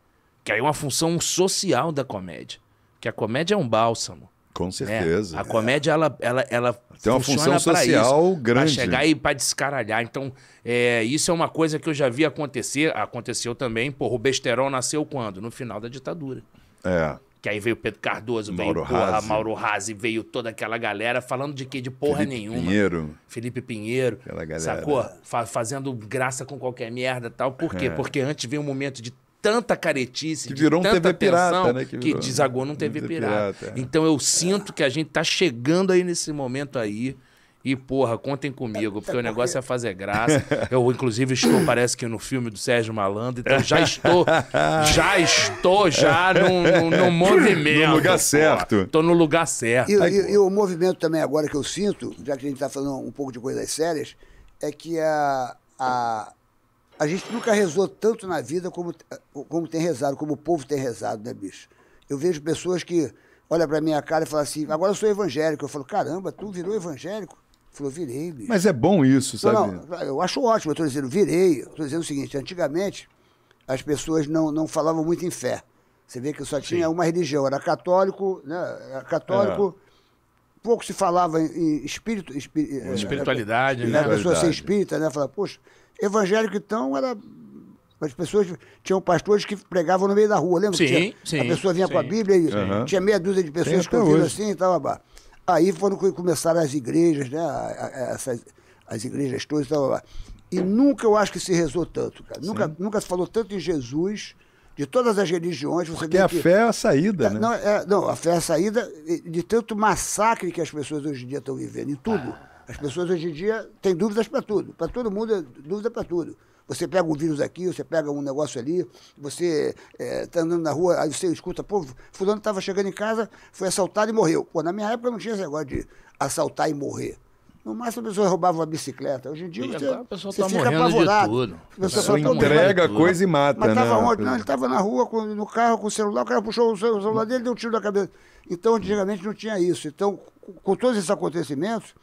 Que aí é uma função social da comédia. Que a comédia é um bálsamo. Com né? certeza. Né? A comédia, ela, ela, ela tem uma função social isso, grande. Para chegar e para descaralhar. Então, é, isso é uma coisa que eu já vi acontecer. Aconteceu também. Porra, o Besterol nasceu quando? No final da ditadura. É. Que aí veio Pedro Cardoso, Mauro veio porra, Mauro Razzi, veio toda aquela galera falando de que de porra Felipe nenhuma. Pinheiro. Felipe Pinheiro. Aquela galera. Sacou? Fa fazendo graça com qualquer merda tal. Por quê? É. Porque antes veio um momento de tanta caretice, que virou tanta um TV pirata, né? que, que desagou num TV, TV pirata. pirata. É. Então eu sinto que a gente tá chegando aí nesse momento aí. E, porra, contem comigo, porque o negócio é fazer graça. Eu, inclusive, estou, parece que no filme do Sérgio Malandro, então já estou, já estou já num, num, num movimento. No lugar certo. Estou no lugar certo. E, e, e, o movimento também agora que eu sinto, já que a gente está falando um pouco de coisas sérias, é que a, a, a gente nunca rezou tanto na vida como, como tem rezado, como o povo tem rezado, né, bicho? Eu vejo pessoas que olham para minha cara e falam assim, agora eu sou evangélico. Eu falo, caramba, tu virou evangélico? Falou, virei, bicho. Mas é bom isso, sabe? Não, não, eu acho ótimo, eu tô dizendo, virei. Eu tô dizendo o seguinte, antigamente as pessoas não, não falavam muito em fé. Você vê que só tinha Sim. uma religião, era católico, né? Era católico. É. Pouco se falava em espírito, espir... espiritualidade, né? A pessoa ser espírita, né? Falava, poxa, evangélico, então, era. As pessoas tinham pastores que pregavam no meio da rua, lembra? Sim, tinha, sim. A pessoa vinha sim. com a Bíblia e uhum. tinha meia dúzia de pessoas que ouviram assim e tal, blá. Aí foram começaram as igrejas, né? Essas, as igrejas todas e tal, blá. E nunca eu acho que se rezou tanto, cara. Nunca, nunca se falou tanto em Jesus de todas as religiões. Você Porque a que... fé é a saída, é, né? Não, é, não, a fé é a saída de tanto massacre que as pessoas hoje em dia estão vivendo, em tudo. Ah. As pessoas hoje em dia têm dúvidas para tudo. Para todo mundo, é dúvida para tudo. Você pega um vírus aqui, você pega um negócio ali, você está eh, é, andando na rua, aí você escuta, pô, fulano estava chegando em casa, foi assaltado e morreu. Pô, na minha época não tinha esse negócio de assaltar e morrer. No máximo a pessoa roubava uma bicicleta. Hoje em dia e você, a pessoa você tá fica apavorado. A pessoa fala, entrega coisa e mata. Mas estava né? onde? Não, ele estava na rua, com, no carro, com o celular, o cara puxou o celular dele e deu um tiro na cabeça. Então, antigamente não tinha isso. Então, com todos esses acontecimentos,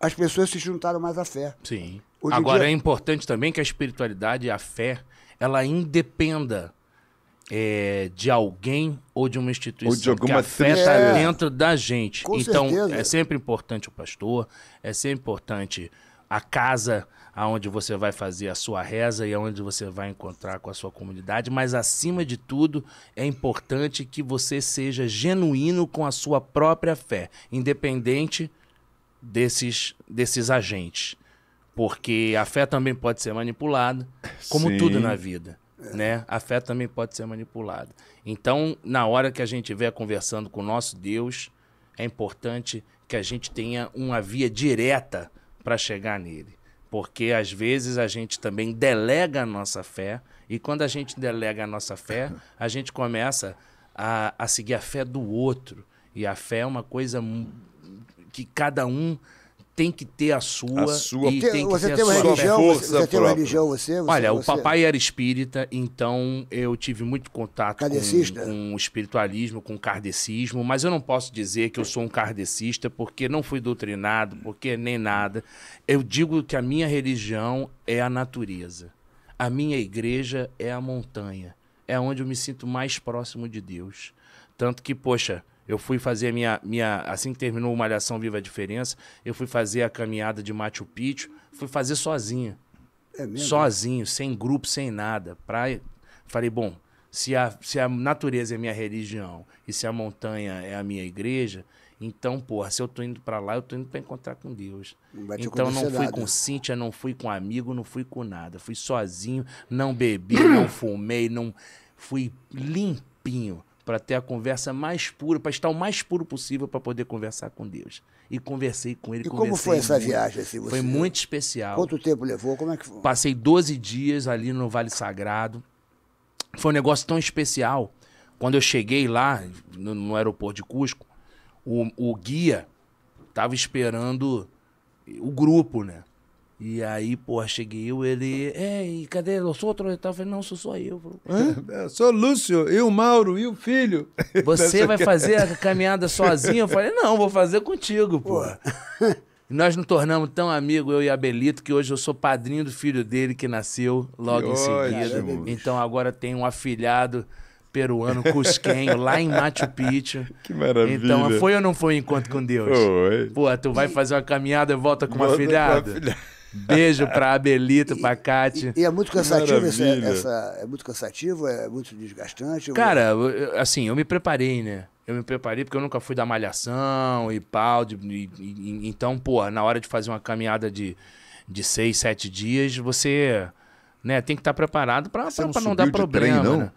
as pessoas se juntaram mais à fé. Sim. Hoje Agora dia... é importante também que a espiritualidade e a fé ela independa é, de alguém ou de uma instituição. Ou de alguma que a está é. dentro da gente. Com então, certeza. é sempre importante o pastor, é sempre importante a casa aonde você vai fazer a sua reza e aonde você vai encontrar com a sua comunidade, mas acima de tudo é importante que você seja genuíno com a sua própria fé, independente desses, desses agentes. Porque a fé também pode ser manipulada, como Sim. tudo na vida. Né? A fé também pode ser manipulada. Então, na hora que a gente estiver conversando com o nosso Deus, é importante que a gente tenha uma via direta para chegar nele. Porque às vezes a gente também delega a nossa fé, e quando a gente delega a nossa fé, a gente começa a, a seguir a fé do outro. E a fé é uma coisa que cada um tem que ter a sua. A sua e tem, que ter a religião? Você, você tem uma religião, você? Olha, você... o papai era espírita, então eu tive muito contato com, o espiritualismo, com kardecismo, mas eu não posso dizer que eu sou um kardecista porque não fui doutrinado, porque nem nada. Eu digo que a minha religião é a natureza. A minha igreja é a montanha. É onde eu me sinto mais próximo de Deus. Tanto que, poxa, eu fui fazer a minha, minha. Assim que terminou o Malhação Viva a Diferença, eu fui fazer a caminhada de Machu Picchu, fui fazer sozinho. É sozinho, sem grupo, sem nada. Pra... Falei, bom, se a, se a natureza é minha religião e se a montanha é a minha igreja, então, porra, se eu tô indo para lá, eu tô indo para encontrar com Deus. então não fui nada. com Cíntia, não fui com amigo, não fui com nada. Fui sozinho, não bebi, não fumei, não fui limpinho para ter a conversa mais pura, para estar o mais puro possível para poder conversar com Deus. E conversei com ele. E como foi essa muito, viagem? Assim, foi muito especial. Quanto tempo levou? Como é que foi? Passei 12 dias ali no Vale Sagrado. Foi um negócio tão especial. Quando eu cheguei lá, no, no aeroporto de Cusco, o, o guia estava esperando o grupo, né? E aí, porra, cheguei eu, ele, ei, cadê os outros? Eu falei, não, sou só eu. Falei, sou Lúcio, e o Mauro, e o filho. Você vai é. fazer a caminhada sozinho? Eu falei, não, vou fazer contigo, porra. Nós nos tornamos tão amigos, eu e Abelito, que hoje eu sou padrinho do filho dele que nasceu logo que em seguida. Ótimo. Então agora tem um afilhado peruano cusquenho lá em Machu Picchu. Que maravilha. Então foi ou não foi um encontro com Deus? Foi. Pô, tu vai fazer uma caminhada e volta com uma afilhada. Com afilhada. Beijo pra Abelita, pra Cátia. E, e, é muito cansativo essa, essa, É muito cansativo, é muito desgastante. Cara, eu, assim, eu me preparei, né? Eu me preparei porque eu nunca fui da malhação e pau. De, e, e, então, porra, na hora de fazer uma caminhada de, de seis, sete dias, você né, tem que estar tá preparado pra, pra, pra não dar problema. Trem, não? Né?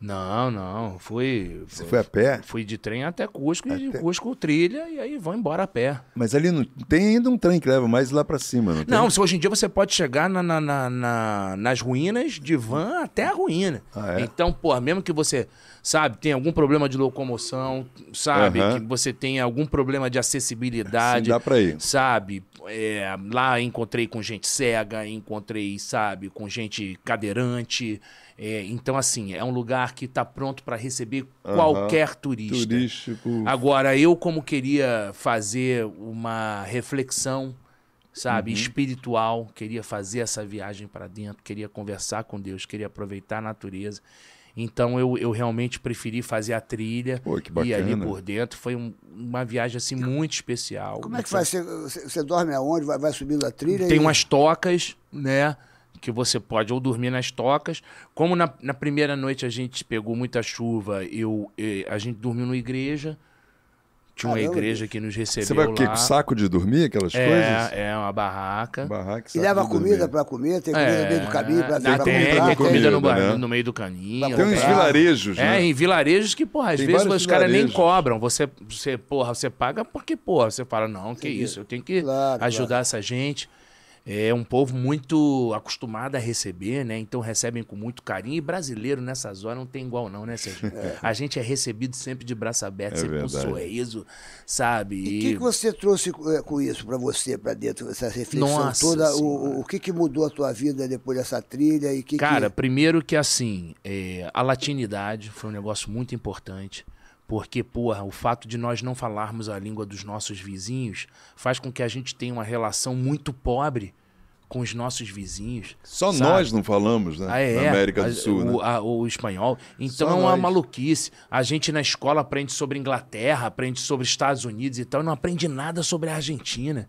Não, não. Fui. Você foi a pé? Fui de trem até Cusco até... e de Cusco trilha e aí vou embora a pé. Mas ali não tem ainda um trem que leva mais lá para cima, não tem? Não, hoje em dia você pode chegar na, na, na, nas ruínas de van até a ruína. Ah, é? Então, pô, mesmo que você, sabe, tem algum problema de locomoção, sabe, uhum. que você tem algum problema de acessibilidade. Sim, dá pra ir. Sabe, é, lá encontrei com gente cega, encontrei, sabe, com gente cadeirante. É, então, assim, é um lugar que está pronto para receber qualquer turista. Turístico. Agora, eu, como queria fazer uma reflexão, sabe, uhum. espiritual, queria fazer essa viagem para dentro, queria conversar com Deus, queria aproveitar a natureza. Então eu, eu realmente preferi fazer a trilha e e ali por dentro. Foi um, uma viagem assim muito especial. Como é que faz? Você, você dorme aonde? Vai, vai subindo a trilha? Tem e... umas tocas, né? que você pode ou dormir nas tocas. Como na, na primeira noite a gente pegou muita chuva, eu, eu a gente dormiu na igreja. Tinha uma Caramba, igreja que nos recebeu. Você vai o quê? Com saco de dormir, aquelas é, coisas? É, uma barraca. barraca e leva comida para comer, tem comida é, no meio do é, caminho para comprar. Tem, tem comida, comida no, né? no, meio do caminho. Tem uns vilarejos, é, né? É, em vilarejos que, porra, às tem vezes os caras nem cobram. Você, você, porra, você paga porque, porra, você fala, não, que Entendi. isso, eu tenho que claro, ajudar claro. essa gente. É um povo muito acostumado a receber, né? Então recebem com muito carinho. E brasileiro nessas zona não tem igual, não, né, Sérgio? É. A gente é recebido sempre de braço aberto, é sempre verdade. com um sorriso, sabe? E o que, que, você trouxe é, com isso para você, para dentro, essa reflexão Nossa toda? O, o, que, que mudou a tua vida depois dessa trilha? e que Cara, que... primeiro que assim, é, a latinidade foi um negócio muito importante. Porque, porra, o fato de nós não falarmos a língua dos nossos vizinhos faz com que a gente tenha uma relação muito pobre com os nossos vizinhos. Só sabe? nós não falamos, né? Ah, é, na América do Sul. O, né? a, o espanhol. Então Só é uma nós. maluquice. A gente na escola aprende sobre Inglaterra, aprende sobre Estados Unidos e tal, e não aprende nada sobre a Argentina.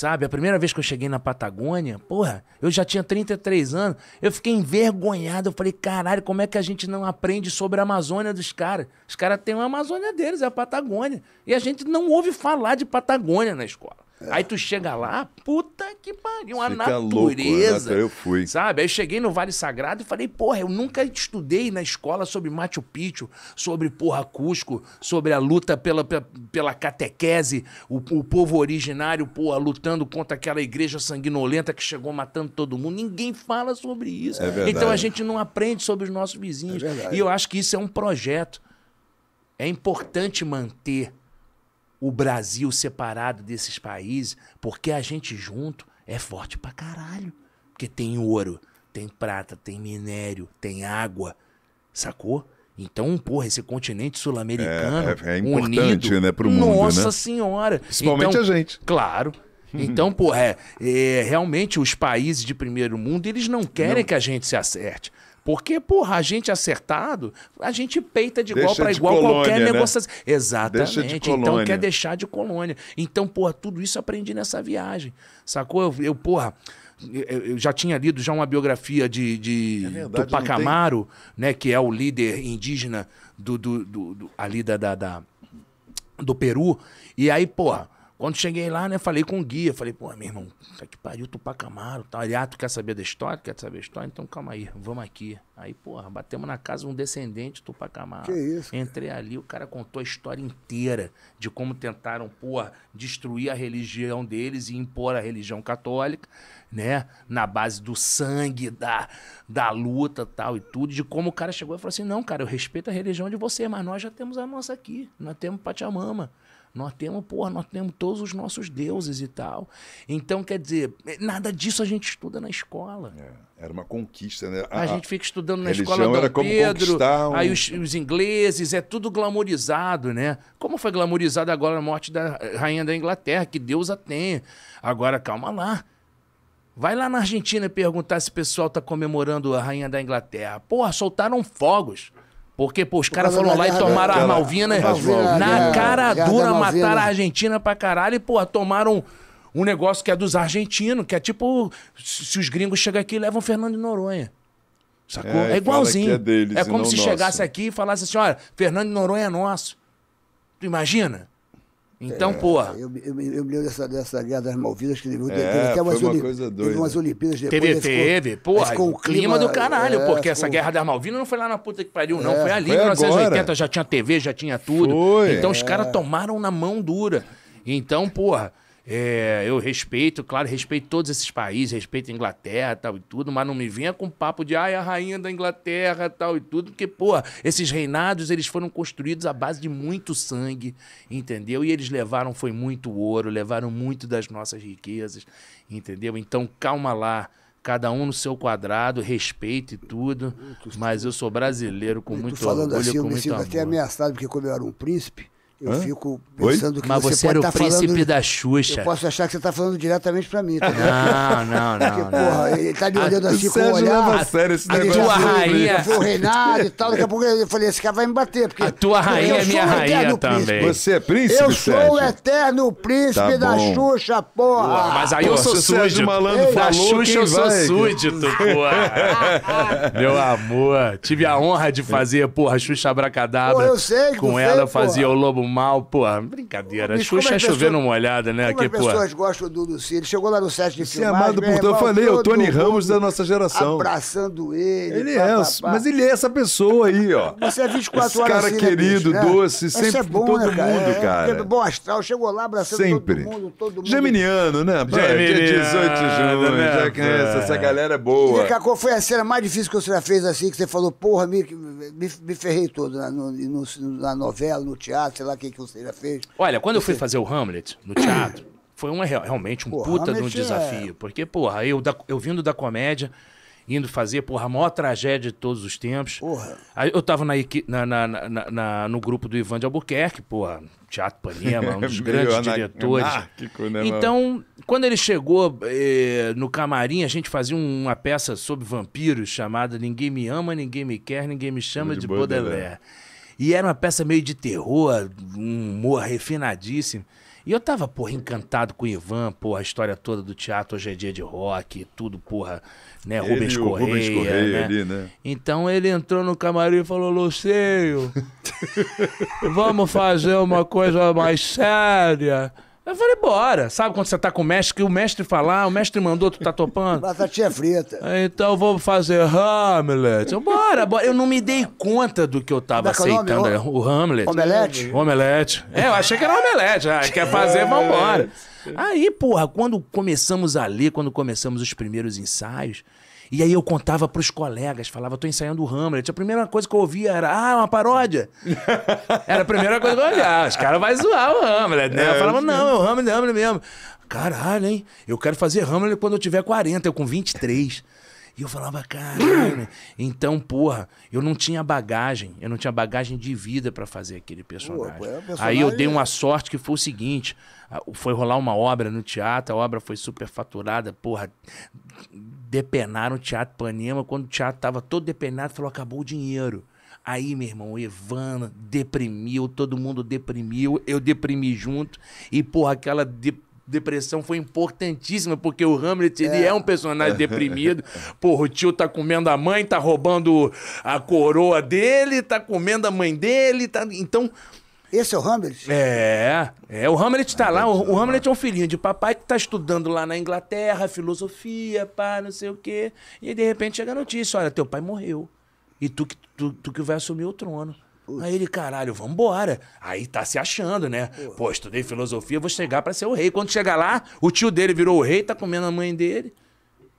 Sabe, a primeira vez que eu cheguei na Patagônia, porra, eu já tinha 33 anos, eu fiquei envergonhado. Eu falei, caralho, como é que a gente não aprende sobre a Amazônia dos caras? Os caras têm uma Amazônia deles, é a Patagônia. E a gente não ouve falar de Patagônia na escola. É. Aí tu chega lá, puta que pariu, uma natureza. Louco, Eu fui. Sabe? Aí eu cheguei no Vale Sagrado e falei, porra, eu nunca estudei na escola sobre Machu Picchu, sobre porra Cusco, sobre a luta pela, pela, pela catequese, o, o, povo originário, porra, lutando contra aquela igreja sanguinolenta que chegou matando todo mundo. Ninguém fala sobre isso. É então a gente não aprende sobre os nossos vizinhos. É e eu acho que isso é um projeto. É importante manter o Brasil separado desses países, porque a gente junto é forte pra caralho. Porque tem ouro, tem prata, tem minério, tem água, sacou? Então, porra, esse continente sul-americano. É, é, é importante, unido, né, pro mundo. Nossa né? senhora! Principalmente então, a gente. Claro. Uhum. Então, porra, é, é, realmente os países de primeiro mundo, eles não querem não. que a gente se acerte. Porque, porra, a gente acertado, a gente peita de igual para igual colônia, qualquer né? negociação. Exatamente. De então quer deixar de colônia. Então, porra, tudo isso aprendi nessa viagem. Sacou? Eu, eu porra. Eu já tinha lido já uma biografia de, de é verdade, Tupac Amaru, né, que é o líder indígena do, do, do, do ali da, da, da do Peru. E aí, porra, quando cheguei lá, né, falei com o guia. Falei, pô, meu irmão, tá que pariu, Tupac Amaro, tal. Ele, ah, tu quer saber da história? Quer saber a história? Então calma aí, vamos aqui. Aí, porra, batemos na casa um descendente do Tupac Amaro. Que isso? Cara. Entrei ali, o cara contou a história inteira de como tentaram, porra, destruir a religião deles e impor a religião católica, né? Na base do sangue, da, da luta tal e tudo. De como o cara chegou e falou assim: não, cara, eu respeito a religião de você, mas nós já temos a nossa aqui. Nós temos Pachamama. Nós temos, porra, nós temos todos os nossos deuses e tal. Então, quer dizer, é, nada disso a gente estuda na escola. É, era uma conquista, né? A, a gente fica estudando na escola do Pedro, um... aí os, os, ingleses, é tudo glamorizado, né? Como foi glamorizada agora a morte da eh, rainha da Inglaterra, que Deus a tenha. Agora, calma lá. Vai lá na Argentina perguntar se o pessoal tá comemorando a rainha da Inglaterra. Porra, soltaram fogos. Porque, pô, os caras foram lá e tomaram a Malvina né? na cara dura, mataram a Argentina pra caralho e, pô, tomaram um negócio que é dos argentinos, que é tipo, se os gringos chegam aqui, levam Fernando de Noronha. Sacou? É, é, é igualzinho. É, deles, é, como se é nosso. chegasse aqui e falasse assim: olha, Fernando de Noronha é nosso. Tu imagina? Então, é, porra. Eu, eu, eu, me lembro dessa, dessa guerra das Malvinas, que teve, é, teve até umas, uma coisa Teve umas Olimpíadas depois. Teve, teve. Ficou, porra, ficou um clima, clima do caralho, é, porque ficou... essa guerra das Malvinas não foi lá na puta que pariu, não. É, foi ali, em 1980, já tinha TV, já tinha tudo. Foi, então os é. caras tomaram na mão dura. Então, porra. É, eu respeito, claro, respeito todos esses países, respeito a Inglaterra tal e tudo, mas não me venha com papo de ai, a rainha da Inglaterra tal e tudo, porque, pô, esses reinados eles foram construídos à base de muito sangue, entendeu? E eles levaram, foi muito ouro, levaram muito das nossas riquezas, entendeu? Então, calma lá cada um no seu quadrado, respeito e tudo, mas eu sou brasileiro com muito falando orgulho, assim, eu me sinto até ameaçado, porque quando eu era um príncipe, eu Hã? fico pensando Oi? que Mas você, você pode era tá o príncipe falando... da Xuxa. Eu posso achar que você está falando diretamente para mim. Tá não, não, não. Porque, porra, ele está me olhando a, assim o com o olhar. Leva a sério esse a negócio. Tua rainha. Foi o reinado e tal. Daqui a pouco eu falei, esse cara vai me bater. Porque a tua rainha é minha rainha também. Príncipe. Você é príncipe, Eu sou Sérgio? o eterno príncipe tá da Xuxa, porra. Mas aí eu, eu sou súdito. Malandro da Xuxa eu sou súdito, porra. Meu amor. Tive a honra de fazer, porra, Xuxa Abracadabra. eu sei Com ela fazia o Lobo mal, pô, brincadeira. Bicho, Xuxa é chovendo numa olhada, né? Como é aqui, as pessoas gostam do Luci. Ele chegou lá no set de é filmagem. É amado por eu falei, é o Tony Ramos da nossa geração. Abraçando ele. Ele pá, é, pá, pá. mas ele é essa pessoa aí, ó. Você é 24 Esse horas. Esse cara querido, bicho, né? doce, né? sempre é bom, todo né, mundo, cara. cara. É, bom astral, chegou lá abraçando sempre. todo mundo, todo mundo. Geminiano, né? Geminiano. 18 junho, né? já conhece, essa galera é boa. E qual foi a cena mais difícil que você fez assim, que você falou, porra, me, me ferrei todo na, né? no, na novela, no teatro, sei lá, aqui que você já fez. Olha, quando você... eu fui fazer o Hamlet no teatro, foi um, é, realmente um Pô, puta Hamlet de um é desafio. É... Porque, porra, eu, da, eu vindo da comédia, indo fazer, porra, a maior tragédia de todos os tempos. Porra. Aí eu tava na, na, na, na no grupo do Ivan de Albuquerque, porra, Teatro Panema, um dos grandes diretores. Né, então, quando ele chegou eh, no camarim, a gente fazia uma peça sobre vampiros chamada Ninguém Me Ama, Ninguém Me Quer, Ninguém Me Chama de, de Baudelaire. Baudelaire. E era uma peça meio de terror, um humor refinadíssimo. E eu tava, porra, encantado com o Ivan, porra, a história toda do teatro hoje é dia de rock, tudo, porra, né? Ele, Rubens Correia. Rubens Correia né? Ali, né? Então ele entrou no camarim e falou: Luceio, vamos fazer uma coisa mais séria. Eu falei, bora. Sabe quando você tá com o mestre, que o mestre falar, o mestre mandou, tu tá topando? Batatinha frita. Então vou fazer Hamlet. Eu, bora, bora. Eu não me dei conta do que eu tava é é aceitando. o, nome? É, o Hamlet. Omelete? Omelete. É, eu achei que era omelete. Ah, quer fazer, vambora. Aí, porra, quando começamos a ler, quando começamos os primeiros ensaios, e aí eu contava para os colegas, falava, tô ensaiando o Hamlet. A primeira coisa que eu ouvia era, ah, é uma paródia. era a primeira coisa que eu ouvia. Ah, os caras vão zoar o Hamlet, né? É, eu falava, não, é o Hamlet, é o Hamlet mesmo. Caralho, hein? Eu quero fazer Hamlet quando eu tiver 40, eu com 23. E eu falava, caralho. então, porra, eu não tinha bagagem, eu não tinha bagagem de vida para fazer aquele personagem. Pô, é personagem. Aí eu dei uma é- sorte que foi o seguinte: foi rolar uma obra no teatro, a obra foi super faturada, porra, depenaram o Teatro Panema. Quando o teatro tava todo depenado, falou: acabou o dinheiro. Aí, meu irmão, Evana deprimiu, todo mundo deprimiu, eu deprimi junto. E, porra, aquela de depressão foi importantíssima, porque o Hamlet, é. ele é um personagem deprimido. Porra, o tio tá comendo a mãe, tá roubando a coroa dele, tá comendo a mãe dele, tá... Então, esse é o Hamlet? É, é. O Hamlet tá ah, lá, o, o Hamlet é um filhinho de papai que tá estudando lá na Inglaterra, filosofia, pá, não sei o quê. E aí, de repente, chega a notícia: olha, teu pai morreu. E tu que, tu, tu que vai assumir o trono. Putz. Aí ele, caralho, vambora. Aí tá se achando, né? Pô, Pô estudei filosofia, vou chegar para ser o rei. Quando chegar lá, o tio dele virou o rei, tá comendo a mãe dele.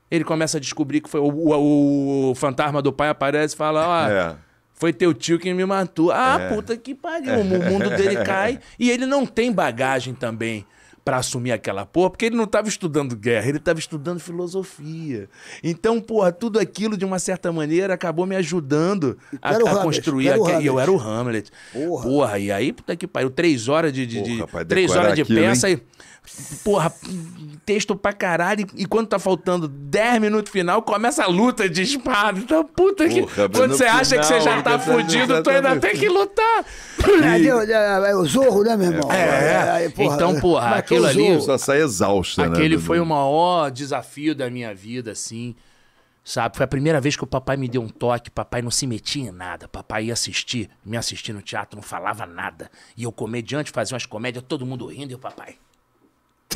Ele começa a descobrir que foi o, o, o fantasma do pai aparece e fala: ó. É. Foi teu tio que me matou. Ah, é. puta que pariu. É. O mundo dele cai. E ele não tem bagagem também para assumir aquela porra, porque ele não estava estudando guerra, ele estava estudando filosofia. Então, porra, tudo aquilo, de uma certa maneira, acabou me ajudando a, a Hamlet, construir. A... E eu era o Hamlet. Porra. porra. e aí, puta que pariu, três horas de, de, porra, de... três horas de peça hein? e porra, texto pra caralho. E quando tá faltando 10 minutos final, começa a luta de espada. Então, puta que. Porra, quando você acha final, que você já tá fudido, tu ainda tem que lutar. Né, é, o zorro, né, meu irmão? É, é. é então, é. porra, aquilo ali. Só sai exausto, né? Aquele foi o maior desafio da minha vida, assim. Sabe? Foi a primeira vez que o papai me deu um toque. Papai não se metia em nada. Papai ia assistir, me assistir no teatro, não falava nada. E eu comediante fazia umas comédias, todo mundo rindo e o papai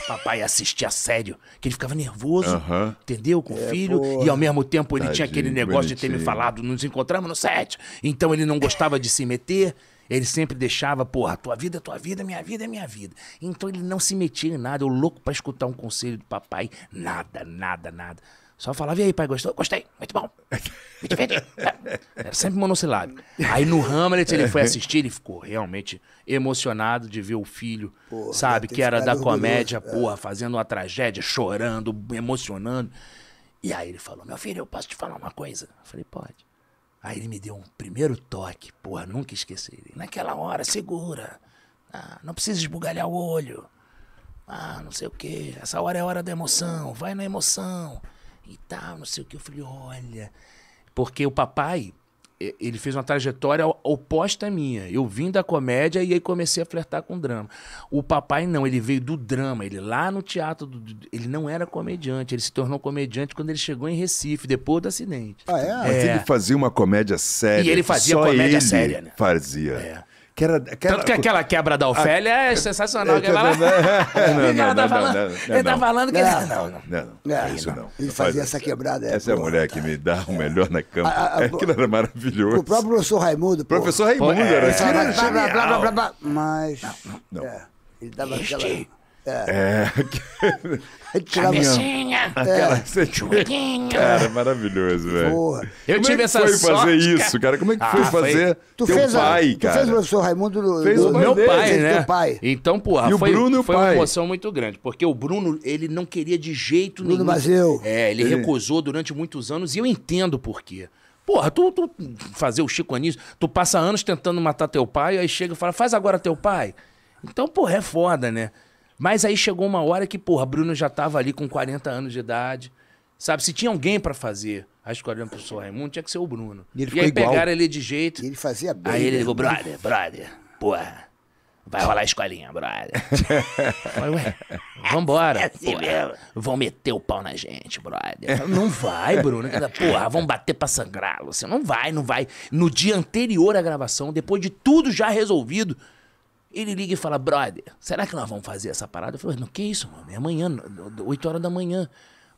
papai assistia sério, que ele ficava nervoso, entendeu? Com o é, filho, porra. e ao mesmo tempo ele Tadinho, tinha aquele negócio bonitinho. de ter me falado, nos encontramos no set. Então ele não gostava de se meter. Ele sempre deixava, porra, tua vida é tua vida, minha vida é minha vida. Então ele não se metia em nada, eu louco para escutar um conselho do papai, nada, nada, nada. Só falava, e aí, pai, gostou? Gostei, muito bom. Muito bem. É, era sempre monossilábico. Aí no Hamlet ele foi assistir, ele ficou realmente emocionado de ver o filho, porra, sabe, que era da comédia, é. porra, fazendo uma tragédia, chorando, emocionando. E aí ele falou, meu filho, eu posso te falar uma coisa? Eu falei, pode. Aí ele me deu um primeiro toque, porra, nunca esqueci. Naquela hora, segura. Ah, não precisa esbugalhar o olho. Ah, não sei o quê. Essa hora é a hora da emoção, vai na emoção e tal, não sei o que. Eu falei, olha. Porque o papai, ele fez uma trajetória oposta à minha. Eu vim da comédia e aí comecei a flertar com o drama. O papai não, ele veio do drama, ele lá no teatro, do, ele não era comediante, ele se tornou comediante quando ele chegou em Recife, depois do acidente. Ah, é? é. Mas ele é. fazia uma comédia séria. E ele fazia Só comédia séria, né? Fazia. É. Que era, que era, Tanto que aquela quebra da Ofélia a, é ah, sensacional. É tá falando, não, Ele está falando que. Não, não, não. não, é não, isso não. Ele fazia essa quebrada. É essa é a mulher tá. que me dá o melhor na cama. Aquilo era maravilhoso. O próprio professor Raimundo. Professor Raimundo era. Mas. Não. Ele dava aquela. É. é. Cabecinha. É. Aquela... É. Cara, maravilhoso, velho. Eu Como é tive é que foi fazer isso, cara? Como é que ah, foi fazer tu teu fez pai, a, cara? Tu fez o professor Raimundo do, fez do, o meu dele, pai, né? Pai. Então, porra, e foi, Bruno, foi uma emoção muito grande. Porque o Bruno, ele não queria de jeito Bruno nenhum. Bruno eu. É, ele, ele recusou durante muitos anos e eu entendo por quê. Porra, tu, tu fazer o Chico Anísio, tu passa anos tentando matar teu pai, aí chega e fala, faz agora teu pai. Então, porra, é foda, né? Mas aí chegou uma hora que, porra, Bruno já tava ali com 40 anos de idade. Sabe, se tinha alguém para fazer a escolinha pro Sr. Raimundo, tinha que ser o Bruno. E, ele e aí igual. pegaram ele de jeito. E ele fazia bem. Aí ele né? ligou, brother, brother, porra, vai rolar a escolinha, brother. Falei, ué, vambora. É assim Vão meter o pau na gente, brother. não vai, Bruno. Porra, vão bater pra sangrá-lo. Você não vai, não vai. No dia anterior à gravação, depois de tudo já resolvido, ele liga e fala, brother, será que nós vamos fazer essa parada? Eu falei, não, que isso, mano? É amanhã, 8 horas da manhã.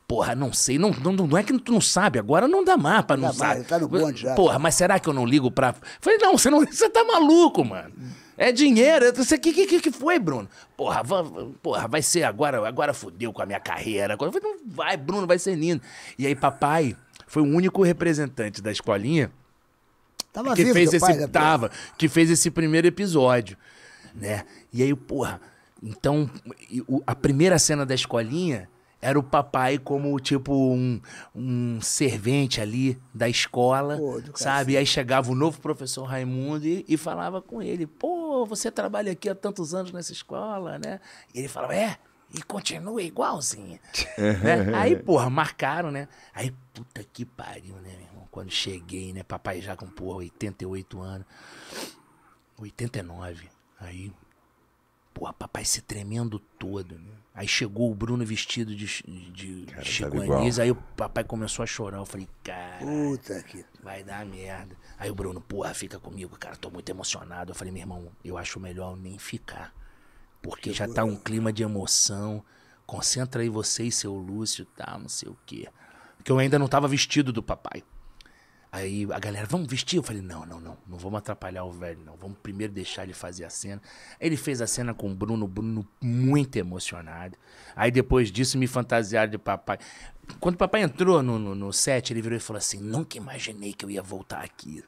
Porra, não sei, não, não, não é que tu não sabe, agora não dá mapa, não, não dá sabe. Mais, tá no bonde já. Porra, mas será que eu não ligo pra. Falei, não, você não. Você tá maluco, mano. É dinheiro. É, você que, que, que foi, Bruno? Porra, vai, porra, vai ser agora, agora fudeu com a minha carreira. falei, não vai, Bruno, vai ser lindo. E aí, papai foi o único representante da escolinha Tava que vivo, fez esse pai, né, tava, que fez esse primeiro episódio né? E aí, porra, então a primeira cena da escolinha era o papai como, tipo, um, um servente ali da escola, Pô, sabe? E aí chegava o novo professor Raimundo e, e, falava com ele, pô, você trabalha aqui há tantos anos nessa escola, né? E ele falava, é, e continua igualzinho. né? Aí, porra, marcaram, né? Aí, puta que pariu, né, meu irmão? Quando cheguei, né? Papai já com, porra, 88 anos. 89. Aí, porra, papai se tremendo todo, né? Aí chegou o Bruno vestido de, de cara, Chico Anísio, aí o papai começou a chorar. Eu falei, cara, Puta que... vai dar merda. Aí o Bruno, porra, fica comigo, cara, tô muito emocionado. Eu falei, meu irmão, eu acho melhor nem ficar. Porque que já boa. tá um clima de emoção. Concentra aí você e seu Lúcio, tá, não sei o quê. Porque eu ainda não tava vestido do papai. Aí a galera, vamos vestir? Eu falei, não, não, não, não vamos atrapalhar o velho, não. Vamos primeiro deixar ele fazer a cena. Ele fez a cena com o Bruno, Bruno muito emocionado. Aí depois disso me fantasiaram de papai. Quando o papai entrou no, no, no set, ele virou e falou assim: nunca imaginei que eu ia voltar aqui.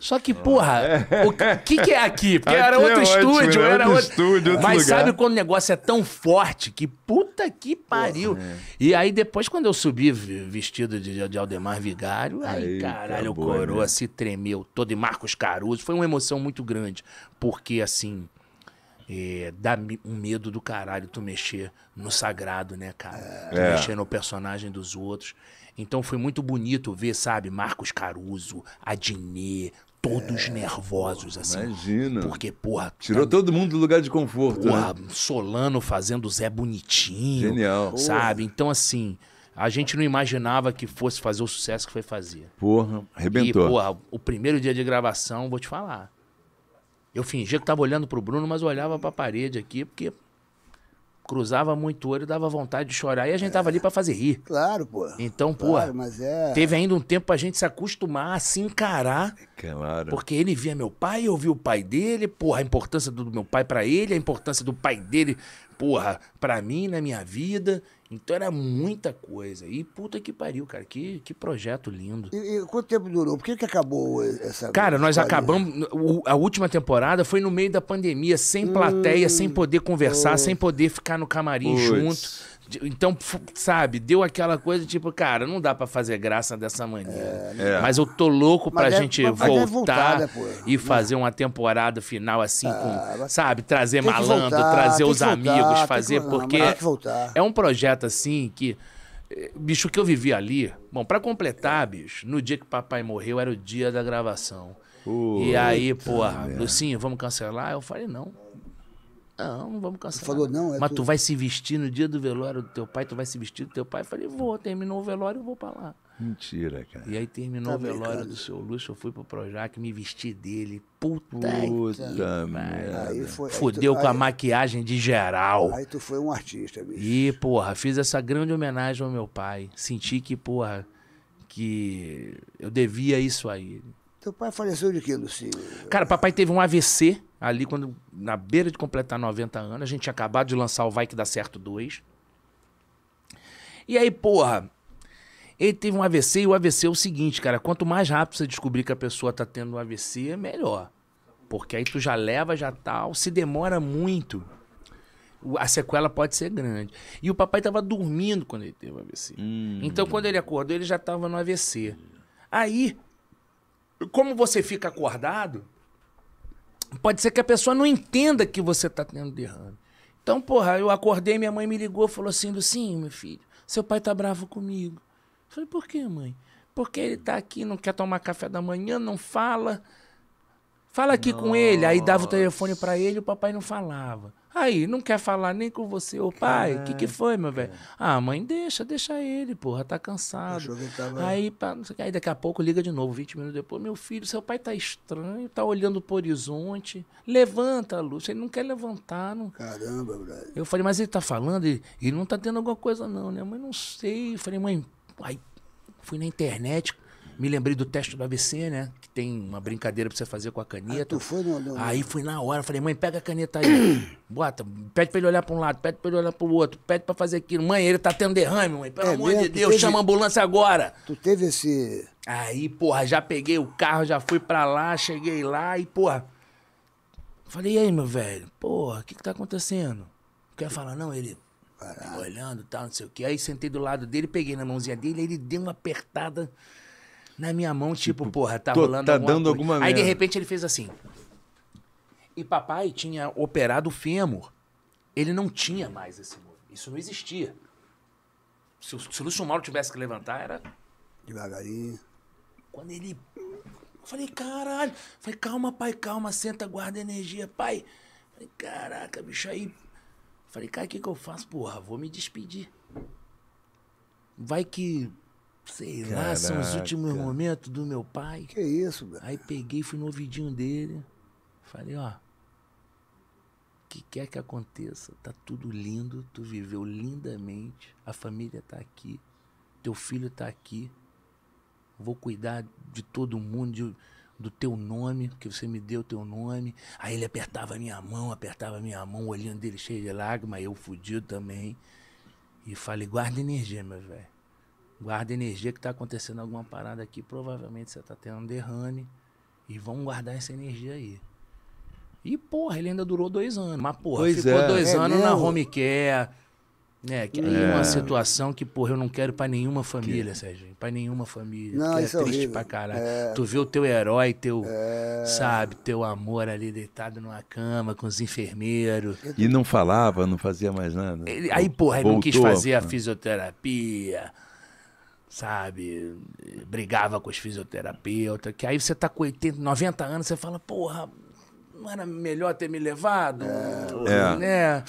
Só que, porra, é. o que, que é aqui? Porque aqui é era outro é estúdio, era outro, estúdio, outro Mas lugar. sabe quando o negócio é tão forte que puta que pariu. Porra, é. e aí depois quando eu subi vestido de, de Aldemar Vigário, aí, aí caralho, acabou, o né? coroa né? se tremeu todo e Marcos Caruso, foi uma emoção muito grande, porque assim, é, dá um medo do caralho tu mexer no sagrado, né, cara? Tu é. mexer no personagem dos outros. Então foi muito bonito ver, sabe, Marcos Caruso, Adnet, todos é, nervosos, assim. Imagina. Porque, porra. Tirou tá... todo mundo do lugar de conforto. Porra, né? Solano fazendo Zé Bonitinho. Genial. Sabe? Porra. Então, assim. A gente não imaginava que fosse fazer o sucesso que foi fazer. Porra, arrebentou. E, porra, o primeiro dia de gravação, vou te falar. Eu fingia que tava olhando pro Bruno, mas olhava pra parede aqui, porque cruzava muito o olho, dava vontade de chorar e a gente é. tava ali para fazer rir. Claro, pô. Então, pô, claro, mas é... teve ainda um tempo pra gente se acostumar a se encarar. Claro. Porque ele via meu pai, eu via o pai dele, porra, a importância do meu pai para ele, a importância do pai dele porra, pra mim, na minha vida. Então era muita coisa. E puta que pariu, cara. Que, que projeto lindo. E, e quanto tempo durou? Por que, que acabou essa. Cara, nós acabamos. O, a última temporada foi no meio da pandemia, sem plateia, hum, sem poder conversar, oh. sem poder ficar no camarim Puts. junto. Então, sabe, deu aquela coisa tipo, cara, não dá para fazer graça dessa maneira. É, mas eu tô louco pra mas é- gente é voltar, voltar e fazer uma temporada final assim, ah, sabe, trazer malandro, voltar, trazer os voltar, amigos, fazer, que, porque não, é um projeto assim que. Eh, bicho, que eu vivi ali. Bom, para completar, bicho, no dia que papai morreu era o dia da gravação. Uh, e aí, porra, Lucinho, vamos cancelar? Eu falei, não. Não, não vamos cancelar. Tu falou, não, é Mas tu... vai se vestir no dia do velório do teu pai, tu vai se vestir do teu pai. Eu falei, vou, terminou o velório, eu vou pra lá. Mentira, cara. E aí terminou tá o velório do seu Lúcio, eu fui pro Projac, me vesti dele. Puta, Puta merda. Aí foi, Fudeu tu, com aí, a maquiagem de geral. Aí tu foi um artista, bicho. E, porra, fiz essa grande homenagem ao meu pai. Senti que, porra, que eu devia isso a ele. Teu pai faleceu de quê, Lucinho? Cara, papai teve um AVC ali quando na beira de completar 90 anos. A gente tinha acabado de lançar o Vai Que Dá Certo 2. E aí, porra, ele teve um AVC e o AVC é o seguinte, cara. Quanto mais rápido você descobrir que a pessoa tá tendo um AVC, é melhor. Porque aí tu já leva, já tal. Se demora muito, a sequela pode ser grande. E o papai tava dormindo quando ele teve o AVC. Hum. Então, quando ele acordou, ele já tava no AVC. Aí, como você fica acordado, pode ser que a pessoa não entenda que você está tendo derrame. Então, porra, eu acordei, minha mãe me ligou, falou assim, sim, meu filho, seu pai tá bravo comigo. Eu falei, por quê, mãe? Porque ele tá aqui, não quer tomar café da manhã, não fala. Fala aqui Nossa. com ele. Aí dava o telefone para ele, o papai não falava. Aí, não quer falar nem com você. Ô pai, o que, que é, foi, meu é. velho? Ah, mãe, deixa, deixa ele, porra, tá cansado. Aí, pá, aí daqui a pouco liga de novo, 20 minutos depois. Meu filho, seu pai tá estranho, tá olhando pro horizonte. Levanta, Lúcio. Ele não quer levantar. Não... Caramba, brother. Eu falei, mas ele tá falando, e ele não tá tendo alguma coisa, não, né? Mãe, não sei. Eu falei, mãe, aí fui na internet me lembrei do teste do ABC, né? Que tem uma brincadeira pra você fazer com a caneta. Ah, tu foi no, no... Aí fui na hora, falei, mãe, pega a caneta aí. Bota, pede pra ele olhar pra um lado, pede pra ele olhar pro outro, pede pra fazer aquilo. Mãe, ele tá tendo derrame, mãe. Pelo é, amor mesmo, de Deus, teve... chama a ambulância agora. Tu teve esse. Aí, porra, já peguei o carro, já fui pra lá, cheguei lá e, porra. Falei, e aí, meu velho? Porra, o que que tá acontecendo? Quer falar, não? Ele. Olhando e tal, não sei o quê. Aí sentei do lado dele, peguei na mãozinha dele, ele deu uma apertada na minha mão, tipo, tipo porra, tá tô, rolando tá alguma dando coisa. alguma Aí, merda. de repente, ele fez assim. E papai tinha operado o fêmur. Ele não tinha mais esse movimento. Isso não existia. Se, se o Lúcio Mauro tivesse que levantar, era... Devagarinho. Quando ele... Eu falei, caralho. Eu falei, calma, pai, calma. Senta, guarda energia, pai. Eu falei, caraca, bicho, aí... Falei, cara, o que, que eu faço? Porra, vou me despedir. Vai que Sei Caraca. lá, são os últimos momentos do meu pai. Que isso, velho. Aí peguei, fui no ouvidinho dele. Falei, ó. O que quer que aconteça, tá tudo lindo, tu viveu lindamente, a família tá aqui, teu filho tá aqui. Vou cuidar de todo mundo, de, do teu nome, que você me deu teu nome. Aí ele apertava a minha mão, apertava a minha mão, o olhinho dele cheio de lágrimas, eu fudido também. E falei, guarda energia, meu velho. Guarda energia que está acontecendo alguma parada aqui. Provavelmente você está tendo um derrame. E vamos guardar essa energia aí. E, porra, ele ainda durou dois anos. Mas, porra, pois ficou é, dois é anos mesmo? na home care. Né? Que aí é uma situação que, porra, eu não quero para nenhuma família, que... Sérgio. Pra nenhuma família. Não, é, é triste horrível. pra caralho. É... Tu vê o teu herói, teu, é... sabe, teu amor ali deitado numa cama com os enfermeiros. E não falava, não fazia mais nada. Ele, aí, porra, ele não quis fazer a ah. fisioterapia sabe? Brigava com os fisioterapeutas, que aí você tá com 80, 90 anos, você fala, porra, não era melhor ter me levado? É. é. Né?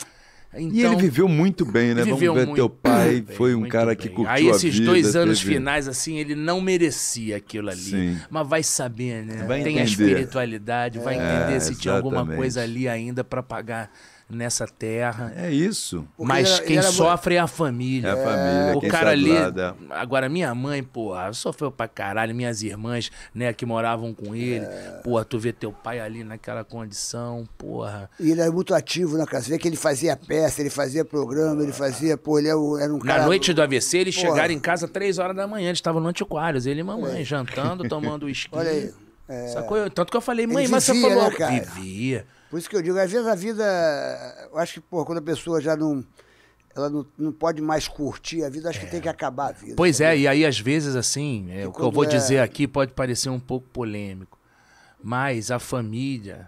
Então, e ele então, viveu muito bem, né? Viveu Vamos ver, teu pai bem, foi um cara bem. que curtiu Aí esses vida, dois anos teve... finais, assim, ele não merecia aquilo ali. Sim. Mas vai saber, né? Vai Tem entender. a espiritualidade, vai é, entender se exatamente. tinha alguma coisa ali ainda para pagar nessa terra. É isso. Porque Mas era, quem era... sofre é a família. É a família. O cara ali. Lado, agora, minha mãe, porra, sofreu pra caralho. Minhas irmãs, né, que moravam com ele. É... Porra, tu vê teu pai ali naquela condição, porra. E ele era muito ativo na casa. Você vê que ele fazia peça, ele fazia programa, ele fazia. Pô, ele é era um cara. Na noite do AVC, eles porra. chegaram em casa três horas da manhã. Eles estavam no Antiquários, ele e mamãe, é. jantando, tomando uísque. Olha aí. É... Sacou? Tanto que eu falei, mãe, mas você falou. Né, vivia. Por isso que eu digo, às vezes a vida, eu acho que, pô, quando a pessoa já não ela não, não pode mais curtir a vida, acho é. que tem que acabar a vida. Pois é, e aí às vezes assim, é, o que eu vou é... dizer aqui pode parecer um pouco polêmico, mas a família,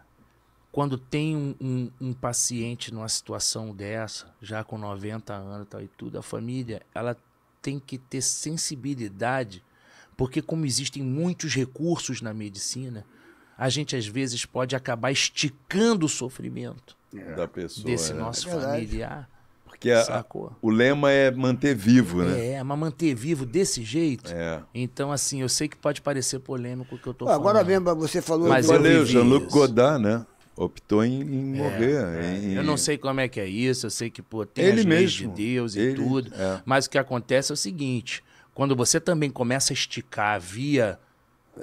quando tem um, um, um, paciente numa situação dessa, já com 90 anos tal, e tudo, a família ela tem que ter sensibilidade, porque como existem muitos recursos na medicina, a gente às vezes pode acabar esticando o sofrimento é. pessoa, desse né? nosso é familiar. Porque a, o lema é manter vivo, né? É, mas manter vivo desse jeito. É. Então, assim, eu sei que pode parecer polêmico o que eu tô falando. Agora mesmo, você falou... Mas eu falei, o Jean-Luc Godard, né? Optou em, em é, morrer. É. Em... Eu não sei como é que é isso, eu sei que pô, tem Ele as mesmo. de Deus e tudo. É. Mas o que acontece é o seguinte, quando você também começa a esticar via...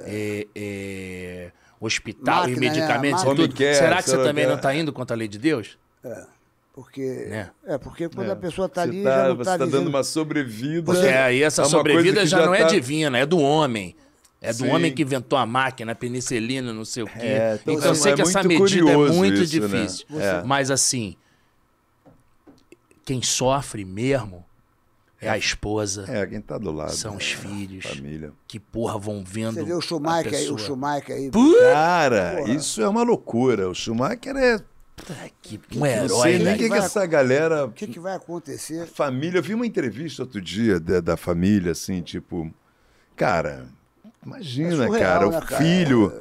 É, é, é hospital Máquina, e né? medicamentos e tudo. É quer, é? Será que você é também quer. não está indo contra a lei de Deus? É. Porque, né? é porque quando é. a pessoa está ali, tá, já não está tá dando uma sobrevida. Porque aí essa sobrevida já, já, não tá... é divina, é do homem. É do Sim. homem que inventou a máquina, a penicilina, não sei o quê. É, então, então eu sei é que essa medida é muito isso, né? difícil. Né? Mas assim, quem sofre mesmo é a esposa. É, quem tá do lado. São os é, filhos. Família. Que porra vão vendo. Você vê o Schumacher aí, o Schumacher aí. Cara, porra. isso é uma loucura. O Schumacher é. Que um herói. Não sei nem o que, que, essa galera. O que, que, vai acontecer? Família. Eu vi uma entrevista outro dia da, da família, assim, tipo. Cara, imagina, é cara, o né, filho.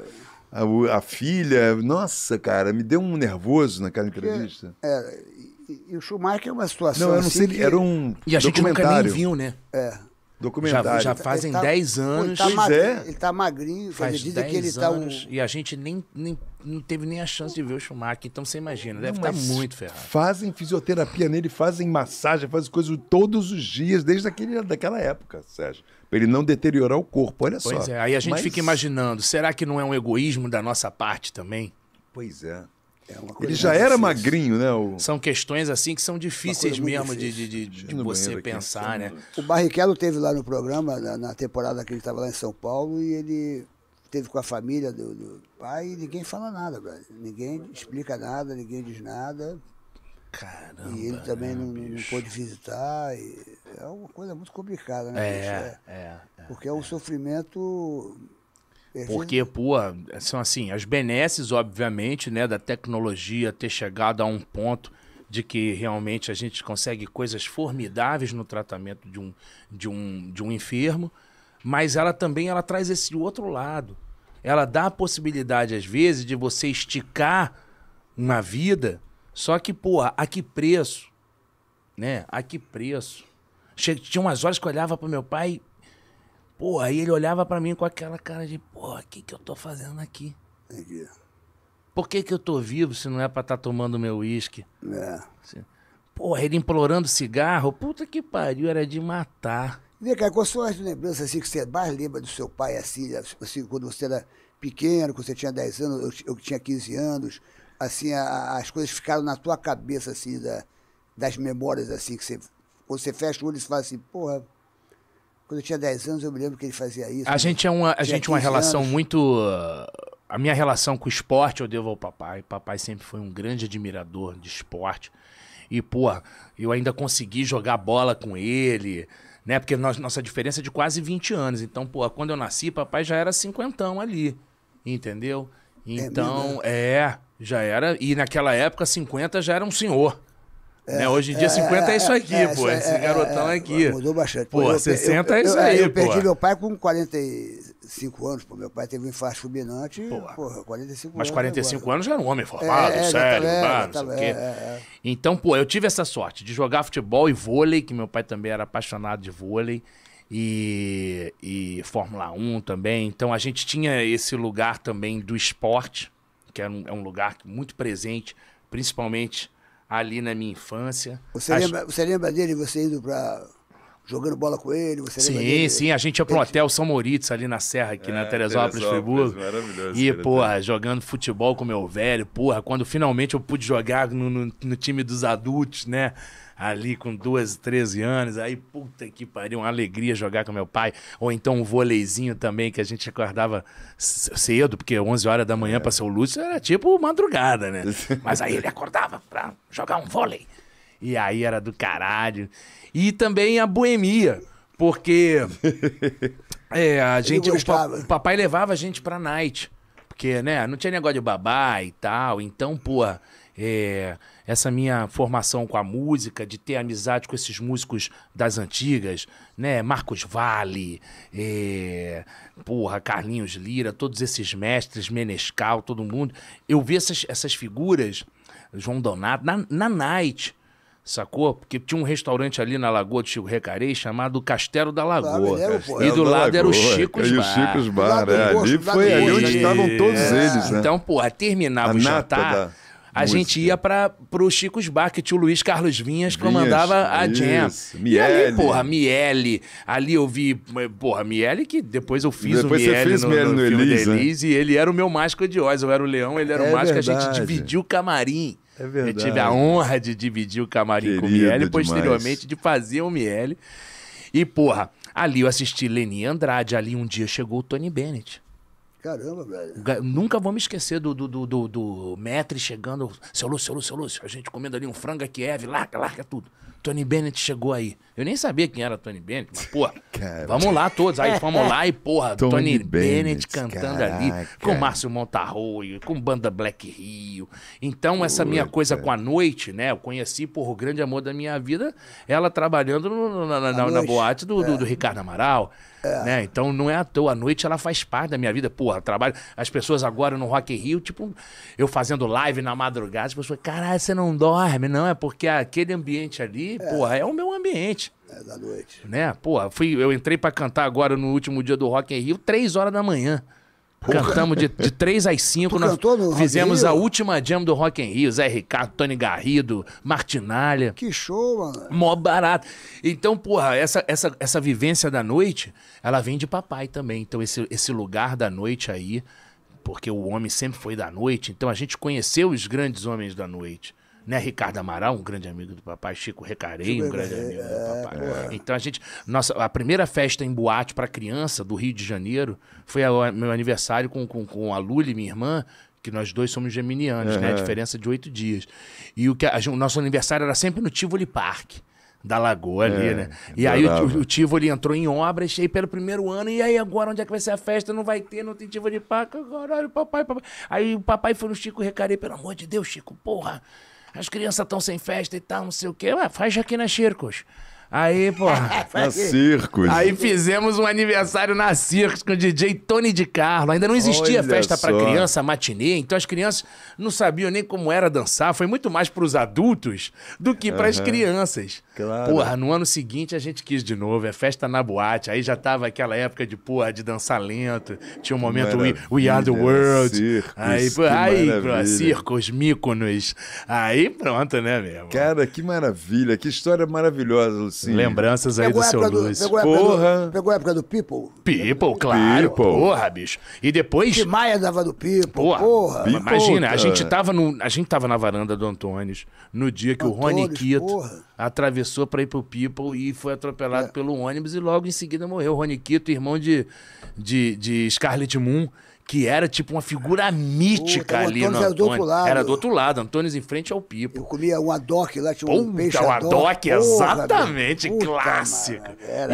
A, a, filha, nossa, cara, me deu um nervoso naquela Porque, entrevista. É, e, o Schumacher é uma situação. Não, eu não assim sei, que... era um. E a gente nunca nem viu, né? É. Documentário. Já, já fazem 10 tá, anos. Ele tá, magrinho, é. ele tá magrinho, Faz dizem que ele tá um... E a gente nem, nem não teve nem a chance de ver o Schumacher. Então você imagina, deve estar tá muito ferrado. Fazem fisioterapia nele, fazem massagem, fazem coisas todos os dias, desde aquele, daquela época, Sérgio. Pra ele não deteriorar o corpo, olha pois só. Pois é, aí a gente Mas... fica imaginando, será que não é um egoísmo da nossa parte também? Pois é. É ele já era magrinho, né? O... São questões assim que são difíceis mesmo difícil. de, de, de você pensar, aqui. né? O Barrichello teve lá no programa, na, na temporada que ele estava lá em São Paulo, e ele teve com a família do, do pai e ninguém fala nada, velho. Ninguém explica nada, ninguém diz nada. Caramba. E ele também né, não, não, pôde visitar. é uma coisa muito complicada, né? É, é. é, é, Porque é um é. sofrimento porque, pô, são assim, as benesses, obviamente, né, da tecnologia ter chegado a um ponto de que realmente a gente consegue coisas formidáveis no tratamento de um, de um, de um enfermo, mas ela também ela traz esse outro lado. Ela dá a possibilidade, às vezes, de você esticar uma vida, só que, pô, a que preço? Né? A que preço? Che tinha umas horas que eu olhava para meu pai Pô, aí ele olhava para mim com aquela cara de, pô, o que, que eu tô fazendo aqui? Entendi. Por que, que eu tô vivo se não é pra estar tá tomando meu uísque? É. Assim, pô, ele implorando cigarro, puta que pariu, era de matar. Vê cá, quais são as lembranças assim, que você mais lembra do seu pai, assim, assim quando você era pequeno, quando você tinha 10 anos, eu, eu tinha 15 anos, assim, a, as coisas ficaram na tua cabeça, assim, da, das memórias, assim, que você, quando você fecha o olho e fala assim, porra, quando eu tinha 10 anos, eu me lembro que ele fazia isso. A gente é uma, a gente é uma relação anos. muito. A minha relação com o esporte eu devo ao papai. Papai sempre foi um grande admirador de esporte. E, porra, eu ainda consegui jogar bola com ele, né? Porque nós, nossa diferença é de quase 20 anos. Então, porra, quando eu nasci, papai já era cinquentão ali. Entendeu? É então, é, é já era. E naquela época, 50 já era um senhor. É, né? Hoje em dia, é, 50 é, isso é, aqui, é, pô. É, esse é, garotão é, aqui. Mudou bastante. Pô, pô 60 eu, é isso eu, aí, eu, pô. Eu perdi meu pai com 45 anos, pô. Meu pai teve um infarto fulminante, porra. porra, 45 Mas anos. Mas 45 anos já era um homem formado, sério, tá, tá, não sei o quê. Então, pô, eu tive essa sorte de jogar futebol e vôlei, que meu pai também era apaixonado de vôlei. E, e Fórmula 1 também. Então a gente tinha esse lugar também do esporte, que um, é um lugar muito presente, principalmente ali na minha infância. Você, As... lembra, você lembra dele, você indo para jogando bola com ele? Você sim, dele? sim. A gente ia pro hotel São Moritz ali na Serra, aqui é, na Teresópolis, Friburgo. Maravilhoso. E, porra, jogando futebol com meu velho, porra. Quando finalmente eu pude jogar no, no, no time dos adultos, né? ali com 12, 13 anos. Aí, puta que pariu, uma alegria jogar com meu pai. Ou então um vôleizinho também, que a gente acordava cedo, porque 11 horas da manhã é. para ser o Lúcio era tipo madrugada, né? Mas aí ele acordava pra jogar um vôlei. E aí era do caralho. E também a boemia, porque é, a gente, o, pa o papai levava a gente pra night, porque, né, não tinha negócio de babá e tal, então, pô, é, essa minha formação com a música, de ter amizade com esses músicos das antigas, né? Marcos Vale, é... porra, Carlinhos Lira, todos esses mestres, Menescal, todo mundo. Eu vi essas, essas figuras, João Donato, na, na night sacou? Porque tinha um restaurante ali na Lagoa do Chico Recarei chamado Castelo da Lagoa. e do lado Lagoa, era o Chico's Bar. E o Chico's Bar, né? Ali foi ali onde estavam todos é. eles, né? Então, porra, terminava A o jantar... Da a música. gente ia para pro Chico's Bar, que tinha o Luiz Carlos Vinhas, Vinhas comandava a Jam. Miele. E ali, porra, Miele. Ali eu vi, porra, Miele, que depois eu fiz depois o Miele fez no, Miele no, no né? Elise, e ele era o meu mágico de Oz. Eu era o leão, ele era é o mágico, verdade. a gente dividiu o camarim. É verdade. Eu tive a honra de dividir o camarim Querido com o Miele, e posteriormente de fazer o Miele. E, porra, ali eu assisti Leni Andrade, ali um dia chegou o Tony Bennett. Caramba, velho. Nunca vamos esquecer do, do, do, do, do chegando. Seu Lúcio, seu Lúcio, seu Lúcio. a gente comendo ali um frango aqui, é Eve, é, larga, larga tudo. Tony Bennett chegou aí. Eu nem sabia quem era Tony Bennett, mas, porra, vamos lá todos. Aí vamos lá e, porra, Tony, Tony Bennett, Bennett cantando caraca. ali, com Márcio Montarroio, com banda Black Rio. Então, Puta. essa minha coisa com a noite, né? Eu conheci, por o grande amor da minha vida, ela trabalhando no, na, na, na, na, boate do, é. do, do é. Ricardo Amaral. É. Né? Então não é à toa. A noite ela faz parte da minha vida. Porra, trabalho. As pessoas agora no Rock Rio, tipo, eu fazendo live na madrugada, as pessoas, caralho, você não dorme, não. É porque aquele ambiente ali é. porra, é o meu ambiente. É da noite. Né? Porra, fui, eu entrei para cantar agora no último dia do Rock em Rio, três horas da manhã. Porra. Cantamos de, de 3 às 5. nós no fizemos Rio? a última jam do Rock em Rio. Zé Ricardo, Tony Garrido, Martinalha. Que show, mano. Mó barato. Então, porra, essa, essa, essa vivência da noite, ela vem de papai também. Então, esse, esse lugar da noite aí, porque o homem sempre foi da noite. Então, a gente conheceu os grandes homens da noite né, Ricardo Amaral, um grande amigo do papai, Chico Recarei, um grande amigo do é, papai. Então a gente, nossa, a primeira festa em boate para criança do Rio de Janeiro foi meu aniversário com, com, com a Lully, minha irmã, que nós dois somos geminianos, uhum. né? A diferença de oito dias. E o que a, o nosso aniversário era sempre no Tivoli Park. Da lagoa é, ali, né? e aí o, o, Tivoli entrou em obras, e aí pelo primeiro ano, e aí agora onde é que vai ser a festa? Não vai ter, não tem Tivoli Park, agora olha o papai, papai. Aí o papai foi no Chico Recarei, pelo amor de Deus, Chico, porra, as crianças estão sem festa e tal, não sei o quê. Ué, faz aqui na Circos. Aí, pô na Circos. Aí fizemos um aniversário na Circos com o DJ Tony de Carlo. Ainda não existia Olha festa para criança, matinê, então as crianças não sabiam nem como era dançar. Foi muito mais para os adultos do que para as uhum. crianças. Claro. Porra, no ano seguinte a gente quis de novo, é festa na boate. Aí já tava aquela época de, porra, de dançar lento. Tinha um momento We, We Are the World. Circos, aí, pô, aí circos, míconos. Aí pronto, né, mesmo? Cara, que maravilha, que história maravilhosa, Lucinho. Lembranças aí pegou do seu Luiz. Pegou porra. Do, pegou a época do People? People, claro. People. Porra, bicho. E depois. Que Maia dava do People. Porra. porra. People, imagina, a gente, tava no, a gente tava na varanda do Antônio no dia que Antônio, o Rony Quito. Porra atravessou para ir pro People e foi atropelado é. pelo ônibus e logo em seguida morreu. Rony Quito, irmão de, de, de Scarlett Moon que era tipo uma figura mítica Puta, ali, Antônio no era do outro lado. Era do outro lado, Antônio em frente ao Pipo. Eu comia um adoc lá, tinha um Puta, peixe um adoc, exatamente, puta, clássico.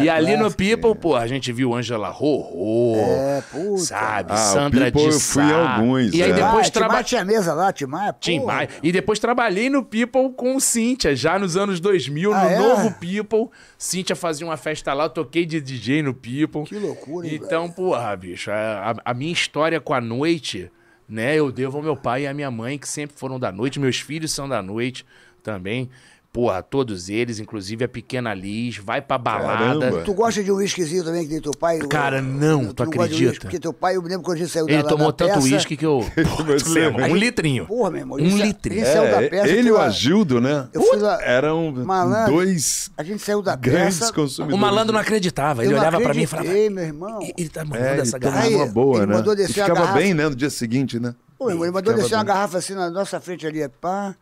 e ali clássico, no Pipo, é. pô, a gente viu Angela Rorô, é, sabe, ah, Sandra People, de eu fui Sá. alguns. E aí é. depois ah, trabalhei... tinha mesa lá, Timar, pô. Timar. E depois trabalhei no People com Cíntia, já nos anos 2000, ah, no é? novo People. Cíntia fazia uma festa lá, eu toquei de DJ no People. Que loucura, hein, Então, velho. porra, bicho, é, a, a minha história história com a noite, né? Eu devo ao meu pai e à minha mãe, que sempre foram da noite, meus filhos são da noite também. Porra, todos eles, inclusive a Pequena Liz, vai pra balada. Caramba. Tu gosta de um whiskyzinho também que tem teu pai? Cara, não, tu, tu acredita? Whisky, porque teu pai, eu me lembro quando a gente saiu ele da Ele tomou da tanto uísque whisky que eu... Porra, tu lembra? Um litrinho. Porra, meu irmão. Um é- litrinho. Ele, é é, ele e o Agildo, né? Eu fui lá, Eram malandro, dois A gente saiu da grandes peça. consumidores. O malandro não acreditava. Ele olhava pra mim e falava... meu irmão. Ele tá mandando essa garrafa. Uma boa, né? Ele ficava bem, né? No dia seguinte, né? Pô, ele mandou descer uma garrafa assim na nossa frente ali, pá...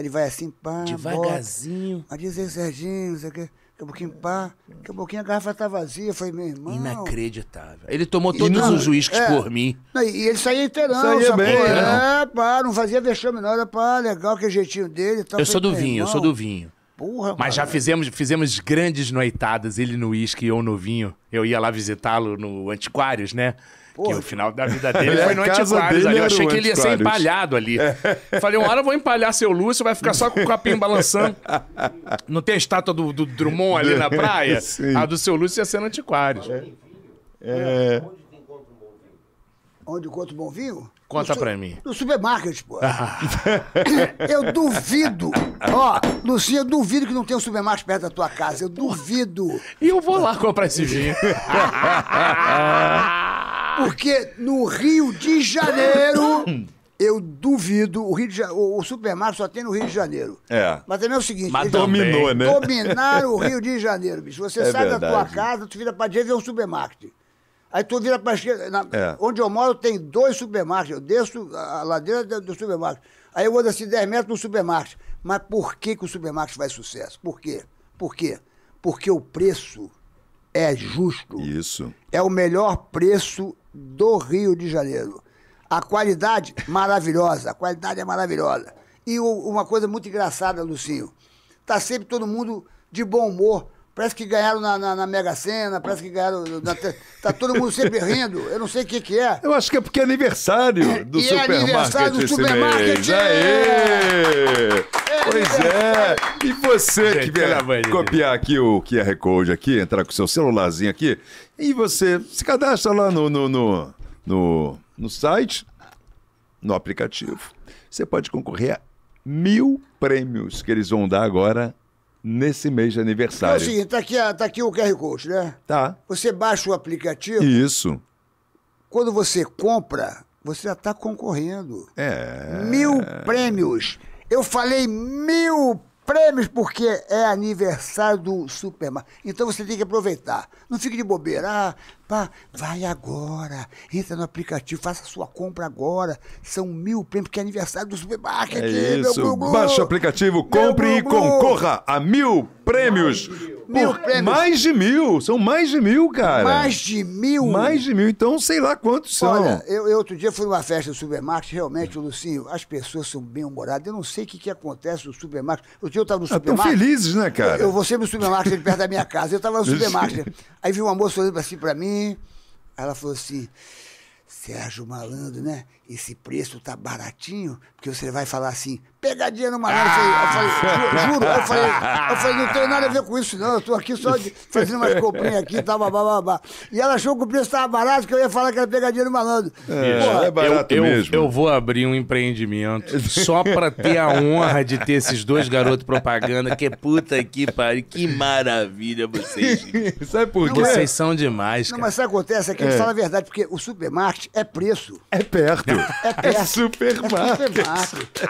Ele vai assim, pá, Devagarzinho. Bota. Aí diz Serginho, não sei o quê. Daqui a pouquinho, pá. Daqui a pouquinho a garrafa tá vazia. Foi meu irmão. Inacreditável. Ele tomou todos não, os uísques é, por mim. Não, e ele saía inteirão. Saía sacou? bem. É, né? pá, não fazia vexame não. Era, pá, legal, que jeitinho dele. Eu sou do vinho, eu sou do vinho. Porra, Mas já fizemos, fizemos grandes noitadas, ele no uísque e eu no vinho. Eu ia lá visitá-lo no Antiquários, né? Porque Que o final da vida dele é, foi no antiquários ali. Eu achei que ele ia ser empalhado ali. É. Falei, uma hora eu vou empalhar seu Lúcio, vai ficar só com o capim balançando. Não tem a estátua do, do Drummond ali na praia? Sim. A do seu Lúcio ia ser no antiquários. É. é. Onde encontra o bom vinho? Conta pra mim. No supermarket, pô. Ah. Eu duvido. Ó, Lucinha, eu duvido que não tenha um supermarket perto da tua casa. Eu duvido. E eu vou lá comprar esse vinho. Porque no Rio de Janeiro, eu duvido, o, Rio de, o, o só tem no Rio de Janeiro. É. Mas também é o seguinte... Mas dominou, né? dominar o Rio de Janeiro, bicho. Você É sai da tua casa, tu vira pra direita e é um supermarket. Aí tu vira pra esquerda. na- É. Onde eu moro tem dois supermarkets. Eu desço a a ladeira do- do supermarket. Aí eu ando assim 10 metros no supermarket. Mas por que, que o supermarket faz sucesso? Por quê? Por quê? Porque o preço é justo. Isso. É o melhor preço do Rio de Janeiro. A qualidade maravilhosa, a qualidade é maravilhosa. E uma coisa muito engraçada, Lucinho, tá sempre todo mundo de bom humor Parece que ganharam na, na, na Mega Sena, parece que ganharam. Na, tá todo mundo sempre rindo. Eu não sei o que, que é. Eu acho que é porque é aniversário é do e supermarket. É aniversário do supermarket! É. Aê! É pois é! E você Gente, que vier copiar aqui o QR Code aqui, entrar com o seu celularzinho aqui, e você se cadastra lá no, no, no, no, no site, no aplicativo. Você pode concorrer a mil prêmios que eles vão dar agora nesse mês de aniversário. Então, é o seguinte, tá aqui, tá aqui o QR Code, né? Tá. Você baixa o aplicativo. Isso. Quando você compra, você já está concorrendo. É. Mil prêmios. Eu falei mil prêmios porque é aniversário do Superman. Então você tem que aproveitar. Não fique de bobeira. Ah, pá, vai agora. Entra no aplicativo, faça sua compra agora. São mil prêmios porque é aniversário do Supermarket. Ah, é é isso. Baixe o aplicativo, compre e concorra a mil prêmios. Ai, Mil prêmios. É, mais de mil. São mais de mil, cara. Mais de mil? Mais de mil. Então, sei lá quantos Olha, são. Olha, eu, eu, outro dia fui numa festa do supermarket. Realmente, Lucinho, as pessoas são bem-humoradas. Eu não sei o que, que acontece no supermarket. Outro dia eu estava no ah, supermarket. Estão felizes, né, cara? Eu, eu vou sempre no supermarket, ali perto da minha casa. Eu estava no supermarket. Aí vi uma moça olhando assim para mim. ela falou assim: Sérgio Malandro, né? esse preço tá baratinho, porque você vai falar assim, pegadinha no malandro. Eu falei, ah! juro, eu falei, eu falei, não tem nada a ver com isso, não. Eu tô aqui só de, fazendo umas comprinhas aqui, tá, babá, babá. E ela achou que o preço tava barato, que eu ia falar que era pegadinha no malandro. É, Porra, é barato eu, mesmo. Eu, eu vou abrir um empreendimento só pra ter a honra de ter esses dois garotos propaganda, que puta que pariu, que maravilha vocês. Sabe por quê? Vocês são demais, cara. Não, mas sabe o que acontece? É que é. a gente fala a verdade, porque o supermarket é preço. É perto. É, é, perto, é supermarket.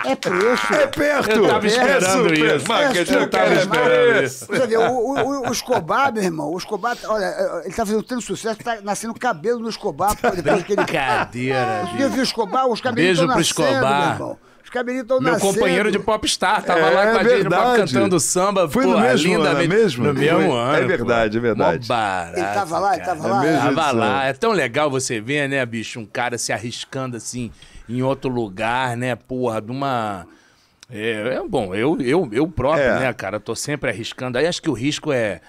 É, preço. É perto. Eu tava esperando é isso. É eu tava esperando isso. Você o, o, o Escobar, meu irmão, o Escobar, olha, ele tá fazendo tanto sucesso que tá nascendo cabelo no Escobar. Brincadeira. que ele... Eu vi o Escobar, os cabelos Beijo pro nascendo, Escobar. meu irmão os cabelinhos Meu companheiro de popstar tava é, lá com a é gente cantando samba. Foi no mesmo linda, ano, é mesmo? No mesmo ano. É verdade, é verdade. Barato, ele tava lá, ele tava lá. É tava lá. É tão legal você ver, né, bicho, um cara se arriscando assim em outro lugar, né, porra, de uma... É, é bom, eu, eu, eu próprio, é. né, cara, tô sempre arriscando. Aí acho que o risco é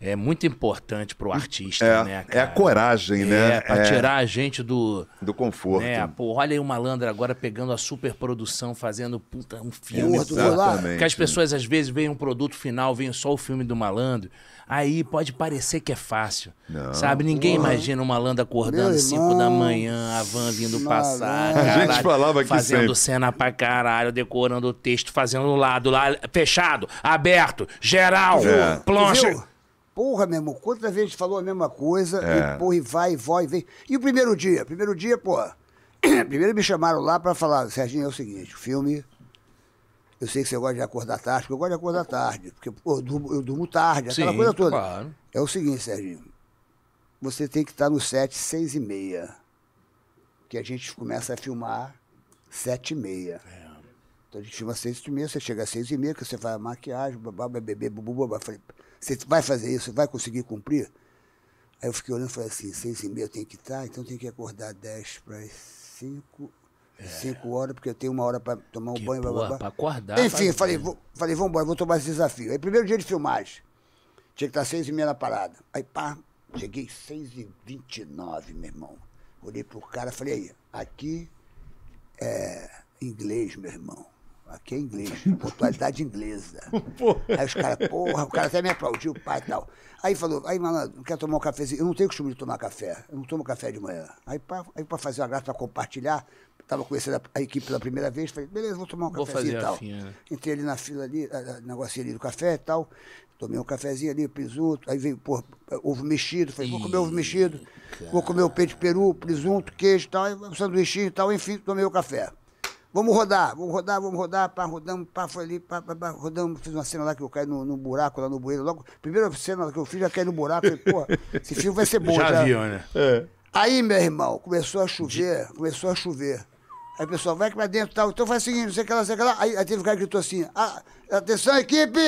é muito importante para o artista, é, né? Cara? É a coragem, né? É, para é... tirar a gente do. Do conforto. Né? Pô, olha aí o malandro agora pegando a superprodução, fazendo puta, um filme. Exatamente. Porque as pessoas às vezes veem um produto final, veem só o filme do malandro. Aí pode parecer que é fácil. Não. Sabe? Ninguém imagina o malandro acordando 5 da manhã, a van vindo passar. Caralho, a gente falava Fazendo sempre. cena pra caralho, decorando o texto, fazendo o lado lá, fechado, aberto, geral, é. plancha. Viu? porra, meu irmão, quantas vezes falou a mesma coisa, é. e porra, e vai, e vai, e vem. E o primeiro dia? Primeiro dia, porra. Primeiro me chamaram lá pra falar, Serginho, é o seguinte, o filme. Eu sei que você gosta de acordar tarde, porque eu gosto de acordar tarde, porque eu, durmo, eu durmo tarde, aquela Sim, coisa toda. Claro. É o seguinte, Serginho. Você tem que estar no set seis e meia. Que a gente começa a filmar sete e meia. É. Então a gente filma seis e meia, você chega às seis e meia, que você faz a maquiagem, babá, bebê, bububá. Falei, você vai fazer isso? Você vai conseguir cumprir? Aí eu fiquei olhando e falei assim, seis e meia eu tenho que estar, então eu tenho que acordar dez para as cinco, é. cinco horas, porque eu tenho uma hora para tomar um que banho. Para acordar. Enfim, falei, vou, falei, vamos embora, vou tomar esse desafio. Aí primeiro dia de filmagem, tinha que estar seis e meia na parada. Aí pá, cheguei seis e vinte e nove, meu irmão. Olhei pro cara, falei, aí, aqui é inglês, meu irmão. Aqui é inglês, pontualidade inglesa. Porra. Aí os caras, porra, o cara até me aplaudiu, pai e tal. Aí falou, aí, malandro, quer tomar um cafezinho? Eu não tenho costume de tomar café, eu não tomo café de manhã. Aí pra, aí, pra fazer uma graça, pra compartilhar, tava conhecendo a, a equipe pela primeira vez, falei, beleza, vou tomar um vou cafezinho e tal. Finha, né? Entrei ali na fila ali, a, a, negocinho ali do café e tal, tomei um cafezinho ali, presunto, aí veio, porra, ovo mexido, falei, vou comer ovo mexido, vou comer o peito de peru, presunto, queijo e tal, um sanduíche e tal, enfim, tomei o café. Vamos rodar, vamos rodar, vamos rodar, pá, rodamos, pá, foi ali, pá, pá, pá, rodamos, fiz uma cena lá que eu caí no, no buraco, lá no bueiro. Logo, primeira cena que eu fiz, já caí no buraco. Falei, pô, esse filme vai ser bom, já. Já viu, né? É. Aí, meu irmão, começou a chover, começou a chover. Aí o pessoal, vai que vai dentro e tal. Então faz o seguinte, não sei o que lá, sei o que lá. Aí, aí teve um cara que gritou assim, ah, atenção, equipe,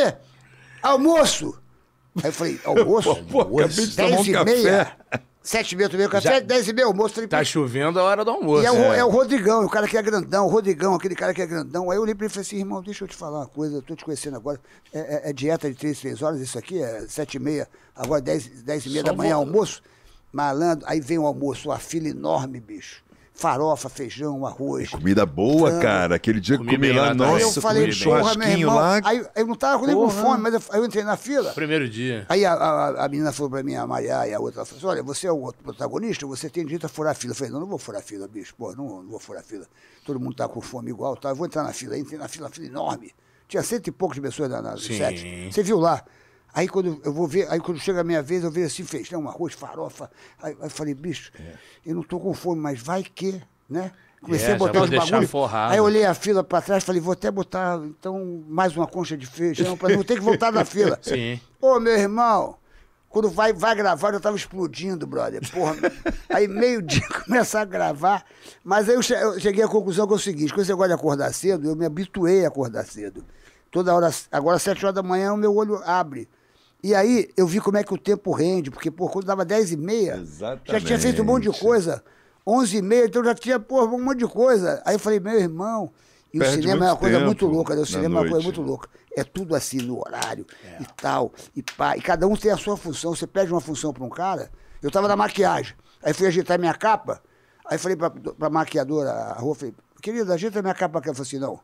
almoço. Aí eu falei, almoço? Pô, pô, 10 e café. meia? Sete e meia tomei o café, Já... dez e meia almoço. Falei, tá chovendo a hora do almoço. E é, o, é. é o Rodrigão, o cara que é grandão, o Rodrigão, aquele cara que é grandão. Aí eu olhei pra ele e falei assim, irmão, deixa eu te falar uma coisa, eu tô te conhecendo agora. É, é, é dieta de três, três horas, isso aqui é sete e meia, agora dez, dez e meia Só da manhã vou... almoço. Malandro, aí vem o almoço, a fila enorme, bicho farofa, feijão, arroz. Comida boa, frango. cara. Aquele dia que comi, comi lá, nossa, eu falei, churrasquinho Lá. Aí eu não tava nem com fome, mas eu, aí eu entrei na fila. Primeiro dia. Aí a, a, a menina falou pra mim, a Maria e a outra, ela falou assim, olha, você é o outro protagonista, você tem direito a furar a fila. Eu falei, não, não vou furar a fila, bicho, pô, não, não vou furar a fila. Todo mundo tá com fome igual, tá? Eu vou entrar na fila. Aí entrei na fila, fila enorme. Tinha cento e poucas pessoas na, na, Você viu lá. Aí quando eu vou ver, aí quando chega a minha vez, eu vejo assim, feijão, né, arroz, farofa. Aí, aí eu falei, bicho, é. eu não tô com fome, mas vai que, né? Comecei é, a botar os bagulho. Forrado. Aí eu olhei a fila para trás falei, vou até botar, então, mais uma concha de feijão, para não ter que voltar na fila. Sim. Ô, meu irmão, quando vai, vai gravar, eu tava explodindo, brother. Porra. aí meio-dia começar a gravar. Mas aí eu cheguei à conclusão que é o seguinte: quando você gosta de acordar cedo, eu me habituei a acordar cedo. Toda hora, agora, sete horas da manhã, o meu olho abre. E aí eu vi como é que o tempo rende, porque pô, quando dava 10 e meia, Exatamente. já tinha feito um monte de coisa. 11 e meia, então já tinha pô, um monte de coisa. Aí eu falei, meu irmão, e Perde é né? o cinema é uma coisa muito louca, né? O cinema é uma coisa muito louca. É tudo assim, no horário é. e tal, e pá. E cada um tem a sua função. Você pede uma função para um cara. Eu tava na maquiagem. Aí fui ajeitar minha capa. Aí falei para a maquiadora, a rua, falei, querida, ajeita minha capa. Ela falou assim, não.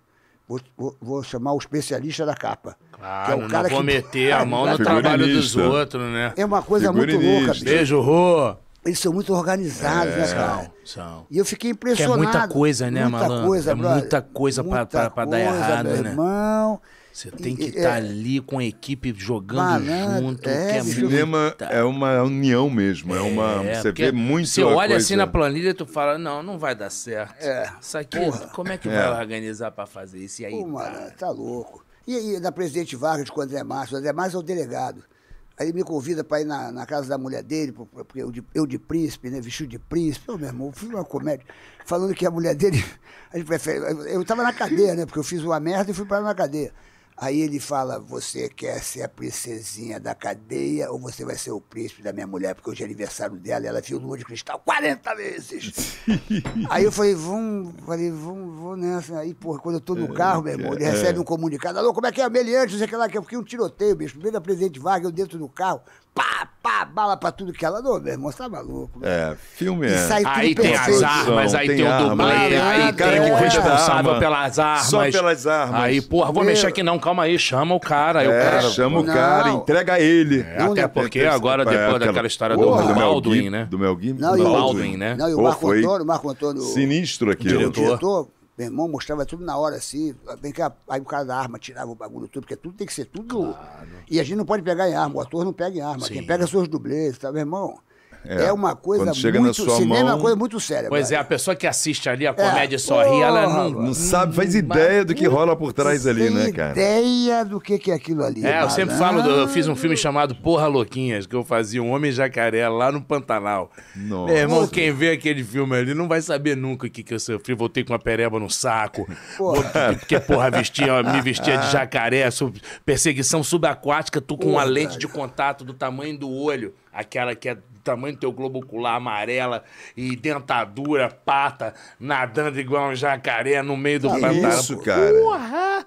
Vou, vou, vou, chamar o especialista da capa. Claro, que é o cara não vou que... meter a mão no trabalho dos outros, né? É uma coisa muito louca, bicho. Beijo, Rô! Eles são muito organizados, né, é, né, cara? São. E eu fiquei impressionado. Que é muita coisa, né, muita malandro? Coisa, é muita coisa muita pra, pra dar errado, meu né? Irmão. Você tem que estar tá é... ali com a equipe jogando Banana, junto. É, é cinema muita... é uma união mesmo. É, uma. É, você vê muito. Você olha assim coisa... assim na planilha e tu fala, não, não vai dar certo. É. Isso aqui, Porra. como é que vai é. organizar para fazer isso? E aí, Pô, mano, tá louco. E aí, na presidente Vargas com o André Márcio, o André Márcio é o delegado. Aí ele me convida para ir na, na, casa da mulher dele, porque eu de, eu de príncipe, né? Vestido de príncipe. Eu, meu irmão, fiz uma comédia. Falando que a mulher dele. A gente prefere, eu estava na cadeia, né? Porque eu fiz uma merda e fui para na cadeia. Aí ele fala: Você quer ser a princesinha da cadeia ou você vai ser o príncipe da minha mulher? Porque hoje é aniversário dela, ela viu lua de cristal 40 vezes. aí eu falei: Vamos, falei, vamos, vou nessa. Aí, porra, quando eu tô no é, carro, meu irmão, ele é. recebe um comunicado: Alô, como é que é? Meliante, não sei o que lá, que é um tiroteio, bicho. Primeiro da presidente Vargas, eu dentro do carro, pá, pá, bala pra tudo que ela deu, meu irmão, você tá maluco. É, filme é. Aí tem perfeito. as armas, aí tem, tem o dublê, aí tem o responsável pelas armas. Só pelas armas. Aí, porra, vou mexer aqui não, calma aí, chama o cara. é, o cara chama o cara, entrega ele. É, até é porque agora, é, depois daquela, história do, Mel Baldwin, né? Do Mel Gibson. Não, do Baldwin, né? Não, e o Marco Antônio, Marco Antônio. Sinistro aqui. Diretor. Meu irmão mostrava tudo na hora, assim. Ah, vem cá, aí o cara da arma tirava o bagulho tudo, porque tudo tem que ser tudo. Claro. E a gente não pode pegar em arma, o ator não pega em arma. Sim. Quem pega são os dublês, tá, meu irmão? É, é uma coisa Quando chega muito, na sua cinema mão... é uma coisa muito séria. Pois é, a pessoa que assiste ali a é. comédia é. sorri, ela não, não sabe, faz hum, ideia do que rola por trás ali, né, cara? Ideia do que que é aquilo ali. É, eu sempre falo, do, eu fiz um filme ah. chamado Porra Louquinhas, que eu fazia um homem jacaré lá no Pantanal. Nossa. Meu irmão, quem vê aquele filme ali não vai saber nunca o que que eu sofri. Voltei com uma pereba no saco, porra. porque porra vestia, me vestia de jacaré, perseguição subaquática, tu com uma lente de contato do tamanho do olho aquela que é do tamanho do teu globo ocular amarela e dentadura, pata, nadando igual um jacaré no meio do tá Isso, cara. Porra!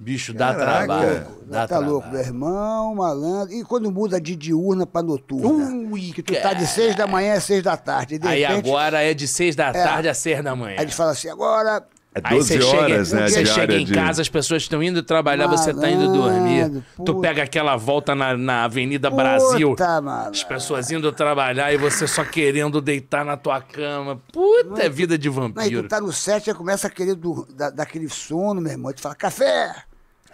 Bicho, Caraca. dá trabalho. Dá tá trabalho. louco, meu irmão, malandro. E quando muda de diurna pra noturna? Ui, que tu cara. tá de seis da manhã a seis da tarde. Aí repente, agora é de seis da é. tarde a seis da manhã. Aí ele fala assim, agora é 12 aí horas, chega, né? Você chega em de... casa, as pessoas estão indo trabalhar, malandro, você está indo dormir. Puta. Tu pega aquela volta na, na Avenida puta, Brasil, as pessoas indo trabalhar e você só querendo deitar na tua cama. Puta, é vida de vampiro. Aí tu tá no set, já começa a querer do, da, daquele sono, meu irmão. Tu fala, café!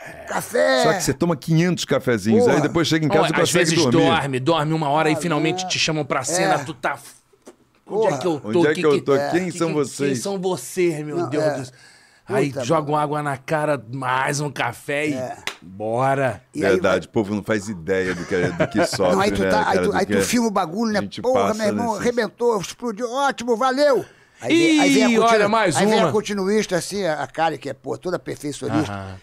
É. Café! Só que você toma 500 cafezinhos, Porra. aí depois chega em casa Olha, e consegue dormir. Às vezes dorme, dorme uma hora ah, e finalmente é. te chamam pra cena, é. tu tá Porra, onde é que eu tô? Onde é que, eu tô? Que, é. quem que, são que, vocês? Quem são vocês, meu Não, Deus é. do céu? Aí Puta jogam água na cara, mais um café e é. bora. E Verdade, o povo não faz ideia do que, é, do que sofre, não, aí tu, né, tá, né, aí, tu, aí tu é. filma o bagulho, né? Porra, meu irmão, arrebentou, explodiu, ótimo, valeu! Aí, Ih, aí vem a olha, mais aí uma. Aí vem a continuista, assim, a cara que é, pô, toda perfeccionista. Aham.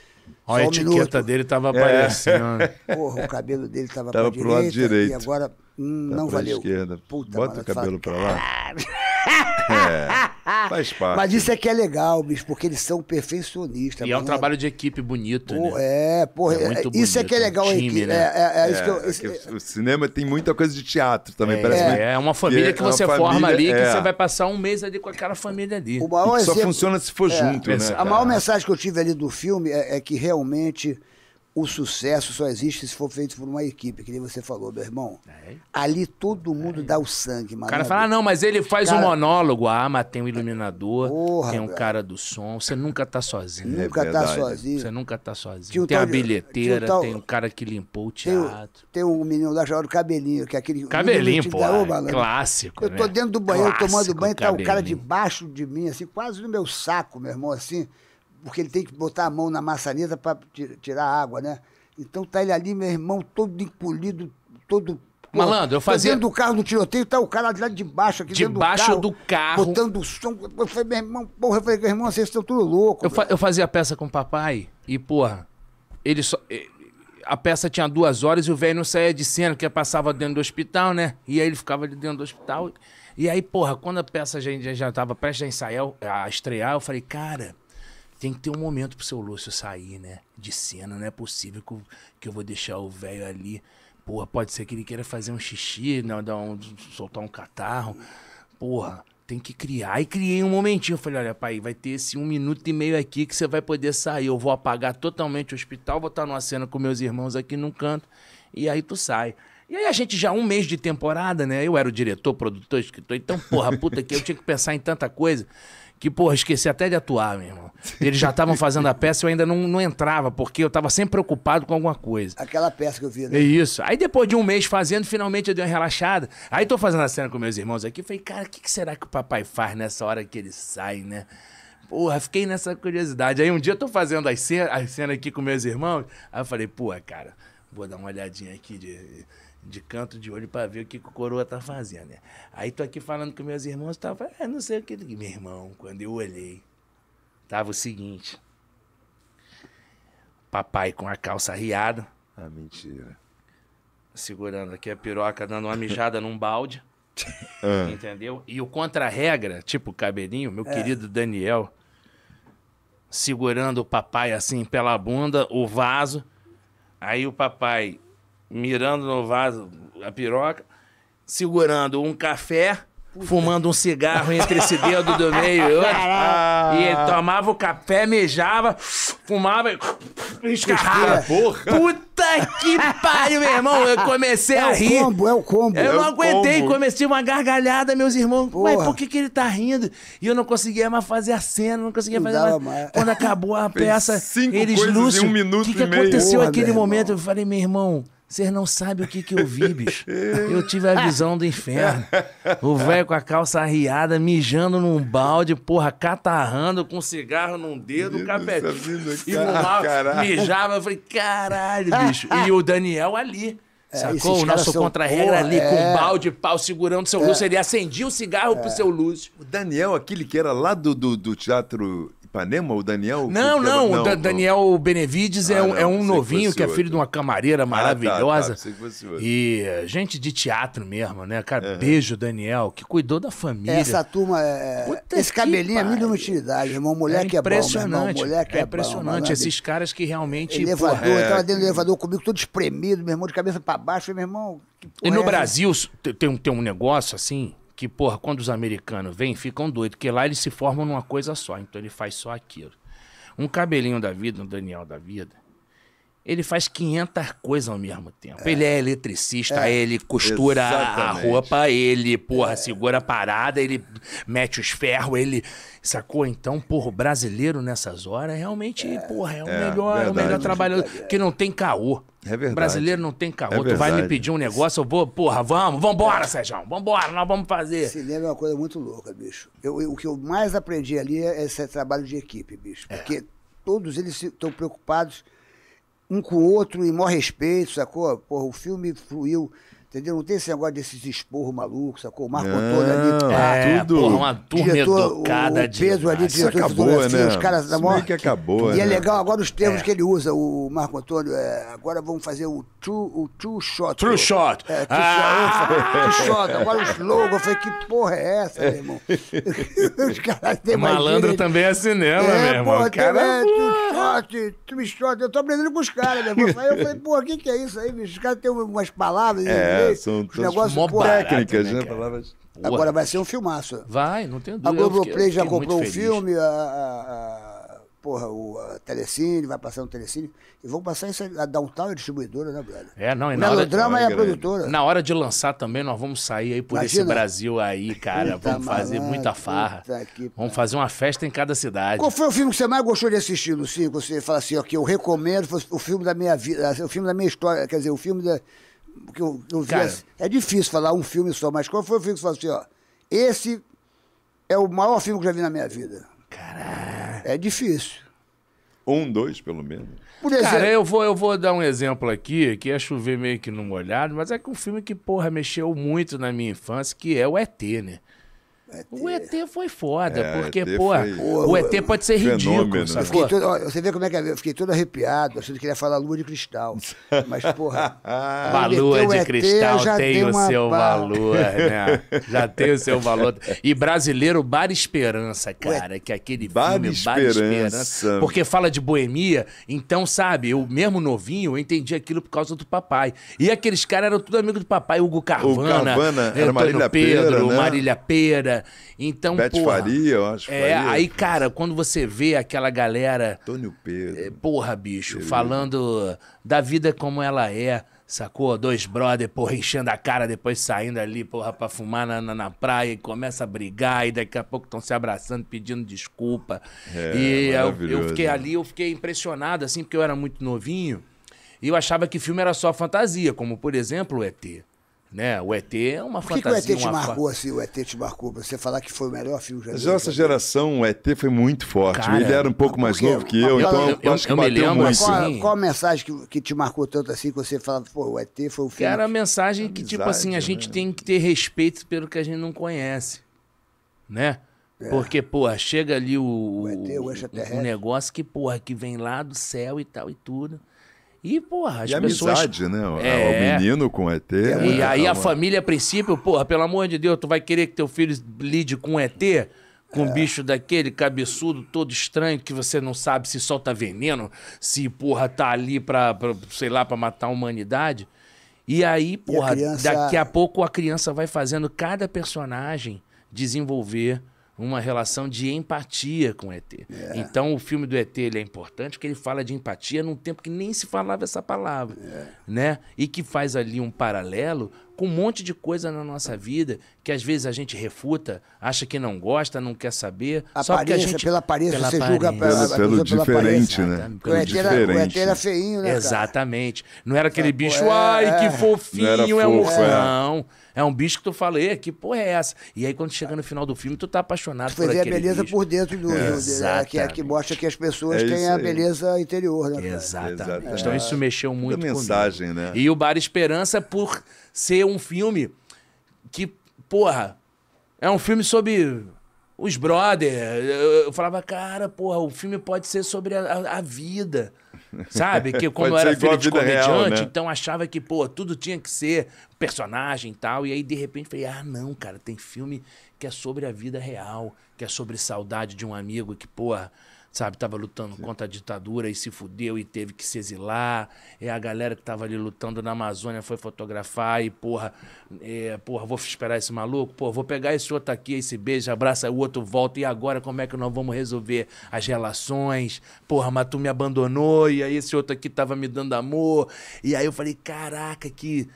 Olha, a etiqueta minuto. dele tava aparecendo. Porra, o cabelo dele tava, tava pro, direita, lado direito. E agora Hum, tá não valeu. Esquerda. Puta, Bota mano, o cabelo falo, pra lá. é, faz parte. Mas isso é que é legal, bicho, porque eles são perfeccionistas. E mano. é um trabalho de equipe bonito, Pô, né? É, porra, é, é muito isso é que é legal. a equipe, né? É, é, o cinema tem muita coisa de teatro também. É, parece é, uma família que, você família, forma ali, que você vai passar um mês ali com aquela família ali. O maior só exemplo, funciona se for junto, né? A maior mensagem que eu tive ali do filme é que realmente o sucesso só existe se for feito por uma equipe, que nem você falou, meu irmão. É. Ali todo mundo é. dá o sangue, mano. O cara fala, ah, não, mas ele faz cara... um monólogo. Ah, mas tem um iluminador, Porra, tem um cara. cara do som. Você nunca tá sozinho. Nunca é tá sozinho. Você nunca tá sozinho. Um tem tal... a bilheteira, um tal... tem o um cara que limpou o teatro. Tem, tem um menino lá chamado Cabelinho, que é aquele... Cabelinho, pô, dá, é clássico, Eu tô né? dentro do banheiro, clássico tomando banho, tá o cara debaixo de mim, assim, quase no meu saco, meu irmão, assim porque ele tem que botar a mão na maçaneta para tirar a água, né? Então tá ele ali, meu irmão, todo encolhido, todo. Malandro, eu fazia. Dentro do carro do tiroteio, tá o cara lá de baixo aqui. Debaixo do, do, carro. Botando o som. Eu falei, meu irmão, porra, eu falei, meu irmão, vocês estão tudo louco. Eu, fa eu fazia peça com o papai e, porra, ele só. A peça tinha duas horas e o velho não saía de cena, porque passava dentro do hospital, né? E aí ele ficava ali dentro do hospital. E aí, porra, quando a peça já, já, já tava prestes a ensaiar, a estrear, eu falei, cara, tem que ter um momento pro seu Lúcio sair, né? De cena. Não é possível que eu, que eu vou deixar o velho ali. Porra, pode ser que ele queira fazer um xixi, não, né, dar um, soltar um catarro. Porra, tem que criar. E criei um momentinho. Eu falei, olha, pai, vai ter esse um minuto e meio aqui que você vai poder sair. Eu vou apagar totalmente o hospital, vou estar numa cena com meus irmãos aqui num canto. E aí tu sai. E aí a gente já um mês de temporada, né? Eu era o diretor, produtor, escritor. Então, porra, puta que eu tinha que pensar em tanta coisa que, porra, esqueci até de atuar, meu irmão. Eles já estavam fazendo a peça e eu ainda não, não entrava, porque eu estava sempre preocupado com alguma coisa. Aquela peça que eu vi, né? É isso. Aí depois de um mês fazendo, finalmente eu dei uma relaxada. Aí tô fazendo a cena com meus irmãos aqui. Falei, cara, o que, que será que o papai faz nessa hora que ele sai, né? porra, fiquei nessa curiosidade. Aí um dia eu tô fazendo a cena as cenas aqui com meus irmãos, aí eu falei, porra, cara, vou dar uma olhadinha aqui de de canto de olho para ver o que, que o coroa tá fazendo. Né? Aí tô aqui falando com meus irmãos, tava, é, não sei o que. Meu irmão, quando eu olhei, tava o seguinte: papai com a calça riada. Ah, mentira. Segurando aqui a piroca, dando uma mijada num balde. Ah. Entendeu? E o contra-regra, tipo o cabelinho, meu é. querido Daniel, segurando o papai assim pela bunda, o vaso. Aí o papai mirando no vaso a piroca, segurando um café, Puta. fumando um cigarro entre esse dedo do meio e outro. E ele tomava o café, mejava, fumava e escarrava. Puta que pariu, meu irmão. Eu comecei é a rir. É o combo, é o combo. Eu é não é aguentei, combo. comecei uma gargalhada, meus irmãos. Mas por que, que ele tá rindo? E eu não conseguia mais fazer a cena, não conseguia não fazer mais. mais. Quando acabou a peça, eles Lúcio, um O que, que aconteceu naquele momento? Eu falei, meu irmão vocês não sabem o que, que eu vi, bicho. Eu tive a é. visão do inferno. O velho com a calça arriada, mijando num balde, porra, catarrando, com cigarro num dedo, é o capetinho. E mal mijava. Eu falei, caralho, ah, bicho. Ah. E o Daniel ali. É, Sacou? O nosso contra-regra ali, é... com um balde pau, segurando seu é... Lúcio. Ele acendia o um cigarro é... pro seu Lúcio. O Daniel, aquele que era lá do, do, do teatro Ipanema, o Daniel? Não, que não, que era... não, o Daniel Benevides é ah, é, é, um novinho que, que é filho outro. de uma camareira maravilhosa. Ah, tá, tá, e eh, gente de teatro mesmo, né, cara? Uhum. Beijo, Daniel, que cuidou da família. Essa turma é. Puta Esse cabelinho é mil utilidade, irmão. Mulher é que é bom, irmão. Mulher que é, é impressionante. Esses caras que realmente. É elevador, porra, é... tava dentro do elevador comigo, todo espremido, meu irmão, de cabeça para baixo. Meu irmão, e no é Brasil tem, tem um negócio assim que, porra, quando os americanos vêm, ficam doidos, porque lá eles se formam numa coisa só, então ele faz só aquilo. Um cabelinho da vida, um Daniel da vida, ele faz 500 coisas ao mesmo tempo. É. Ele é eletricista, é. ele costura Exatamente. a roupa, ele, porra, é. segura a parada, ele mete os ferros, ele. Sacou? Então, porra, o brasileiro nessas horas realmente, é, porra, é o é, melhor, é verdade, o melhor trabalhador. Que não tem caô. É verdade. O brasileiro não tem caô. tu vai me pedir um negócio, eu vou, porra, vamos, vambora, é. Sérgio, vambora, nós vamos fazer. Cinema é uma coisa muito louca, bicho. Eu, eu, o que eu mais aprendi ali é esse trabalho de equipe, bicho. Porque todos eles estão preocupados um com o outro e maior respeito, sacou? Porra, o filme fluiu Entendeu? Não tem esse negócio desses esporros malucos, sacou? O Marco não, Antônio ali. É, ah, tudo. Porra, uma turma diretor, educada o, o peso de... ali, ah, diretor acabou, de fotografia, né? os caras da morte. que acabou, E é né? é legal agora os termos é. que ele usa, o Marco Antônio. É, agora vamos fazer o true, o shot. True shot. É, true, ah! shot, true shot. Agora os logos. Eu falei, que porra é essa, meu irmão? os caras têm Malandro também é cinema, é, meu irmão. cara... é, é true shot, true shot. Eu tô aprendendo com os caras, meu irmão. Aí eu falei, porra, o que, que é isso aí, bicho? Os caras têm umas palavras. É. É, são, negócios negócio técnicas, é, né? né palavras... Agora vai ser um filmaço. Vai, não tem dúvida. A Globoplay já comprou um filme, a, a, a, porra, o a Telecine, vai passar no Telecine. E vão passar isso a Downtown é distribuidora, né, brother? É, não, e o na melodrama hora é a produtora. Na hora de lançar também, nós vamos sair aí por Imagina. esse Brasil aí, cara. Puta vamos fazer malandro, muita farra. Vamos fazer uma festa em cada cidade. Qual foi o filme que você mais gostou de assistir, Lucinho? Você fala assim, ó, que eu recomendo, foi o filme da minha vida, o filme da minha história, quer dizer, o filme da porque eu, eu vi. Assim, é difícil falar um filme só, mas qual foi o filme que você falou assim, ó? Esse é o maior filme que eu já vi na minha vida. Caralho. É difícil. Um, dois, pelo menos. Por exemplo. Cara, eu vou, eu vou dar um exemplo aqui, que é chover meio que no molhado, mas é que um filme que, porra, mexeu muito na minha infância, que é o ET, né? O ET é, foi foda, é, porque, pô, o ET pode ser ridículo. Fenômeno, todo, ó, você vê como é que é? Eu fiquei todo arrepiado, achando que ele ia falar lua de cristal. Mas, porra. a lua de ET, cristal tem o seu valor, né? Já tem o seu valor. E brasileiro, Bar Esperança, cara, que é aquele Bar filme, Esperança. Bar Esperança. Porque fala de boemia, então, sabe, eu mesmo novinho, eu entendi aquilo por causa do papai. E aqueles caras eram tudo amigos do papai, Hugo Carvana, Hugo Carvana era Marília Pedro, Pera, né? Marília Pera. Então, porra, Faria, eu acho. É, Faria, aí, cara, quando você vê aquela galera... Antônio Pedro. É, porra, bicho, Pedro. falando da vida como ela é, sacou? Dois brother, porra, enchendo a cara, depois saindo ali, porra, pra fumar na, na, na praia e começa a brigar e daqui a pouco estão se abraçando, pedindo desculpa. É, e eu, eu fiquei né? ali, eu fiquei impressionado, assim, porque eu era muito novinho e eu achava que filme era só fantasia, como, por exemplo, o E.T., né? O ET é uma Por que fantasia. Por que o ET te marcou fa... assim? O ET te marcou? Você falar que foi o melhor filme já Mas nossa geração, o ET foi muito forte. Cara, ele era um pouco mais novo que eu, então eu, eu acho que eu bateu lembro, muito. Assim, qual, é, qual a mensagem que, que te marcou tanto assim que você falava, pô, o ET foi o filme? Era a mensagem que, Amizade, tipo assim, a né? gente tem que ter respeito pelo que a gente não conhece. Né? É. Porque, porra, chega ali o, o, ET, o, o um negócio que, porra, que vem lá do céu e tal e tudo. E, porra, as e pessoas... amizade, né? É... O menino com ET. É e aí calma. Né? a família, a princípio, porra, pelo amor de Deus, tu vai querer que teu filho lide com ET? Com é. um bicho daquele, cabeçudo, todo estranho, que você não sabe se solta veneno, se, porra, tá ali pra, pra sei lá, pra matar a humanidade. E aí, porra, e a criança... daqui a pouco a criança vai fazendo cada personagem desenvolver uma relação de empatia com o ET. Yeah. É. Então o filme do ET ele é importante porque ele fala de empatia num tempo que nem se falava essa palavra, yeah. É. né? E que faz ali um paralelo com um monte de coisa na nossa vida que às vezes a gente refuta, acha que não gosta, não quer saber. Aparência, só porque a gente, pela aparência, pela você aparência. julga pela, pelo, né? pelo diferente, pela né? Pelo o diferente. Era, o era feinho, né? Cara? Exatamente. Não era aquele bicho, é, ai, que é. fofinho, é um. Não. É. é um bicho que tu fala, que porra é essa? E aí, quando chega no final do filme, tu tá apaixonado tu por aquele a beleza bicho. por dentro do é. Exatamente. Que, é, que mostra que as pessoas é têm a beleza interior, né? Exatamente. Exatamente. Então, isso mexeu muito. com. mensagem, comigo. né? E o Bar Esperança, por ser um filme que, porra, é um filme sobre os brother. Eu falava, cara, porra, o filme pode ser sobre a, a vida. Sabe? Que como eu era filho de comediante, real, né? então achava que, pô, tudo tinha que ser personagem e tal. E aí, de repente, falei, ah, não, cara, tem filme que é sobre a vida real, que é sobre saudade de um amigo que, porra, sabe? Tava lutando Sim. contra a ditadura e se fudeu e teve que se exilar. É a galera que tava ali lutando na Amazônia foi fotografar e, porra, é, porra, vou esperar esse maluco, porra, vou pegar esse outro aqui, esse beijo, abraça, o outro volta. E agora como é que nós vamos resolver as relações? Porra, mas tu me abandonou e aí esse outro aqui tava me dando amor. E aí eu falei, caraca, que.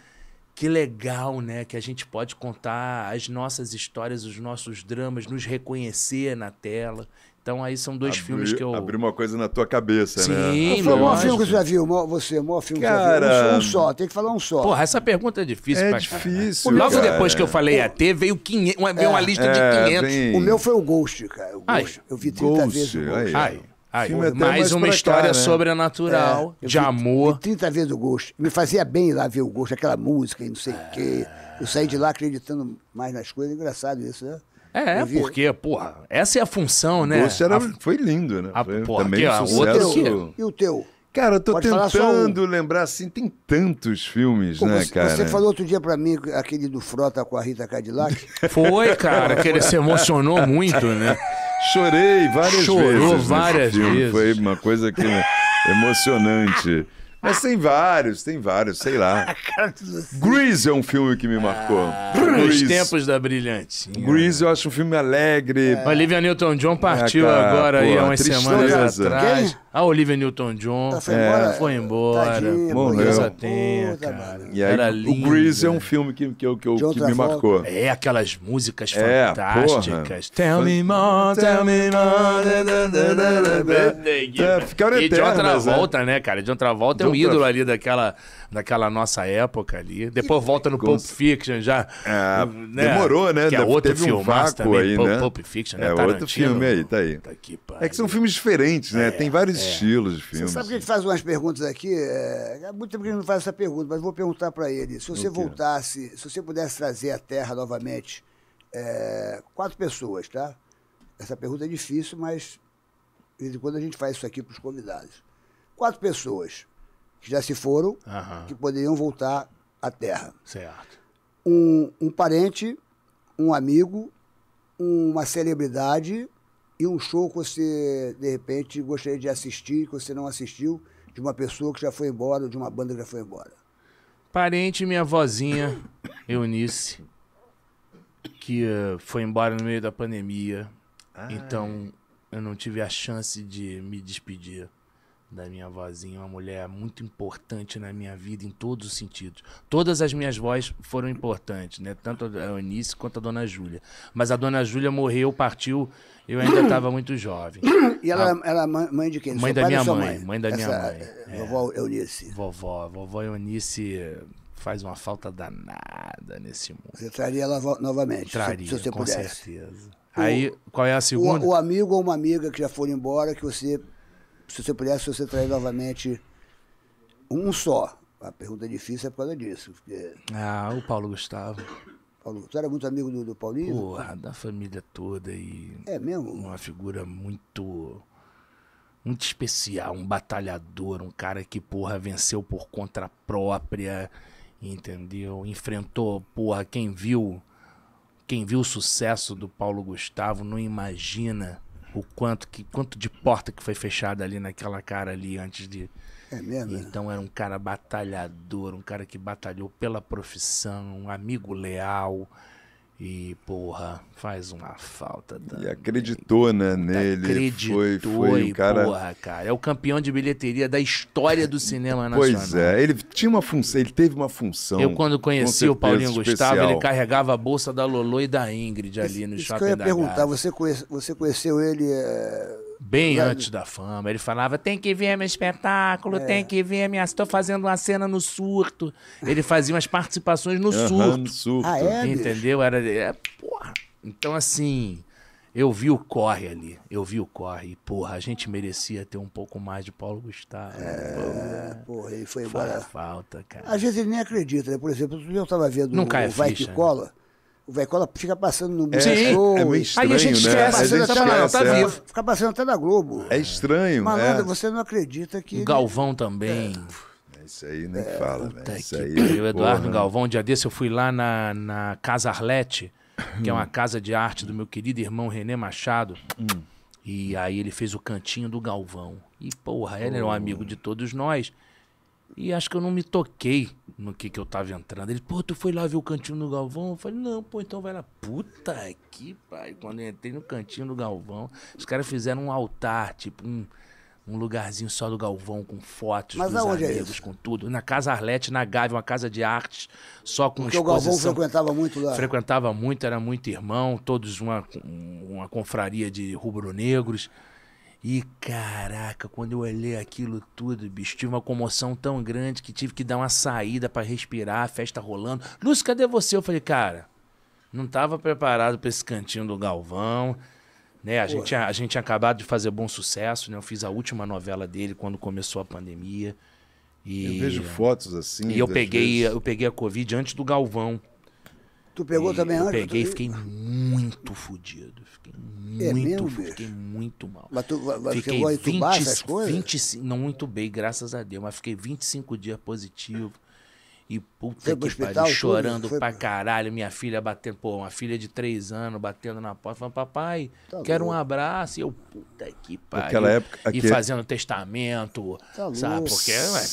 Que legal, né? Que a gente pode contar as nossas histórias, os nossos dramas, nos reconhecer na tela. Então aí são dois Abri, filmes que eu. Abriu uma coisa na tua cabeça, Sim, né? Sim, Foi o maior filme que você já viu, você, o maior filme cara... que você já viu. Um só, tem que falar um só. Porra, essa pergunta é difícil, É pra... difícil. Logo cara. depois que eu falei AT, veio, 500, uma, veio uma é. lista é, de 500. Bem... O meu foi o Ghost, cara. O Ghost. Ai. Eu vi 30 Ghost, vezes o Ghost. Ai. Ai, é mais, mais uma história cá, né? sobrenatural, é, de vi, amor. Vi 30 vezes o Ghost. Me fazia bem lá ver o Ghost, aquela música e não sei o é... quê. Eu saí de lá acreditando mais nas coisas. Engraçado isso, né? É, porque, porra, essa é a função, né? Você era, a, foi lindo, né? A, foi porra, também que, um sucesso. e o teu? Cara, eu tô Pode tentando um. lembrar, assim, tem tantos filmes, Pô, né, você, cara? Você falou outro dia pra mim aquele do Frota com a Rita Cadillac. Foi, cara, que ele se emocionou muito, né? Chorei várias Chorou vezes. Chorou várias vezes. Foi uma coisa que é emocionante. Mas tem vários, tem vários, sei lá. Assim. Grease é um filme que me marcou. Ah, Nos tempos da brilhante. Grease eu acho um filme alegre. É. Olivia Newton-John é, partiu agora pô, aí há umas semanas atrás. Quem? A Olivia Newton-John foi, tá é. embora. foi embora. Tadinha, morreu. Tenha, cara. E aí, Era lindo. O Grease é um filme que, que, que, que, que me marcou. É, aquelas músicas é, fantásticas. Porra. Tell me more, tell me more. É, Ficaram eternas. E John né? Travolta, né, cara? É um ídolo ali daquela, daquela nossa época ali. Depois e, volta no Pulp Fiction já. É, né? Demorou, né? Que é outro Teve filme um também, aí, Pulp, né? Pulp Fiction, né? É outro filme aí, tá aí. Tá aqui, é que são filmes diferentes, né? É, Tem vários é. estilos de filmes. Você sabe que a gente faz umas perguntas aqui? É... Muito tempo que ele não faz essa pergunta, mas vou perguntar para ele. Se você voltasse, se você pudesse trazer a Terra novamente, é, quatro pessoas, tá? Essa pergunta é difícil, mas de vez em quando a gente faz isso aqui para os convidados. Quatro pessoas que já se foram, uhum. que poderiam voltar à Terra. Certo. Um, um parente, um amigo, uma celebridade e um show que você, de repente, gostaria de assistir, que você não assistiu, de uma pessoa que já foi embora, de uma banda que já foi embora. Parente, minha vozinha, Eunice, que uh, foi embora no meio da pandemia. Então, eu não tive a chance de me despedir da minha vozinha, uma mulher muito importante na minha vida em todos os sentidos. Todas as minhas vozes foram importantes, né? Tanto a Eunice quanto a Dona Júlia. Mas a Dona Júlia morreu, partiu, eu ainda estava muito jovem. E ela, a, ela é mãe de quem? Mãe da minha mãe, mãe, da minha mãe. É, é. Vovó Eunice. Vovó, vovó Eunice faz uma falta danada nesse mundo. Você traria ela novamente, traria, se, se você com pudesse. certeza. O, Aí, qual é a segunda? O, o amigo ou uma amiga que já foram embora que você se você pudesse, você trair novamente um só. A pergunta difícil é por causa disso. Porque... Ah, o Paulo Gustavo. Paulo, tu era muito amigo do, do Paulinho? Porra, da família toda e. É mesmo? Uma figura muito. Muito especial, um batalhador, um cara que, porra, venceu por conta própria, entendeu? Enfrentou, porra, quem viu. Quem viu o sucesso do Paulo Gustavo não imagina o quanto, que, quanto de porta que foi fechada ali naquela cara ali antes de. É mesmo? Né? Então era um cara batalhador, um cara que batalhou pela profissão, um amigo leal. E, porra, faz uma falta. e acreditou, né, nele. Acreditou, foi, foi e, o cara... porra, cara. É o campeão de bilheteria da história do cinema nacional. Pois é, ele tinha uma função, ele teve uma função. Eu, quando conheci o Paulinho especial. Gustavo, ele carregava a bolsa da Lolô e da Ingrid ali no isso shopping que eu ia perguntar, Você, conhece, você conheceu ele é, Bem antes da fama. Ele falava: tem que ver meu espetáculo, é. tem que ver minha. Estou fazendo uma cena no surto. Ele fazia umas participações no surto. surto. Ah, é, Entendeu? Era. É, porra. Então, assim. Eu vi o corre ali, eu vi o corre. E, porra, a gente merecia ter um pouco mais de Paulo Gustavo. É, né? porra, ele foi embora. Faz falta, cara. Às vezes ele nem acredita, né? Por exemplo, eu estava vendo Não o, o Vai ficha, Cola. Né? O Vecola fica passando no é, Multishow. show. é meio estranho, aí a gente né? Passando tá é, até na, tá vivo. Fica passando até na Globo. É estranho, Malandro, né? é. você não acredita que... O Galvão ele... É. também. É, isso aí nem é, fala, né? Isso aí... O é Eduardo porra. Né? Galvão, um dia desse eu fui lá na, na Casa Arlete, que é uma hum. casa de arte do meu querido irmão René Machado. Hum. E aí ele fez o cantinho do Galvão. E, porra, ele era um amigo de todos nós. E acho que eu não me toquei no que que eu tava entrando. Ele, pô, tu foi lá ver o cantinho do Galvão? Eu falei, não, pô, então vai lá. Puta aqui, pai. Quando eu entrei no cantinho do Galvão, os caras fizeram um altar, tipo um, um lugarzinho só do Galvão, com fotos Mas dos amigos, é com tudo. Na Casa Arlete, na Gávea, uma casa de artes, só com Porque exposição. o Galvão frequentava muito lá? Frequentava muito, era muito irmão, todos uma, uma confraria de rubro-negros. E caraca, quando eu olhei aquilo tudo, bicho, tive uma comoção tão grande que tive que dar uma saída para respirar, a festa rolando. Lúcio, cadê você? Eu falei, cara, não tava preparado para esse cantinho do Galvão. Né? A, gente, a, a gente tinha acabado de fazer bom sucesso, né? Eu fiz a última novela dele quando começou a pandemia. E... Eu vejo fotos assim. E eu peguei, eu peguei a Covid antes do Galvão. Tu pegou e também antes? Peguei e fiquei muito fudido. Fiquei é muito mesmo, fiquei muito mal. Mas tu mas fiquei chegou a muito bem essas coisas? 20, não graças a Deus, mas fiquei 25 dias positivo. E puta que pariu, chorando foi... pra caralho. Minha filha batendo, pô, uma filha de três anos batendo na porta, falando, papai, tá quero louco. um abraço. E eu, puta que pariu. época. Aqui... E fazendo testamento, tá sabe? Louco. Porque. Ué,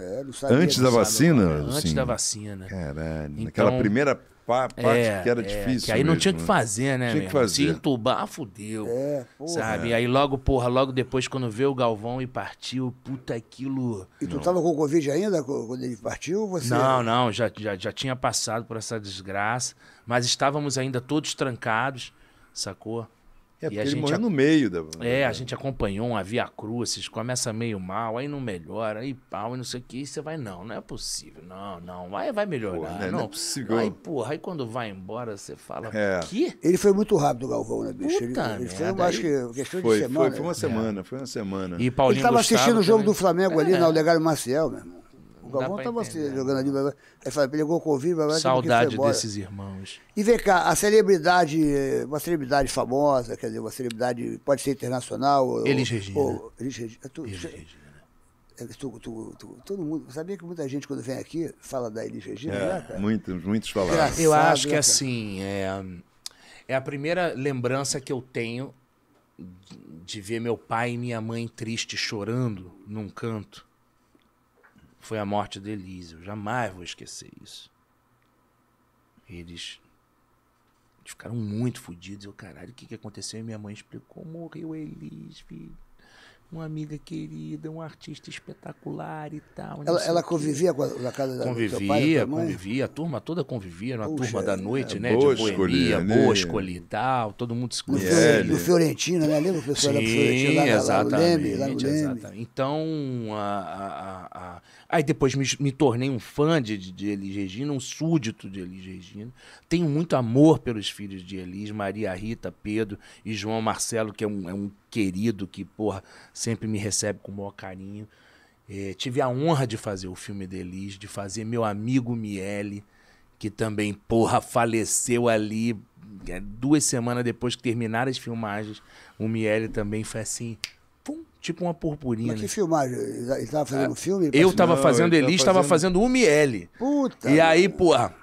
antes da vacina? Antes da vacina. Caralho. Então, primeira é, parte é, que era é, difícil. Que aí mesmo, não tinha o né? que fazer, né? Tinha que fazer. Se entubar, fudeu. É, porra. Sabe? Aí logo, porra, logo depois, quando veio o Galvão e partiu, puta aquilo. E tu não. tava com o Covid ainda quando ele partiu? Você... Não, não, já, já, já tinha passado por essa desgraça, mas estávamos ainda todos trancados, sacou? É, e a ele gente a... no meio da. É, a gente acompanhou uma via cruzes, começa meio mal, aí não melhora, aí pau, e não sei o que, e você vai, não, não é possível, não, não, vai, vai melhorar. Porra, né? não, não é possível. Aí, porra, aí quando vai embora, você fala, é. que? Ele foi muito rápido, Galvão, né, bicho? Puta ele, ele foi, eu acho que, questão foi, de semana. Foi, foi uma é. semana, é. foi uma semana. E Paulinho ele estava assistindo o jogo também. do Flamengo ali é. na Olegário Maciel, meu irmão. O Galvão assim, jogando ali, aí fala, pegou Covid, blá, blá, Saudade desses irmãos. E vem cá, a celebridade, uma celebridade famosa, quer dizer, uma celebridade, pode ser internacional. Elis ou, Regina. Ou, Elis Regina. Tu, Elis Regina. É, tu, tu, tu, todo mundo. Sabia que muita gente, quando vem aqui, fala da Elis Regina, é, né, cara? Muitos, muitos falaram. eu acho né, que, assim, é, é a primeira lembrança que eu tenho de ver meu pai e minha mãe triste chorando num canto foi a morte de Elise. Eu jamais vou esquecer isso. Eles, eles ficaram muito fodidos. Eu, caralho, o que, que aconteceu? E minha mãe explicou: morreu Elise, filho uma amiga querida, um artista espetacular e tal. Ela, ela convivia com a, na casa da convivia, pai, convivia, a turma toda convivia, uma turma da é noite, é, né? Boa de boemia, né? e tal, todo mundo se conhecia. No Fiorentino, né? Lembra o pessoal Sim, fiorentino Lá, exatamente, lá no Leme, lá no Exatamente. Então, a, a, a... aí depois me, me, tornei um fã de, de Elis Regina, um súdito de Elis Regina. Tenho muito amor pelos filhos de Elis, Maria Rita, Pedro e João Marcelo, que é um, é um querido, que, porra, sempre me recebe com o maior carinho. É, tive a honra de fazer o filme Delis, de fazer meu amigo Miele, que também, porra, faleceu ali é, duas semanas depois que terminaram as filmagens. O Miele também foi assim, tipo uma purpurina. Mas que filmagem? Ele tava fazendo ah, filme? Eu tava não, fazendo Elis, tá tava fazendo... tava fazendo o Miele. Puta! E aí, porra,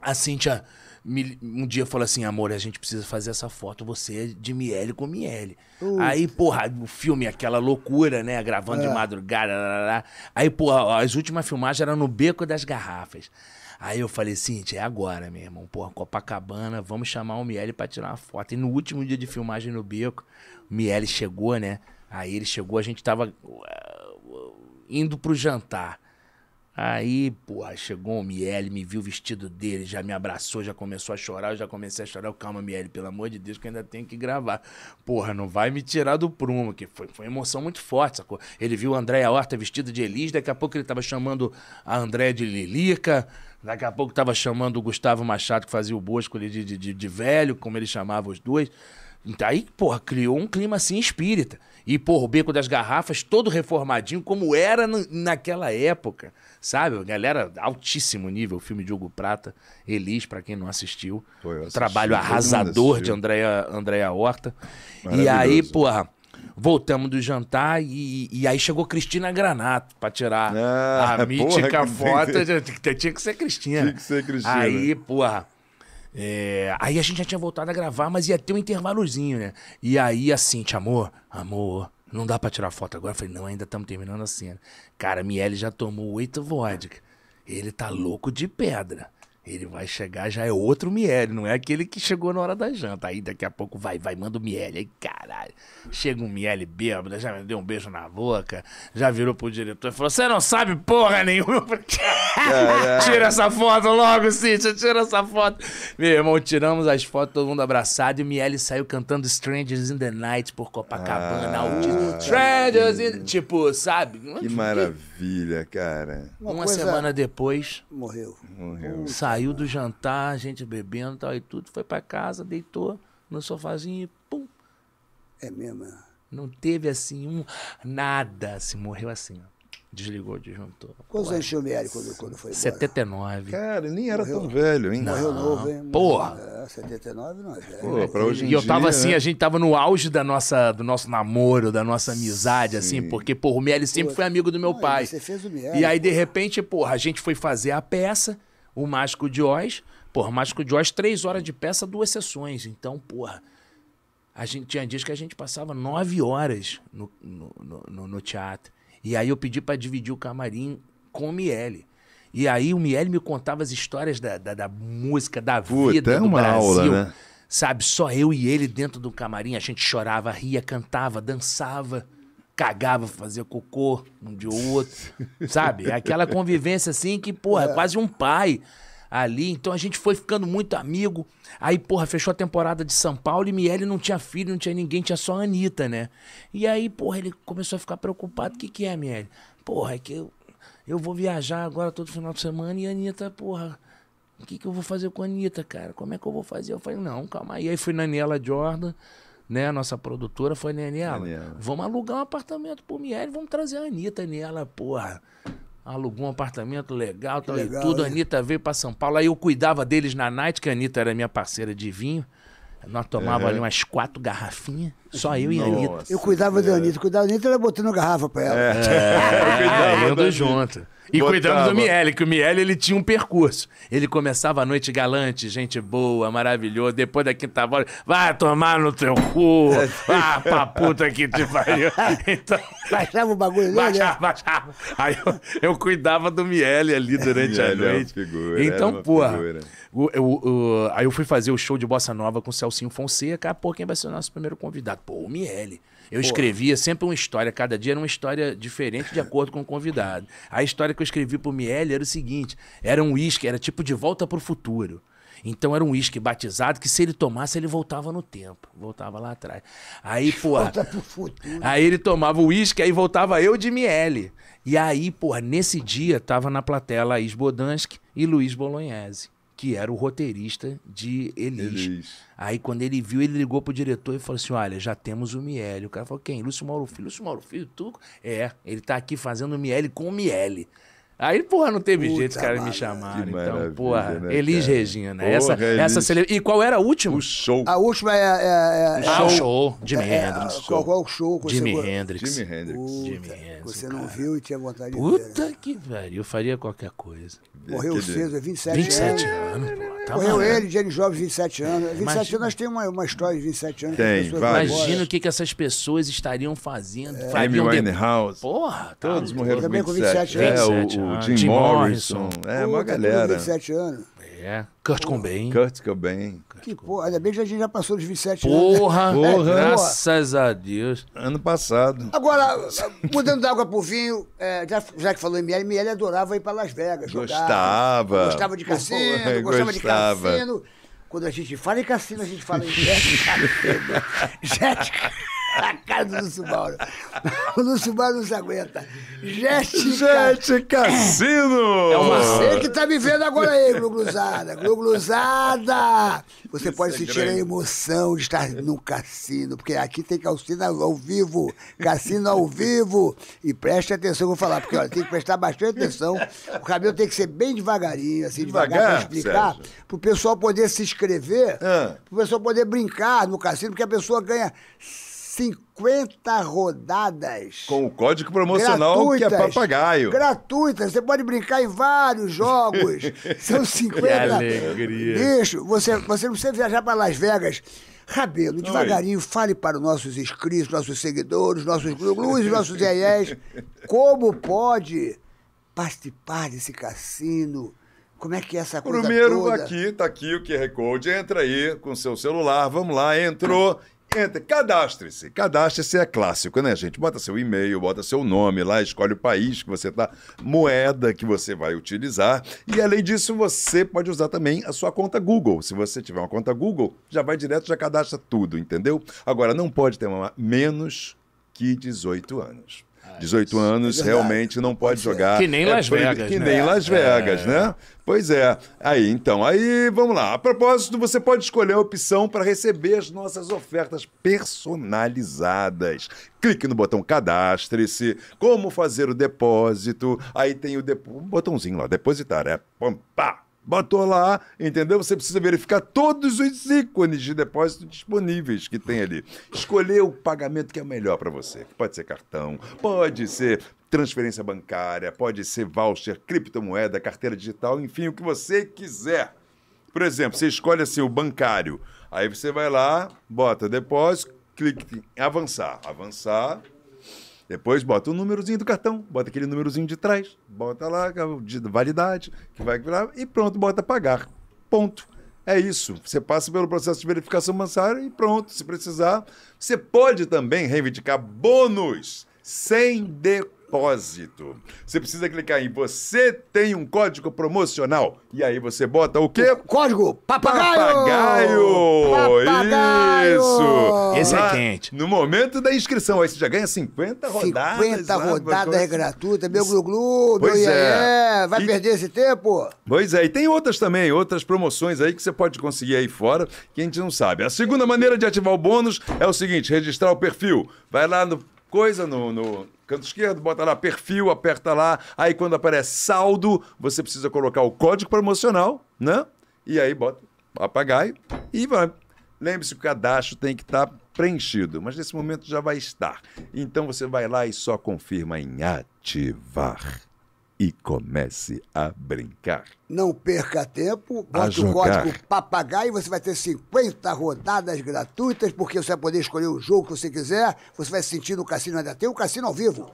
a Cintia me, um dia falou assim, amor, a gente precisa fazer essa foto, você é de Miele com Miele. Uh. Aí, porra, o filme, aquela loucura, né? Gravando é. de madrugada. Lá, lá. Aí, porra, as últimas filmagens eram no Beco das Garrafas. Aí eu falei, Cintia, é agora, meu irmão. Porra, Copacabana, vamos chamar o Miele pra tirar uma foto. E no último dia de filmagem no Beco, o Miele chegou, né? Aí ele chegou, a gente tava indo pro jantar. Aí, porra, chegou o Miele, me viu o vestido dele, já me abraçou, já começou a chorar, eu já comecei a chorar. Eu, calma, Miele, pelo amor de Deus, que eu ainda tenho que gravar. Porra, não vai me tirar do prumo, que foi, foi emoção muito forte, sacou? Ele viu a Andréia Horta vestido de Elis, daqui a pouco ele tava chamando a Andréia de Lilica, daqui a pouco tava chamando o Gustavo Machado, que fazia o Bosco de, de, de, de velho, como ele chamava os dois. Então, aí, porra, criou um clima assim espírita e por o Beco das Garrafas todo reformadinho, como era naquela época, sabe? Galera, altíssimo nível, filme de Hugo Prata, Elis, para quem não assistiu. Pô, assisti, trabalho arrasador de Andréa, Andrea Horta. E aí, porra, voltamos do jantar e, e aí chegou Cristina Granato para tirar ah, a mítica porra, foto. Tinha que, ser Cristina. Tinha que ser Cristina. Aí, porra é, aí a gente já tinha voltado a gravar, mas ia ter um intervalozinho, né? E aí, assim, te amor, amor, não dá pra tirar foto agora. Eu falei, não, ainda estamos terminando a cena. Cara, Miele já tomou oito vodka. Ele tá louco de pedra. Ele vai chegar, já é outro Miele, não é aquele que chegou na hora da janta. Aí daqui a pouco vai, vai, manda o Miele. Aí, caralho, chega um Miele bêbado, já me deu um beijo na boca, já virou pro diretor e falou: Você não sabe porra nenhuma. tira essa foto logo, Cíntia, tira essa foto. Meu irmão, tiramos as fotos, todo mundo abraçado, e o Miele saiu cantando Strangers in the Night por Copacabana. Ah, Strangers in the... Tipo, sabe? Que maravilha maravilha, cara. Uma, Uma coisa... semana depois. Morreu. Morreu. Saiu do jantar, a gente bebendo e tal e tudo, foi para casa, deitou no sofazinho e pum. É mesmo? É. Não teve assim um. Nada. Se assim, morreu assim, ó. Desligou o disjuntor. Quantos anos tinha o Mieri quando, quando foi embora? 79. Cara, nem era Morreu. tão velho, hein? Não. Morreu novo, hein? Porra! É, 79 não é velho. Pô, pra hoje e eu tava assim, né? a gente tava no auge da nossa, do nosso namoro, da nossa amizade, assim, Sim. assim, porque, porra, o Mieri sempre porra. foi amigo do meu não, pai. Você fez o Mieri. E aí, de repente, porra, a gente foi fazer a peça, o Mágico de Oz. Porra, Mágico de Oz, três horas de peça, duas sessões. Então, porra... A gente tinha dias que a gente passava nove horas no, no, no, no teatro. E aí eu pedi para dividir o camarim com o Miele. E aí o Miele me contava as histórias da, da, da música, da Puta, vida é do Brasil. Aula, né? Sabe, só eu e ele dentro do camarim, a gente chorava, ria, cantava, dançava, cagava, fazia cocô um de outro, sabe? É aquela convivência assim que, porra, é, é. quase um pai ali. Então a gente foi ficando muito amigo. Aí, porra, fechou a temporada de São Paulo e Miele não tinha filho, não tinha ninguém, tinha só a Anitta, né? E aí, porra, ele começou a ficar preocupado. O que, que é, Miele? Porra, é que eu, eu vou viajar agora todo final de semana e a Anitta, porra. O que, que eu vou fazer com a Anitta, cara? Como é que eu vou fazer? Eu falei, não, calma aí. Aí fui na Nela Jordan, né? A nossa produtora foi na Nela. Vamos alugar um apartamento pro Miele, vamos trazer a Anitta. A Nela, porra, alugou um apartamento legal, tal, legal, e tudo. Hein? A Anitta veio para São Paulo. Aí eu cuidava deles na night, que a Anitta era minha parceira de vinho. Nós tomávamos é. ali umas quatro garrafinhas, só eu e a Anitta. Eu cuidava é. da Anitta, cuidava da Anitta, ela botando garrafa pra ela. É, é. eu cuidava. É, junto. E Botava. cuidando do Miele, que o Miele ele tinha um percurso. Ele começava a noite galante, gente boa, maravilhoso. Depois da quinta bola, vai tomar no teu cu, vá pra puta que te pariu. Então, baixava o bagulho, baixava, né? baixava. Aí eu, eu, cuidava do Miele ali durante Miele é a noite. É figura, então, é porra. aí eu fui fazer o show de bossa nova com o Celcinho Fonseca. Ah, pô, quem vai ser o nosso primeiro convidado? Pô, o Miele. Eu Pô. escrevia sempre uma história, cada dia era uma história diferente de acordo com o convidado. A história que eu escrevi pro Miele era o seguinte: era um uísque, era tipo de volta pro futuro. Então era um uísque batizado que se ele tomasse, ele voltava no tempo. Voltava lá atrás. Aí, porra. Volta pro futuro. Aí ele tomava o uísque, aí voltava eu de Miele. E aí, porra, nesse dia tava na platela Laís Bodansky e Luiz Bolognese que era o roteirista de Elis. Elis. Aí quando ele viu, ele ligou pro diretor e falou assim: olha, já temos o Miele. O cara falou: quem? Lúcio Mauro Filho. Lúcio Mauro Filho, tu? É, ele tá aqui fazendo o Miele com o Miele. Aí, porra, não teve Puta jeito, os caras me chamaram. Então, porra, né, Elis cara? Regina. Né? Porra, essa, Elis. essa cele... E qual era a última? O show. A última é. é, é ah, o é show. Jimi é, é Hendrix. Qual, qual o show? Jimi você... Hendrix. Jimi Hendrix. Jimi Hendrix. Você não viu e tinha vontade Puta ver. Puta né? que velho, eu faria qualquer coisa. Morreu cedo, é 27 anos. 27 anos, anos Tá Morreu ele, Jenny Jovens, 27 anos. 27 Imagina... anos, nós temos uma, uma história de 27 anos. Tem, vai. Imagina o que, que essas pessoas estariam fazendo. É. Amy Winehouse. Porra. Tá Todos morreram com 27 é, anos. É, o ah, Jim, Jim Morrison. Morrison. É, Pô, uma galera. 27 anos. É. Kurt Pô. Cobain. Kurt Cobain. Que porra, ainda bem que a gente já passou dos 27 porra, anos. Né? Porra, é, graças porra. a Deus. Ano passado. Agora, mudando da água pro vinho, é, já, já, que falou ML, ML adorava ir pra Las Vegas. Gostava. Jogar, gostava de cassino, gostava, gostava de cassino. Quando a gente fala em cassino, a gente fala em jet né? jet era a cara do Lúcio Mauro. O Lúcio Mauro não se aguenta. Gente, Gente Cassino! É uma... Você que tá me vendo agora aí, Gluglusada. Gluglusada! Você Isso pode é sentir grande. a emoção de estar no cassino, porque aqui tem calcina ao vivo, cassino ao vivo. E preste atenção, eu vou falar, porque olha, tem que prestar bastante atenção. O cabelo tem que ser bem devagarinho, assim, devagar, devagar para explicar, para o pessoal poder se inscrever, ah. para o pessoal poder brincar no cassino, porque a pessoa ganha 50 rodadas. Com o código promocional que é papagaio. Gratuitas, você pode brincar em vários jogos. São 50. Que alegria. Bicho, você, você não precisa viajar para Las Vegas. Rabelo, devagarinho, Oi. fale para os nossos inscritos, nossos seguidores, nossos gurus, nossos IES, como pode participar desse cassino. Como é que é essa coisa Primeiro, toda? aqui, tá aqui o QR Code. Entra aí com seu celular, vamos lá, entrou. Entra, cadastre-se. Cadastre-se é clássico, né, gente? Bota seu e-mail, bota seu nome lá, escolhe o país que você está, moeda que você vai utilizar. E além disso, você pode usar também a sua conta Google. Se você tiver uma conta Google, já vai direto, já cadastra tudo, entendeu? Agora, não pode ter uma, menos que 18 anos. 18 é anos é realmente não pode é. jogar. Que é né? nem Las é, Vegas. Que né? Las Vegas, é. né? Pois é. Aí, então, aí vamos lá. A propósito, você pode escolher a opção para receber as nossas ofertas personalizadas. Clique no botão cadastre-se, como fazer o depósito. Aí tem o, de... botãozinho lá, depositar, é pá, botou lá, entendeu? Você precisa verificar todos os ícones de depósito disponíveis que tem ali. Escolher o pagamento que é melhor para você. Pode ser cartão, pode ser transferência bancária, pode ser voucher, criptomoeda, carteira digital, enfim, o que você quiser. Por exemplo, você escolhe assim o bancário. Aí você vai lá, bota depósito, clica em avançar. Avançar, depois bota o númerozinho do cartão, bota aquele númerozinho de trás, bota lá, é de validade, que vai e pronto, bota pagar. Ponto. É isso. Você passa pelo processo de verificação bancária e pronto, se precisar. Você pode também reivindicar bônus sem declaração propósito. Você precisa clicar em você tem um código promocional. E aí você bota o quê? Código papagaio. Papagaio. papagaio. Isso. Esse é Lá, é quente. No momento da inscrição, aí você já ganha 50 rodadas. 50 né? rodadas é gratuita, assim. meu glu-glu, meu é. Vai e... perder esse tempo? Pois é, e tem outras também, outras promoções aí que você pode conseguir aí fora, que a gente não sabe. A segunda maneira de ativar o bônus é o seguinte, registrar o perfil. Vai lá no coisa no, no canto esquerdo, bota lá perfil, aperta lá. Aí quando aparece saldo, você precisa colocar o código promocional, né? E aí bota papagaio e vai. Lembre-se que o cadastro tem que estar tá preenchido, mas nesse momento já vai estar. Então você vai lá e só confirma em ativar e comece a brincar. Não perca tempo, bote o código papagaio e você vai ter 50 rodadas gratuitas, porque você vai poder escolher o jogo que você quiser, você vai sentir no cassino ainda tem o cassino ao vivo.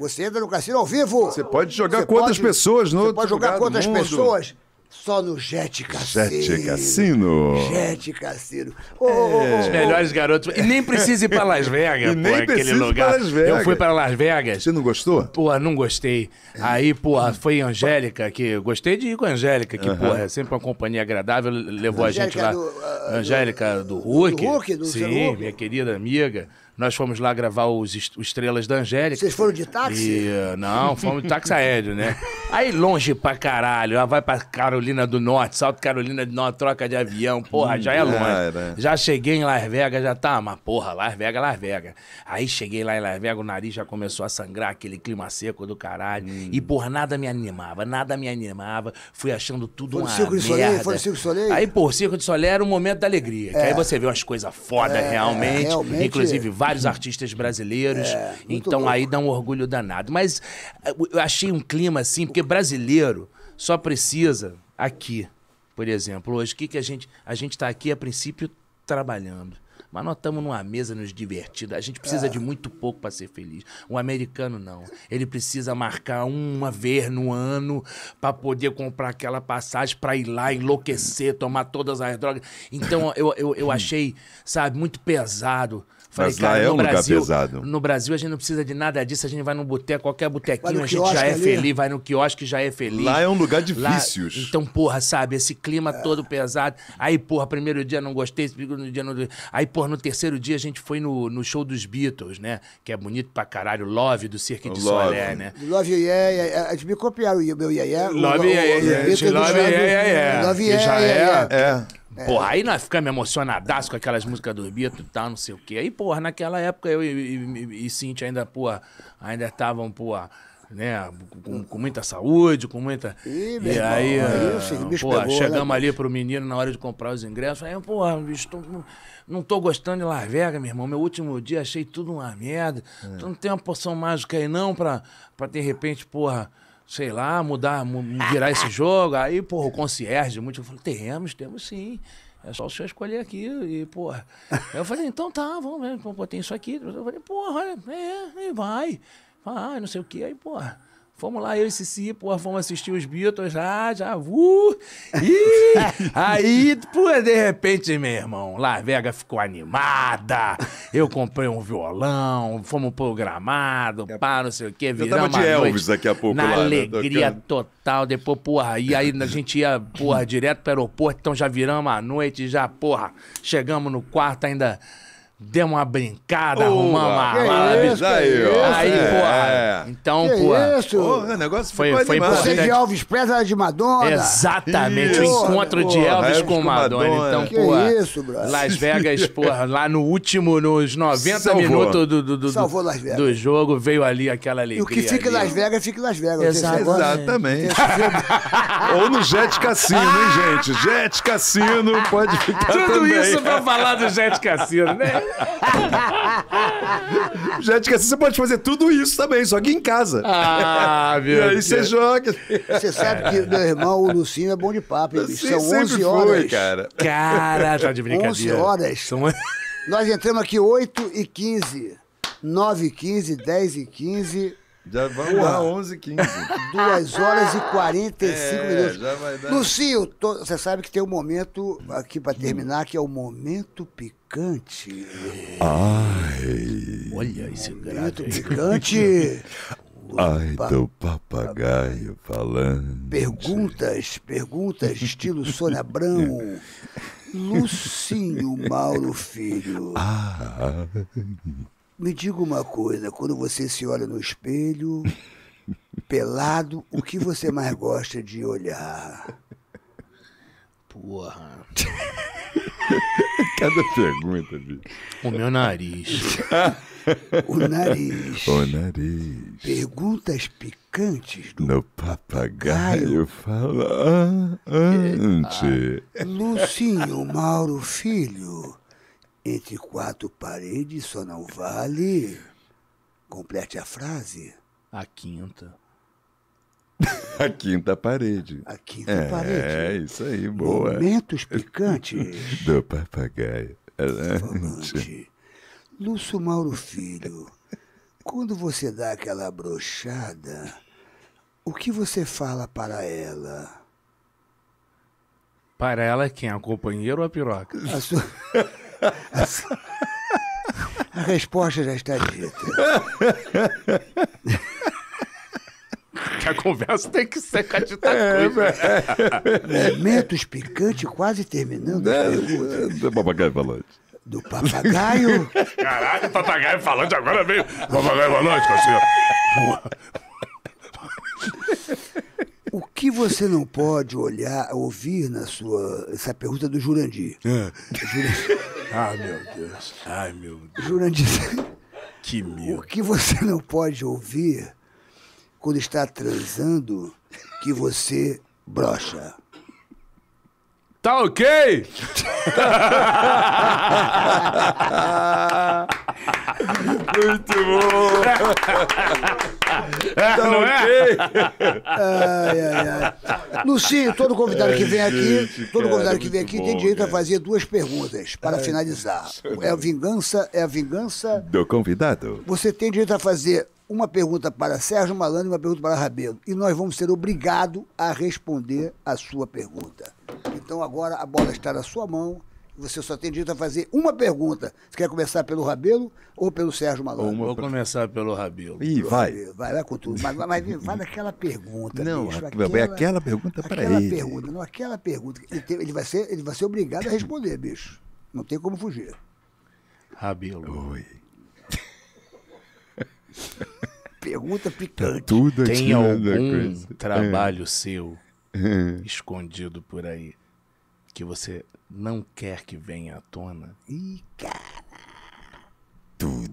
Você entra no cassino ao vivo. Você pode jogar você quantas pode, pessoas não Você pode jogar quantas pessoas. Só no Jet Cassino. Jet Cassino. Jet Cassino. Oh, é. Os melhores garotos. E nem precisa ir pra Las Vegas, e pô, nem aquele lugar. Pra Las Vegas. Eu fui pra Las Vegas. Você não gostou? Pô, não gostei. É. Aí, pô, foi a Angélica, que gostei de ir com a Angélica, que, uh -huh. pô, é sempre uma companhia agradável, levou Angélica a gente lá. Do, uh, Angélica do Hulk. Do Hulk, do Sim, Hulk. minha querida amiga. Nós fomos lá gravar os, Estrelas da Angélica. Vocês foram de táxi? E, eh, não, fomos de táxi aéreo, né? Aí longe pra caralho. Ela vai pra Carolina do Norte, Salto Carolina do Norte, troca de avião. Porra, hum, já é, é longe. Né? Já cheguei em Las Vegas, já tá, mas porra, Las Vegas, Las Vegas. Aí cheguei lá em Las Vegas, o nariz já começou a sangrar, aquele clima seco do caralho. Hum. E por nada me animava, nada me animava. Fui achando tudo foi uma Circo merda. Soleil, foi Circo de Soleil? Aí, por Circo de Soleil era um momento da alegria. É. Que aí você vê umas coisas foda é, realmente, é, realmente. Inclusive, vários artistas brasileiros. É, então louco. aí dá um orgulho danado. Mas eh, eu achei um clima assim, porque brasileiro só precisa aqui, por exemplo. Hoje, o que, que a gente. A gente está aqui a princípio trabalhando. Mas nós estamos numa mesa nos divertindo. A gente precisa é. de muito pouco para ser feliz. O americano não. Ele precisa marcar uma vez no ano para poder comprar aquela passagem para ir lá enlouquecer, tomar todas as drogas. Então eu, eu, eu achei, sabe, muito pesado Falei, Mas lá cara, é um lugar pesado. No Brasil a gente não precisa de nada disso, a gente vai num boteco, qualquer botequinho, a gente já é ali. feliz, vai no quiosque, já é feliz. Lá é um lugar de lá, vícios. Então, porra, sabe, esse clima é. todo pesado. Aí, porra, primeiro dia não gostei, segundo dia não. Aí, porra, no terceiro dia a gente foi no, no show dos Beatles, né? Que é bonito pra caralho, Love do Cirque de Soleil, né? Love Yeah, yeah. Eles me copiaram o meu Yeah, yeah. Love o, Yeah, o, yeah. O, yeah. Love Yeah, yeah. Love Yeah, yeah. Já é. é. É. Porra, aí nós ficamos emocionadas com aquelas músicas do Beatles e tal, não sei o quê. Aí, porra, naquela época eu e, e, e Cintia ainda, porra, ainda estavam, porra, né, com, com, muita saúde, com muita. Ih, e aí, irmão, aí ah, porra, pegou, né, chegamos né? ali pro menino na hora de comprar os ingressos. Aí, porra, estou, não tô gostando de Las Vegas, meu irmão. Meu último dia achei tudo uma merda. É. não tem uma poção mágica aí não pra, pra de repente, porra sei lá, mudar, virar esse jogo. Aí, porra, o concierge, muito, eu falei, temos, temos sim. É só o senhor escolher aqui. E, porra. eu falei, então tá, vamos ver, tem isso aqui. Eu falei, porra, é, é vai, vai, não sei o quê. Aí, porra. Fomos lá, eu e Cici, porra, vamos assistir os Beatles, já, ah, já, uh! E aí, pô, de repente, meu irmão, lá, Vega ficou animada, eu comprei um violão, fomos programado, é, pá, não sei o quê, viramos Eu tava de Elvis noite, daqui a pouco na lá. Né? alegria né? total, depois, porra, e aí a gente ia, porra, direto pro aeroporto, então já viramos a noite, já, porra, chegamos no quarto ainda deu uma brincada, arrumamos uma live. isso, aí, ó. Aí, é, porra. É. Então, que porra. Isso? Porra, o negócio foi, foi, o importante. Você de Elvis Presley era de Madonna. Exatamente, isso. o encontro porra, de Elvis, com, com Madonna. Madonna. Então, que porra. isso, bro. Las Vegas, porra, lá no último, nos 90 Salvou. minutos do, do, do, do, jogo, veio ali aquela alegria. E o que fica em Las Vegas, fica em Las Vegas. Exatamente. Exatamente. Ou no Jet Cassino, hein, gente? Jet Cassino pode ficar Tudo também. isso pra falar do Jet Cassino, né? assim você pode fazer tudo isso também, só que em casa. Ah, viu? E aí você joga. Você sabe que meu irmão, o Lucinho, é bom de papo. Hein, bicho? São 11 horas. Foi, cara. cara, já tá de brincadeira. 11 horas. São... Nós entramos aqui 8 e 15. 9 e 15, 10 e 15. Já vamos lá, 11 15 2 horas e 45 é, minutos. Já vai dar. Lucio, tô, você sabe que tem um momento aqui para terminar, que é o momento picante. Ai. Olha esse Momento picante. Ai, pa... do papagaio falando. Perguntas, perguntas, estilo Sônia Abrão. Lucinho Mauro Filho. Ah. Me diga uma coisa, quando você se olha no espelho, pelado, o que você mais gosta de olhar? Porra. Cada pergunta, bicho. O meu nariz. o nariz. O nariz. Perguntas picantes do. No papagaio fala ah, ah, Lucinho Mauro Filho entre quatro paredes só não vale. Complete a frase. A quinta. A quinta parede. A quinta é, parede. É, isso aí, boa. Momentos picantes. Do papagaio. Falante. Lúcio Mauro Filho, quando você dá aquela brochada, o que você fala para ela? Para ela é quem? A companheira ou a piroca? A sua... A resposta já está dita. Que a conversa tem que ser com a dita é, coisa. É. picantes quase terminando é, as né? perguntas. Do papagaio falante. Do papagaio. Caralho, o papagaio falante agora veio. Papagaio falante, cacete. O que você não pode olhar, ouvir na sua. Essa pergunta é do Jurandir. É. Jurandir. Ai, meu Deus. Ai, meu Deus. Jurandir. Que mil! O que você não pode ouvir quando está transando que você brocha. Tá ok? Muito bom! então, não é? Ai, ai, ai. Lucinho, todo convidado que vem aqui, todo cara, convidado que vem aqui bom, tem direito cara. a fazer duas perguntas para é. finalizar. É a vingança, é a vingança do convidado. Você tem direito a fazer uma pergunta para Sérgio Malandro e uma pergunta para Rabelo. E nós vamos ser obrigados a responder a sua pergunta. Então agora a bola está na sua mão você só tem direito a fazer uma pergunta. Você quer começar pelo Rabelo ou pelo Sérgio Malandro? Vou começar pelo Rabelo. Ih, vai. Vai, vai com tudo. Mas, mas, faz aquela pergunta. Não, bicho, aquela, é, é aquela pergunta para ele. Aquela pergunta, não, aquela pergunta. Ele, tem, ele, vai ser, ele vai ser obrigado a responder, bicho. Não tem como fugir. Rabelo. Oi. Pergunta tá picante. Tá tudo tem né, algum trabalho é. seu é. escondido por aí? que você não quer que venha à tona. Ih, cara! Tudo.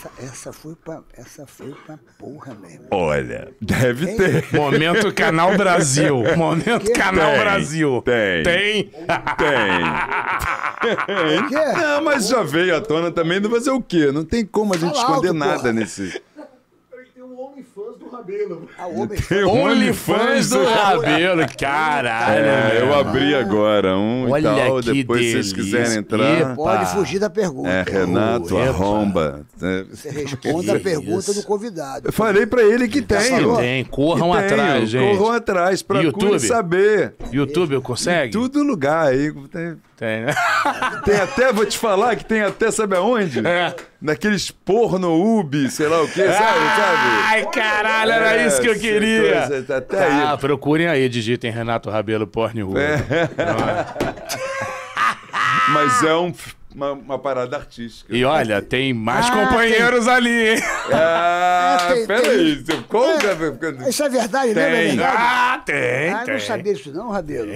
Essa, essa, foi pra, essa foi pra porra mesmo. Olha, deve tem. ter. Momento Canal Brasil. Momento que? Canal tem, Brasil. Tem. Tem. Tem. tem. Não, mas já veio à tona também. Não fazer o quê? Não tem como a gente esconder nada porra. nesse. Rabelo. Ah, OnlyFans do Rabelo. Caralho. É, eu abri agora um Olha e tal. Depois, se vocês quiserem entrar. Pode fugir da pergunta. É, Renato, Epa. arromba. É. Você responde a pergunta do convidado. Eu falei pra ele que tem. Tem, corram que atrás, tenho. gente. Corram atrás, procurem saber. YouTube, consegue? Em todo lugar aí. Tem, tem, né? tem até, vou te falar que tem até, sabe aonde? É naqueles porno ubi, sei lá o quê, sabe? Ai, caralho, era é, isso que eu queria. Coisa, até ah, aí. Tá, procurem aí, digitem Renato Rabelo porno ubi. É. é? Mas é um uma, uma parada artística. E olha, tem mais ah, companheiros tem... ali, hein? Ah, é, peraí. Tem... É, assim. isso é verdade, né, tem. né? verdade? Ah, tem, ah, não sabia isso não, Rabelo.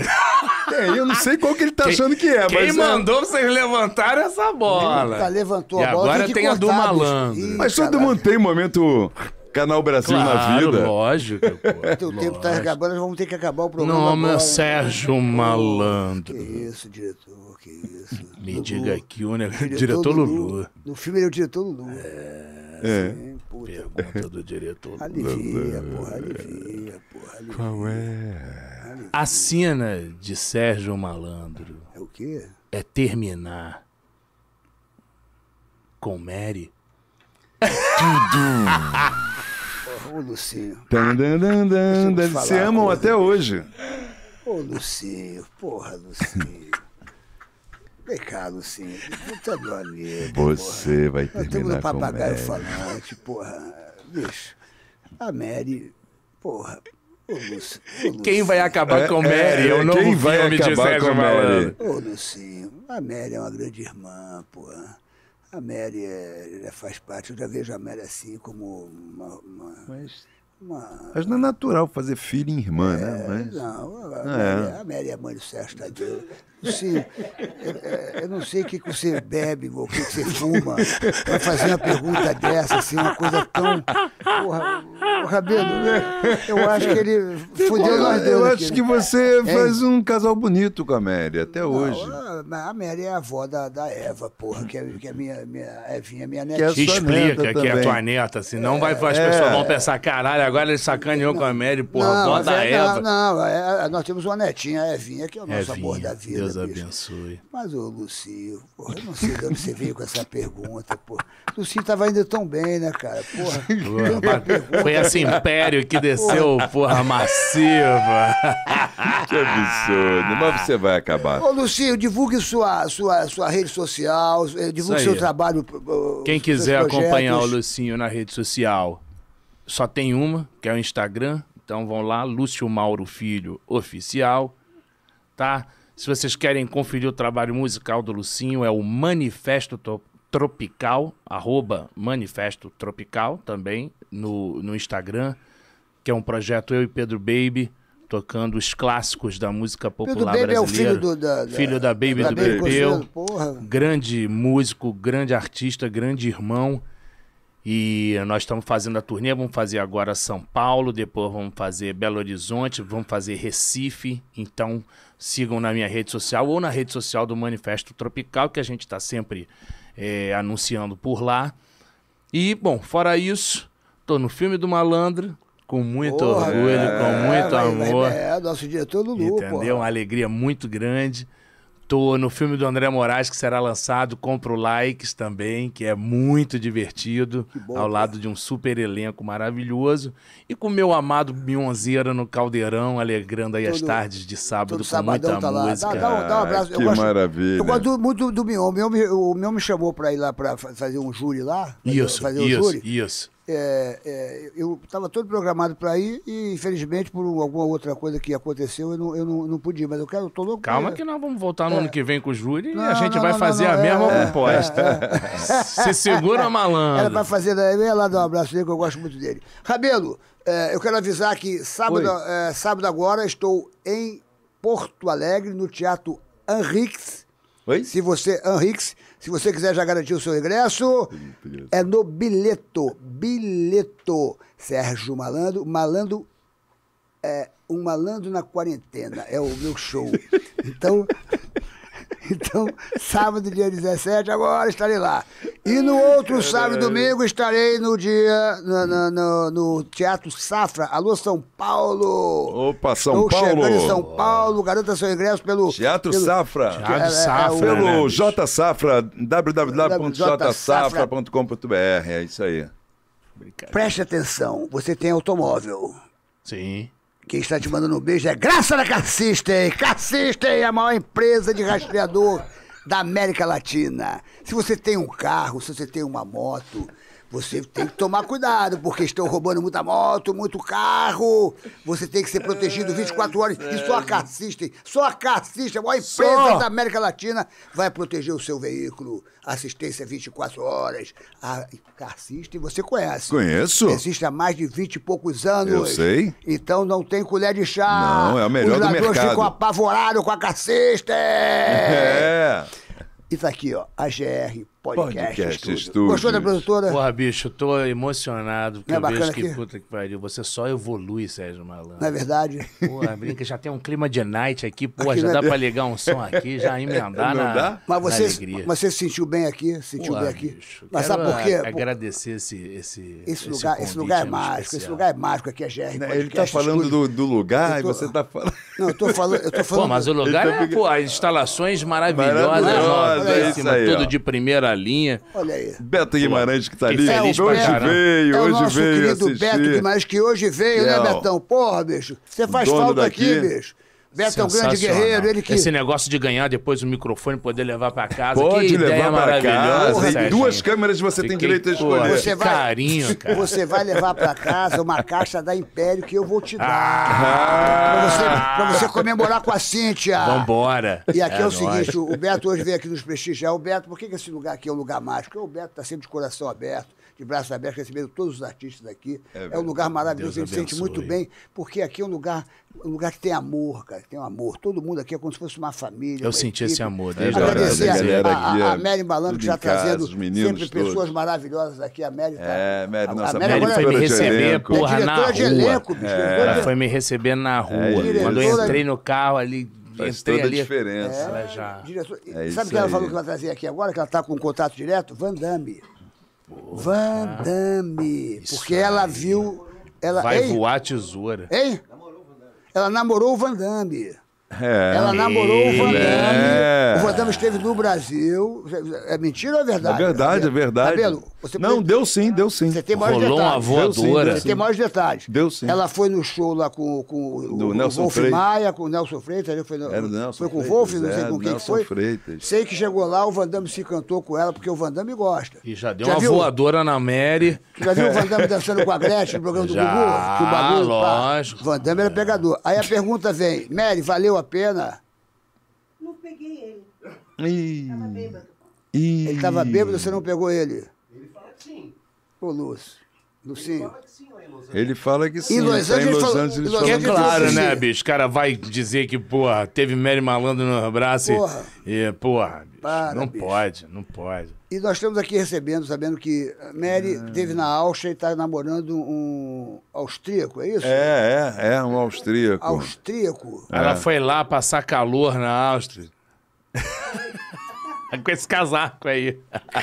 Tem, eu não sei qual que ele tá quem, achando que é, quem mas... Quem é- mandou é... vocês levantarem essa bola? Ele tá, levantou e a bola. agora tem, tem a do malandro. Ih, mas todo mundo tem um momento Canal Brasil claro, na vida. Lógico. Pô, Teu tempo está acabando, vamos ter que acabar o programa. Não, meu né? Sérgio Malandro. Que isso, diretor, que isso. Me Lulu. diga aqui o negócio. Diretor, diretor Lulu. Lulu. No filme ele é o diretor Lulu. É. é. Pergunta do diretor. Alivia, porra, alivia, porra. Alivia. Qual é? Alivia. A cena de Sérgio Malandro. É o quê? É terminar com Mary tudo. Ô, Lucinho. Se amam até hoje. Ô, Lucinho, porra, Lucinho. Vem cá, Lucinho. Puta do amigo, Você porra. vai terminar com temos um papagaio falante, porra. Bicho, a Mary, porra. Ô, Luci, ô, Quem vai acabar é, com a é, Mary? É, é, é o quem vai acabar com Sérgio com Ô, Lucinho, a Mary é uma grande irmã, porra. A Mary é, faz parte, eu já vejo a Mary assim como uma. uma mas, uma, mas não é natural fazer filho e irmã, né? é, né? Mas... Não, a, é. Mary, é. a Mary é mãe do Sérgio Tadeu. Você, é, é, eu não sei o que, você bebe ou o que, você fuma para fazer uma pergunta dessa, assim, uma coisa tão. Porra, o Rabelo, né? eu acho que ele fudeu nós dois. Eu acho né? que você é. faz um casal bonito com a Mary, até não, hoje. Ah, a Mary é a avó da, da Eva, porra, que é, que é minha, minha, Evinha, minha netinha. Que é Explica neta que é a tua neta, senão é, vai, as é. pessoas vão pensar, caralho, agora ele sacaneou não, com a Mary, porra, avó da é, Eva. Não, não, nós temos uma netinha, a Evinha, que é o nosso Evinha, amor da vida. Deus Deus bicho. abençoe. Mas, ô, Lucio, porra, eu não sei de onde você veio com essa pergunta, porra. Lucio tava indo tão bem, né, cara? Porra. porra foi esse império que desceu, porra, porra massiva. Que absurdo. Mas você vai acabar. Ô, Lucio, divulgue sua, sua, sua rede social, eh, divulgue seu trabalho. Eh, Quem quiser acompanhar o Lucinho na rede social, só tem uma, que é o Instagram. Então vão lá, Lúcio Mauro Filho Oficial, tá? Se vocês querem conferir o trabalho musical do Lucinho, é o Manifesto Tropical, arroba Manifesto Tropical também, no, no Instagram, que é um projeto eu e Pedro Baby tocando os clássicos da música popular brasileira. É o filho, do, da, filho da, da Baby da do Bebeu. Grande músico, grande artista, grande irmão. E nós estamos fazendo a turnê, vamos fazer agora São Paulo, depois vamos fazer Belo Horizonte, vamos fazer Recife. Então, sigam na minha rede social ou na rede social do Manifesto Tropical, que a gente está sempre é, anunciando por lá. E, bom, fora isso, tô no filme do malandro, com muito porra, orgulho, é, com muito é, amor. Vai, é, nosso diretor Lulu, Entendeu? Porra. Uma alegria muito grande toa, no filme do André Moraes, que será lançado, compro likes também, que é muito divertido, bom, ao lado cara. de um super elenco maravilhoso. E com meu amado Mionzeira no Caldeirão, alegrando aí todo, as tardes de sábado com muita tá música. Dá, dá, dá um abraço. Ai, ah, que eu gosto, maravilha. Eu gosto muito do, do Mion. O Mion, me, o Mion me chamou para ir lá para fazer um júri lá. isso, fazer um isso, júri. isso é, é, eu estava todo programado para ir e, infelizmente, por alguma outra coisa que aconteceu, eu não, eu não, não podia. Mas eu quero, todo o louco. Calma que nós vamos voltar no é. ano que vem com o Júlio não, e a gente não, vai fazer a é, mesma é, proposta. É, Se segura, malandro. Ela vai fazer, daí, vem lá dar um abraço dele, que eu gosto muito dele. Rabelo, eu quero avisar que sábado, sábado agora estou em Porto Alegre, no Teatro Henriques Oi? Se você, Henrique, se você quiser já garantir o seu ingresso, é no bilheto. Bilheto. Sérgio Malandro. Malandro é um malandro na quarentena. É o meu show. Então, então, sábado, dia 17, agora estarei lá. E no outro Caralho. sábado e domingo estarei no dia no, no, no, no, Teatro Safra. Alô, São Paulo! Opa, São Estou Paulo! Chegando em São Paulo, garanta seu ingresso pelo. Teatro pelo, Safra. Teatro é, é, Safra. É, é, pelo né, J Safra, www.jsafra.com.br. É isso aí. Preste atenção, você tem automóvel. Sim. Quem está te mandando um beijo é Graça da Cassistem. Cassistem é a maior empresa de rastreador da América Latina. Se você tem um carro, se você tem uma moto, você tem que tomar cuidado, porque estão roubando muita moto, muito carro. Você tem que ser protegido 24 é, horas. e só a Carsystem, só a Carsystem, a maior empresa só. da América Latina, vai proteger o seu veículo. Assistência 24 horas. A Carsystem você conhece. Conheço. Existe há mais de 20 e poucos anos. Eu sei. Então não tem colher de chá. Não, é a melhor do mercado. Os ladrões ficam apavorados com a Carsystem. É. Isso aqui, ó, a GR Podcast, podcast estúdio. Gostou da produtora? Porra, bicho, tô emocionado. Porque é eu vejo que aqui? puta que pariu. Você só evolui, Sérgio Malandro. Não é verdade? Porra, brinca, já tem um clima de night aqui. Porra, aqui já dá é... pra ligar um som aqui, já emendar na, dá? mas você, na alegria. Mas você se sentiu bem aqui? Sentiu Porra, bem aqui? Bicho, mas sabe por quê? agradecer esse esse, esse, lugar, esse lugar é, é mágico. Especial. Esse lugar é mágico aqui, é GR. Não, né, ele tá é falando do, do, lugar tô... e você tá falando... Não, eu tô falando... Eu tô falando... Pô, mas o lugar ele tá é, pô, as instalações maravilhosas. Maravilhosas, é né? Tudo de primeira na linha. Olha aí. Beto Guimarães que tá que ali. Feliz é, hoje veio, é hoje nosso veio. Querido assistir. Beto Guimarães, que hoje veio, é, né, Betão? Porra, bicho. Você faz falta daqui. aqui, bicho. Beto é um grande guerreiro, ele que... Esse negócio de ganhar depois o microfone poder levar para casa, Pode que levar para casa. duas câmeras você Fiquei, tem direito a escolher. você vai, carinho, cara. Você vai levar para casa uma caixa da Império que eu vou te dar. Ah, para você, você, comemorar com a Cíntia. Vambora. E aqui é, é o nóis. seguinte, o Beto hoje veio aqui nos prestigiar. O Beto, por que, esse lugar aqui é um lugar mágico? Porque o Beto tá sempre de coração aberto de braços abertos, recebendo todos os artistas aqui. É, é um lugar maravilhoso, a gente se sente muito bem, porque aqui é um lugar, um lugar que tem amor, cara, tem um amor. Todo mundo aqui é como se fosse uma família. Eu uma senti equipe. esse amor desde é, a, galera aqui, a, a, a Mary que trazendo sempre pessoas todos. maravilhosas aqui. A Mary tá, É, Mary, nossa, a Mary, Mary foi me é receber, porra, na rua. Elenco, bicho, é. Ela foi me receber na rua. É Quando eu entrei no carro ali, Faz Entrei toda ali. a diferença. É, já... Diretor... É Sabe o que ela falou que vai trazer aqui agora, que ela está com um contato direto? Van Damme. Vandame, porque ela viu. Ela, Vai ei, voar a tesoura. Ei, Ela namorou o Vandame. É. Ela namorou o Vandame É. O Vandame esteve no Brasil. É mentira ou é verdade? É verdade, é verdade. Tá você não, pode... deu sim, deu sim. Você tem mais Rolou detalhes. uma voadora. Deu, sim, Você tem mais detalhes. Deu sim. Ela foi no show lá com, com o Nelson Wolf Freitas. Maia, com o Nelson Freitas. Foi, no... Era o Nelson foi com o Wolf, não é, sei com quem Nelson foi. Freitas. Sei que chegou lá, o Van Damme se cantou com ela, porque o Van Damme gosta. E já deu já uma viu? voadora na Mary. Tu já viu o Van Damme dançando com a Gretchen no programa do já, Gugu? Que o bagulho, lógico. Pá. Van Damme era é. pegador. Aí a pergunta vem, Mary, valeu a pena? Não peguei ele. Ih. Tava bêbado. Ih. Ele tava bêbado, você não pegou ele. Ô, Lúcio. Ele fala que sim. Tá em Los Angeles, tá em Los Angeles Claro, né, bicho? O cara vai dizer que, porra, teve Mary Malandro no braço porra. e, porra, bicho, Para, não bicho. pode, não pode. E nós estamos aqui recebendo, sabendo que Mary é. teve na Áustria e está namorando um austríaco, é isso? É, é, é um austríaco. Austríaco. É. Ela foi lá passar calor na Áustria. com esse casaco aí.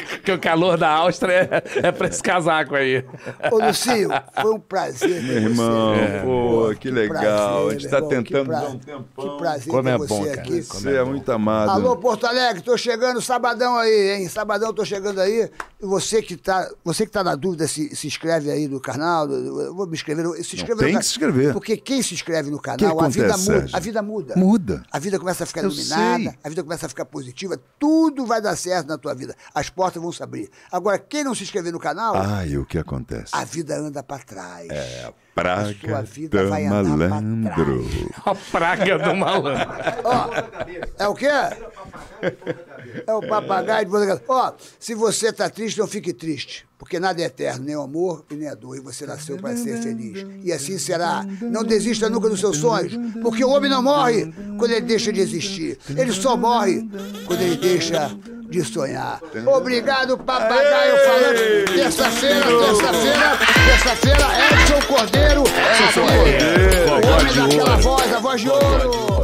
Porque o calor da Áustria é, é pra esse casaco aí. Ô, Lucio, foi um prazer. Meu irmão, é. pô, que, que legal. Prazer, a gente está tentando há um tempão. Que prazer Como é, é, é bom, cara. Como você é, é muito amado. Alô, Porto Alegre, tô chegando sabadão aí, hein? Sabadão tô chegando aí. E você que tá, você que tá na dúvida, se, se inscreve aí no canal. Eu vou me inscrever. Se inscreve no tem que se inscrever. Porque quem se inscreve no canal, que a vida muda. A vida muda. Muda. A vida começa a ficar eu iluminada, sei. a vida começa a ficar positiva. Tudo tudo vai dar certo na tua vida. As portas vão se abrir. Agora, quem não se inscrever no canal. Ah, e o que acontece? A vida anda para trás. É, a praga a vida do vai andar malandro. A praga do malandro. Ó, é o quê? É o papagaio de ponta cabeça. Ó, se você tá triste, não fique triste. Porque nada é eterno, nem o amor e nem a dor, e você nasceu para ser feliz. E assim será. Não desista nunca dos seus sonhos, porque o homem não morre quando ele deixa de existir. Ele só morre quando ele deixa de sonhar. Obrigado, papagaio falante. Terça-feira, terça-feira, terça-feira, Edson Cordeiro. Edson Cordeiro. O homem daquela voz, a voz de ouro.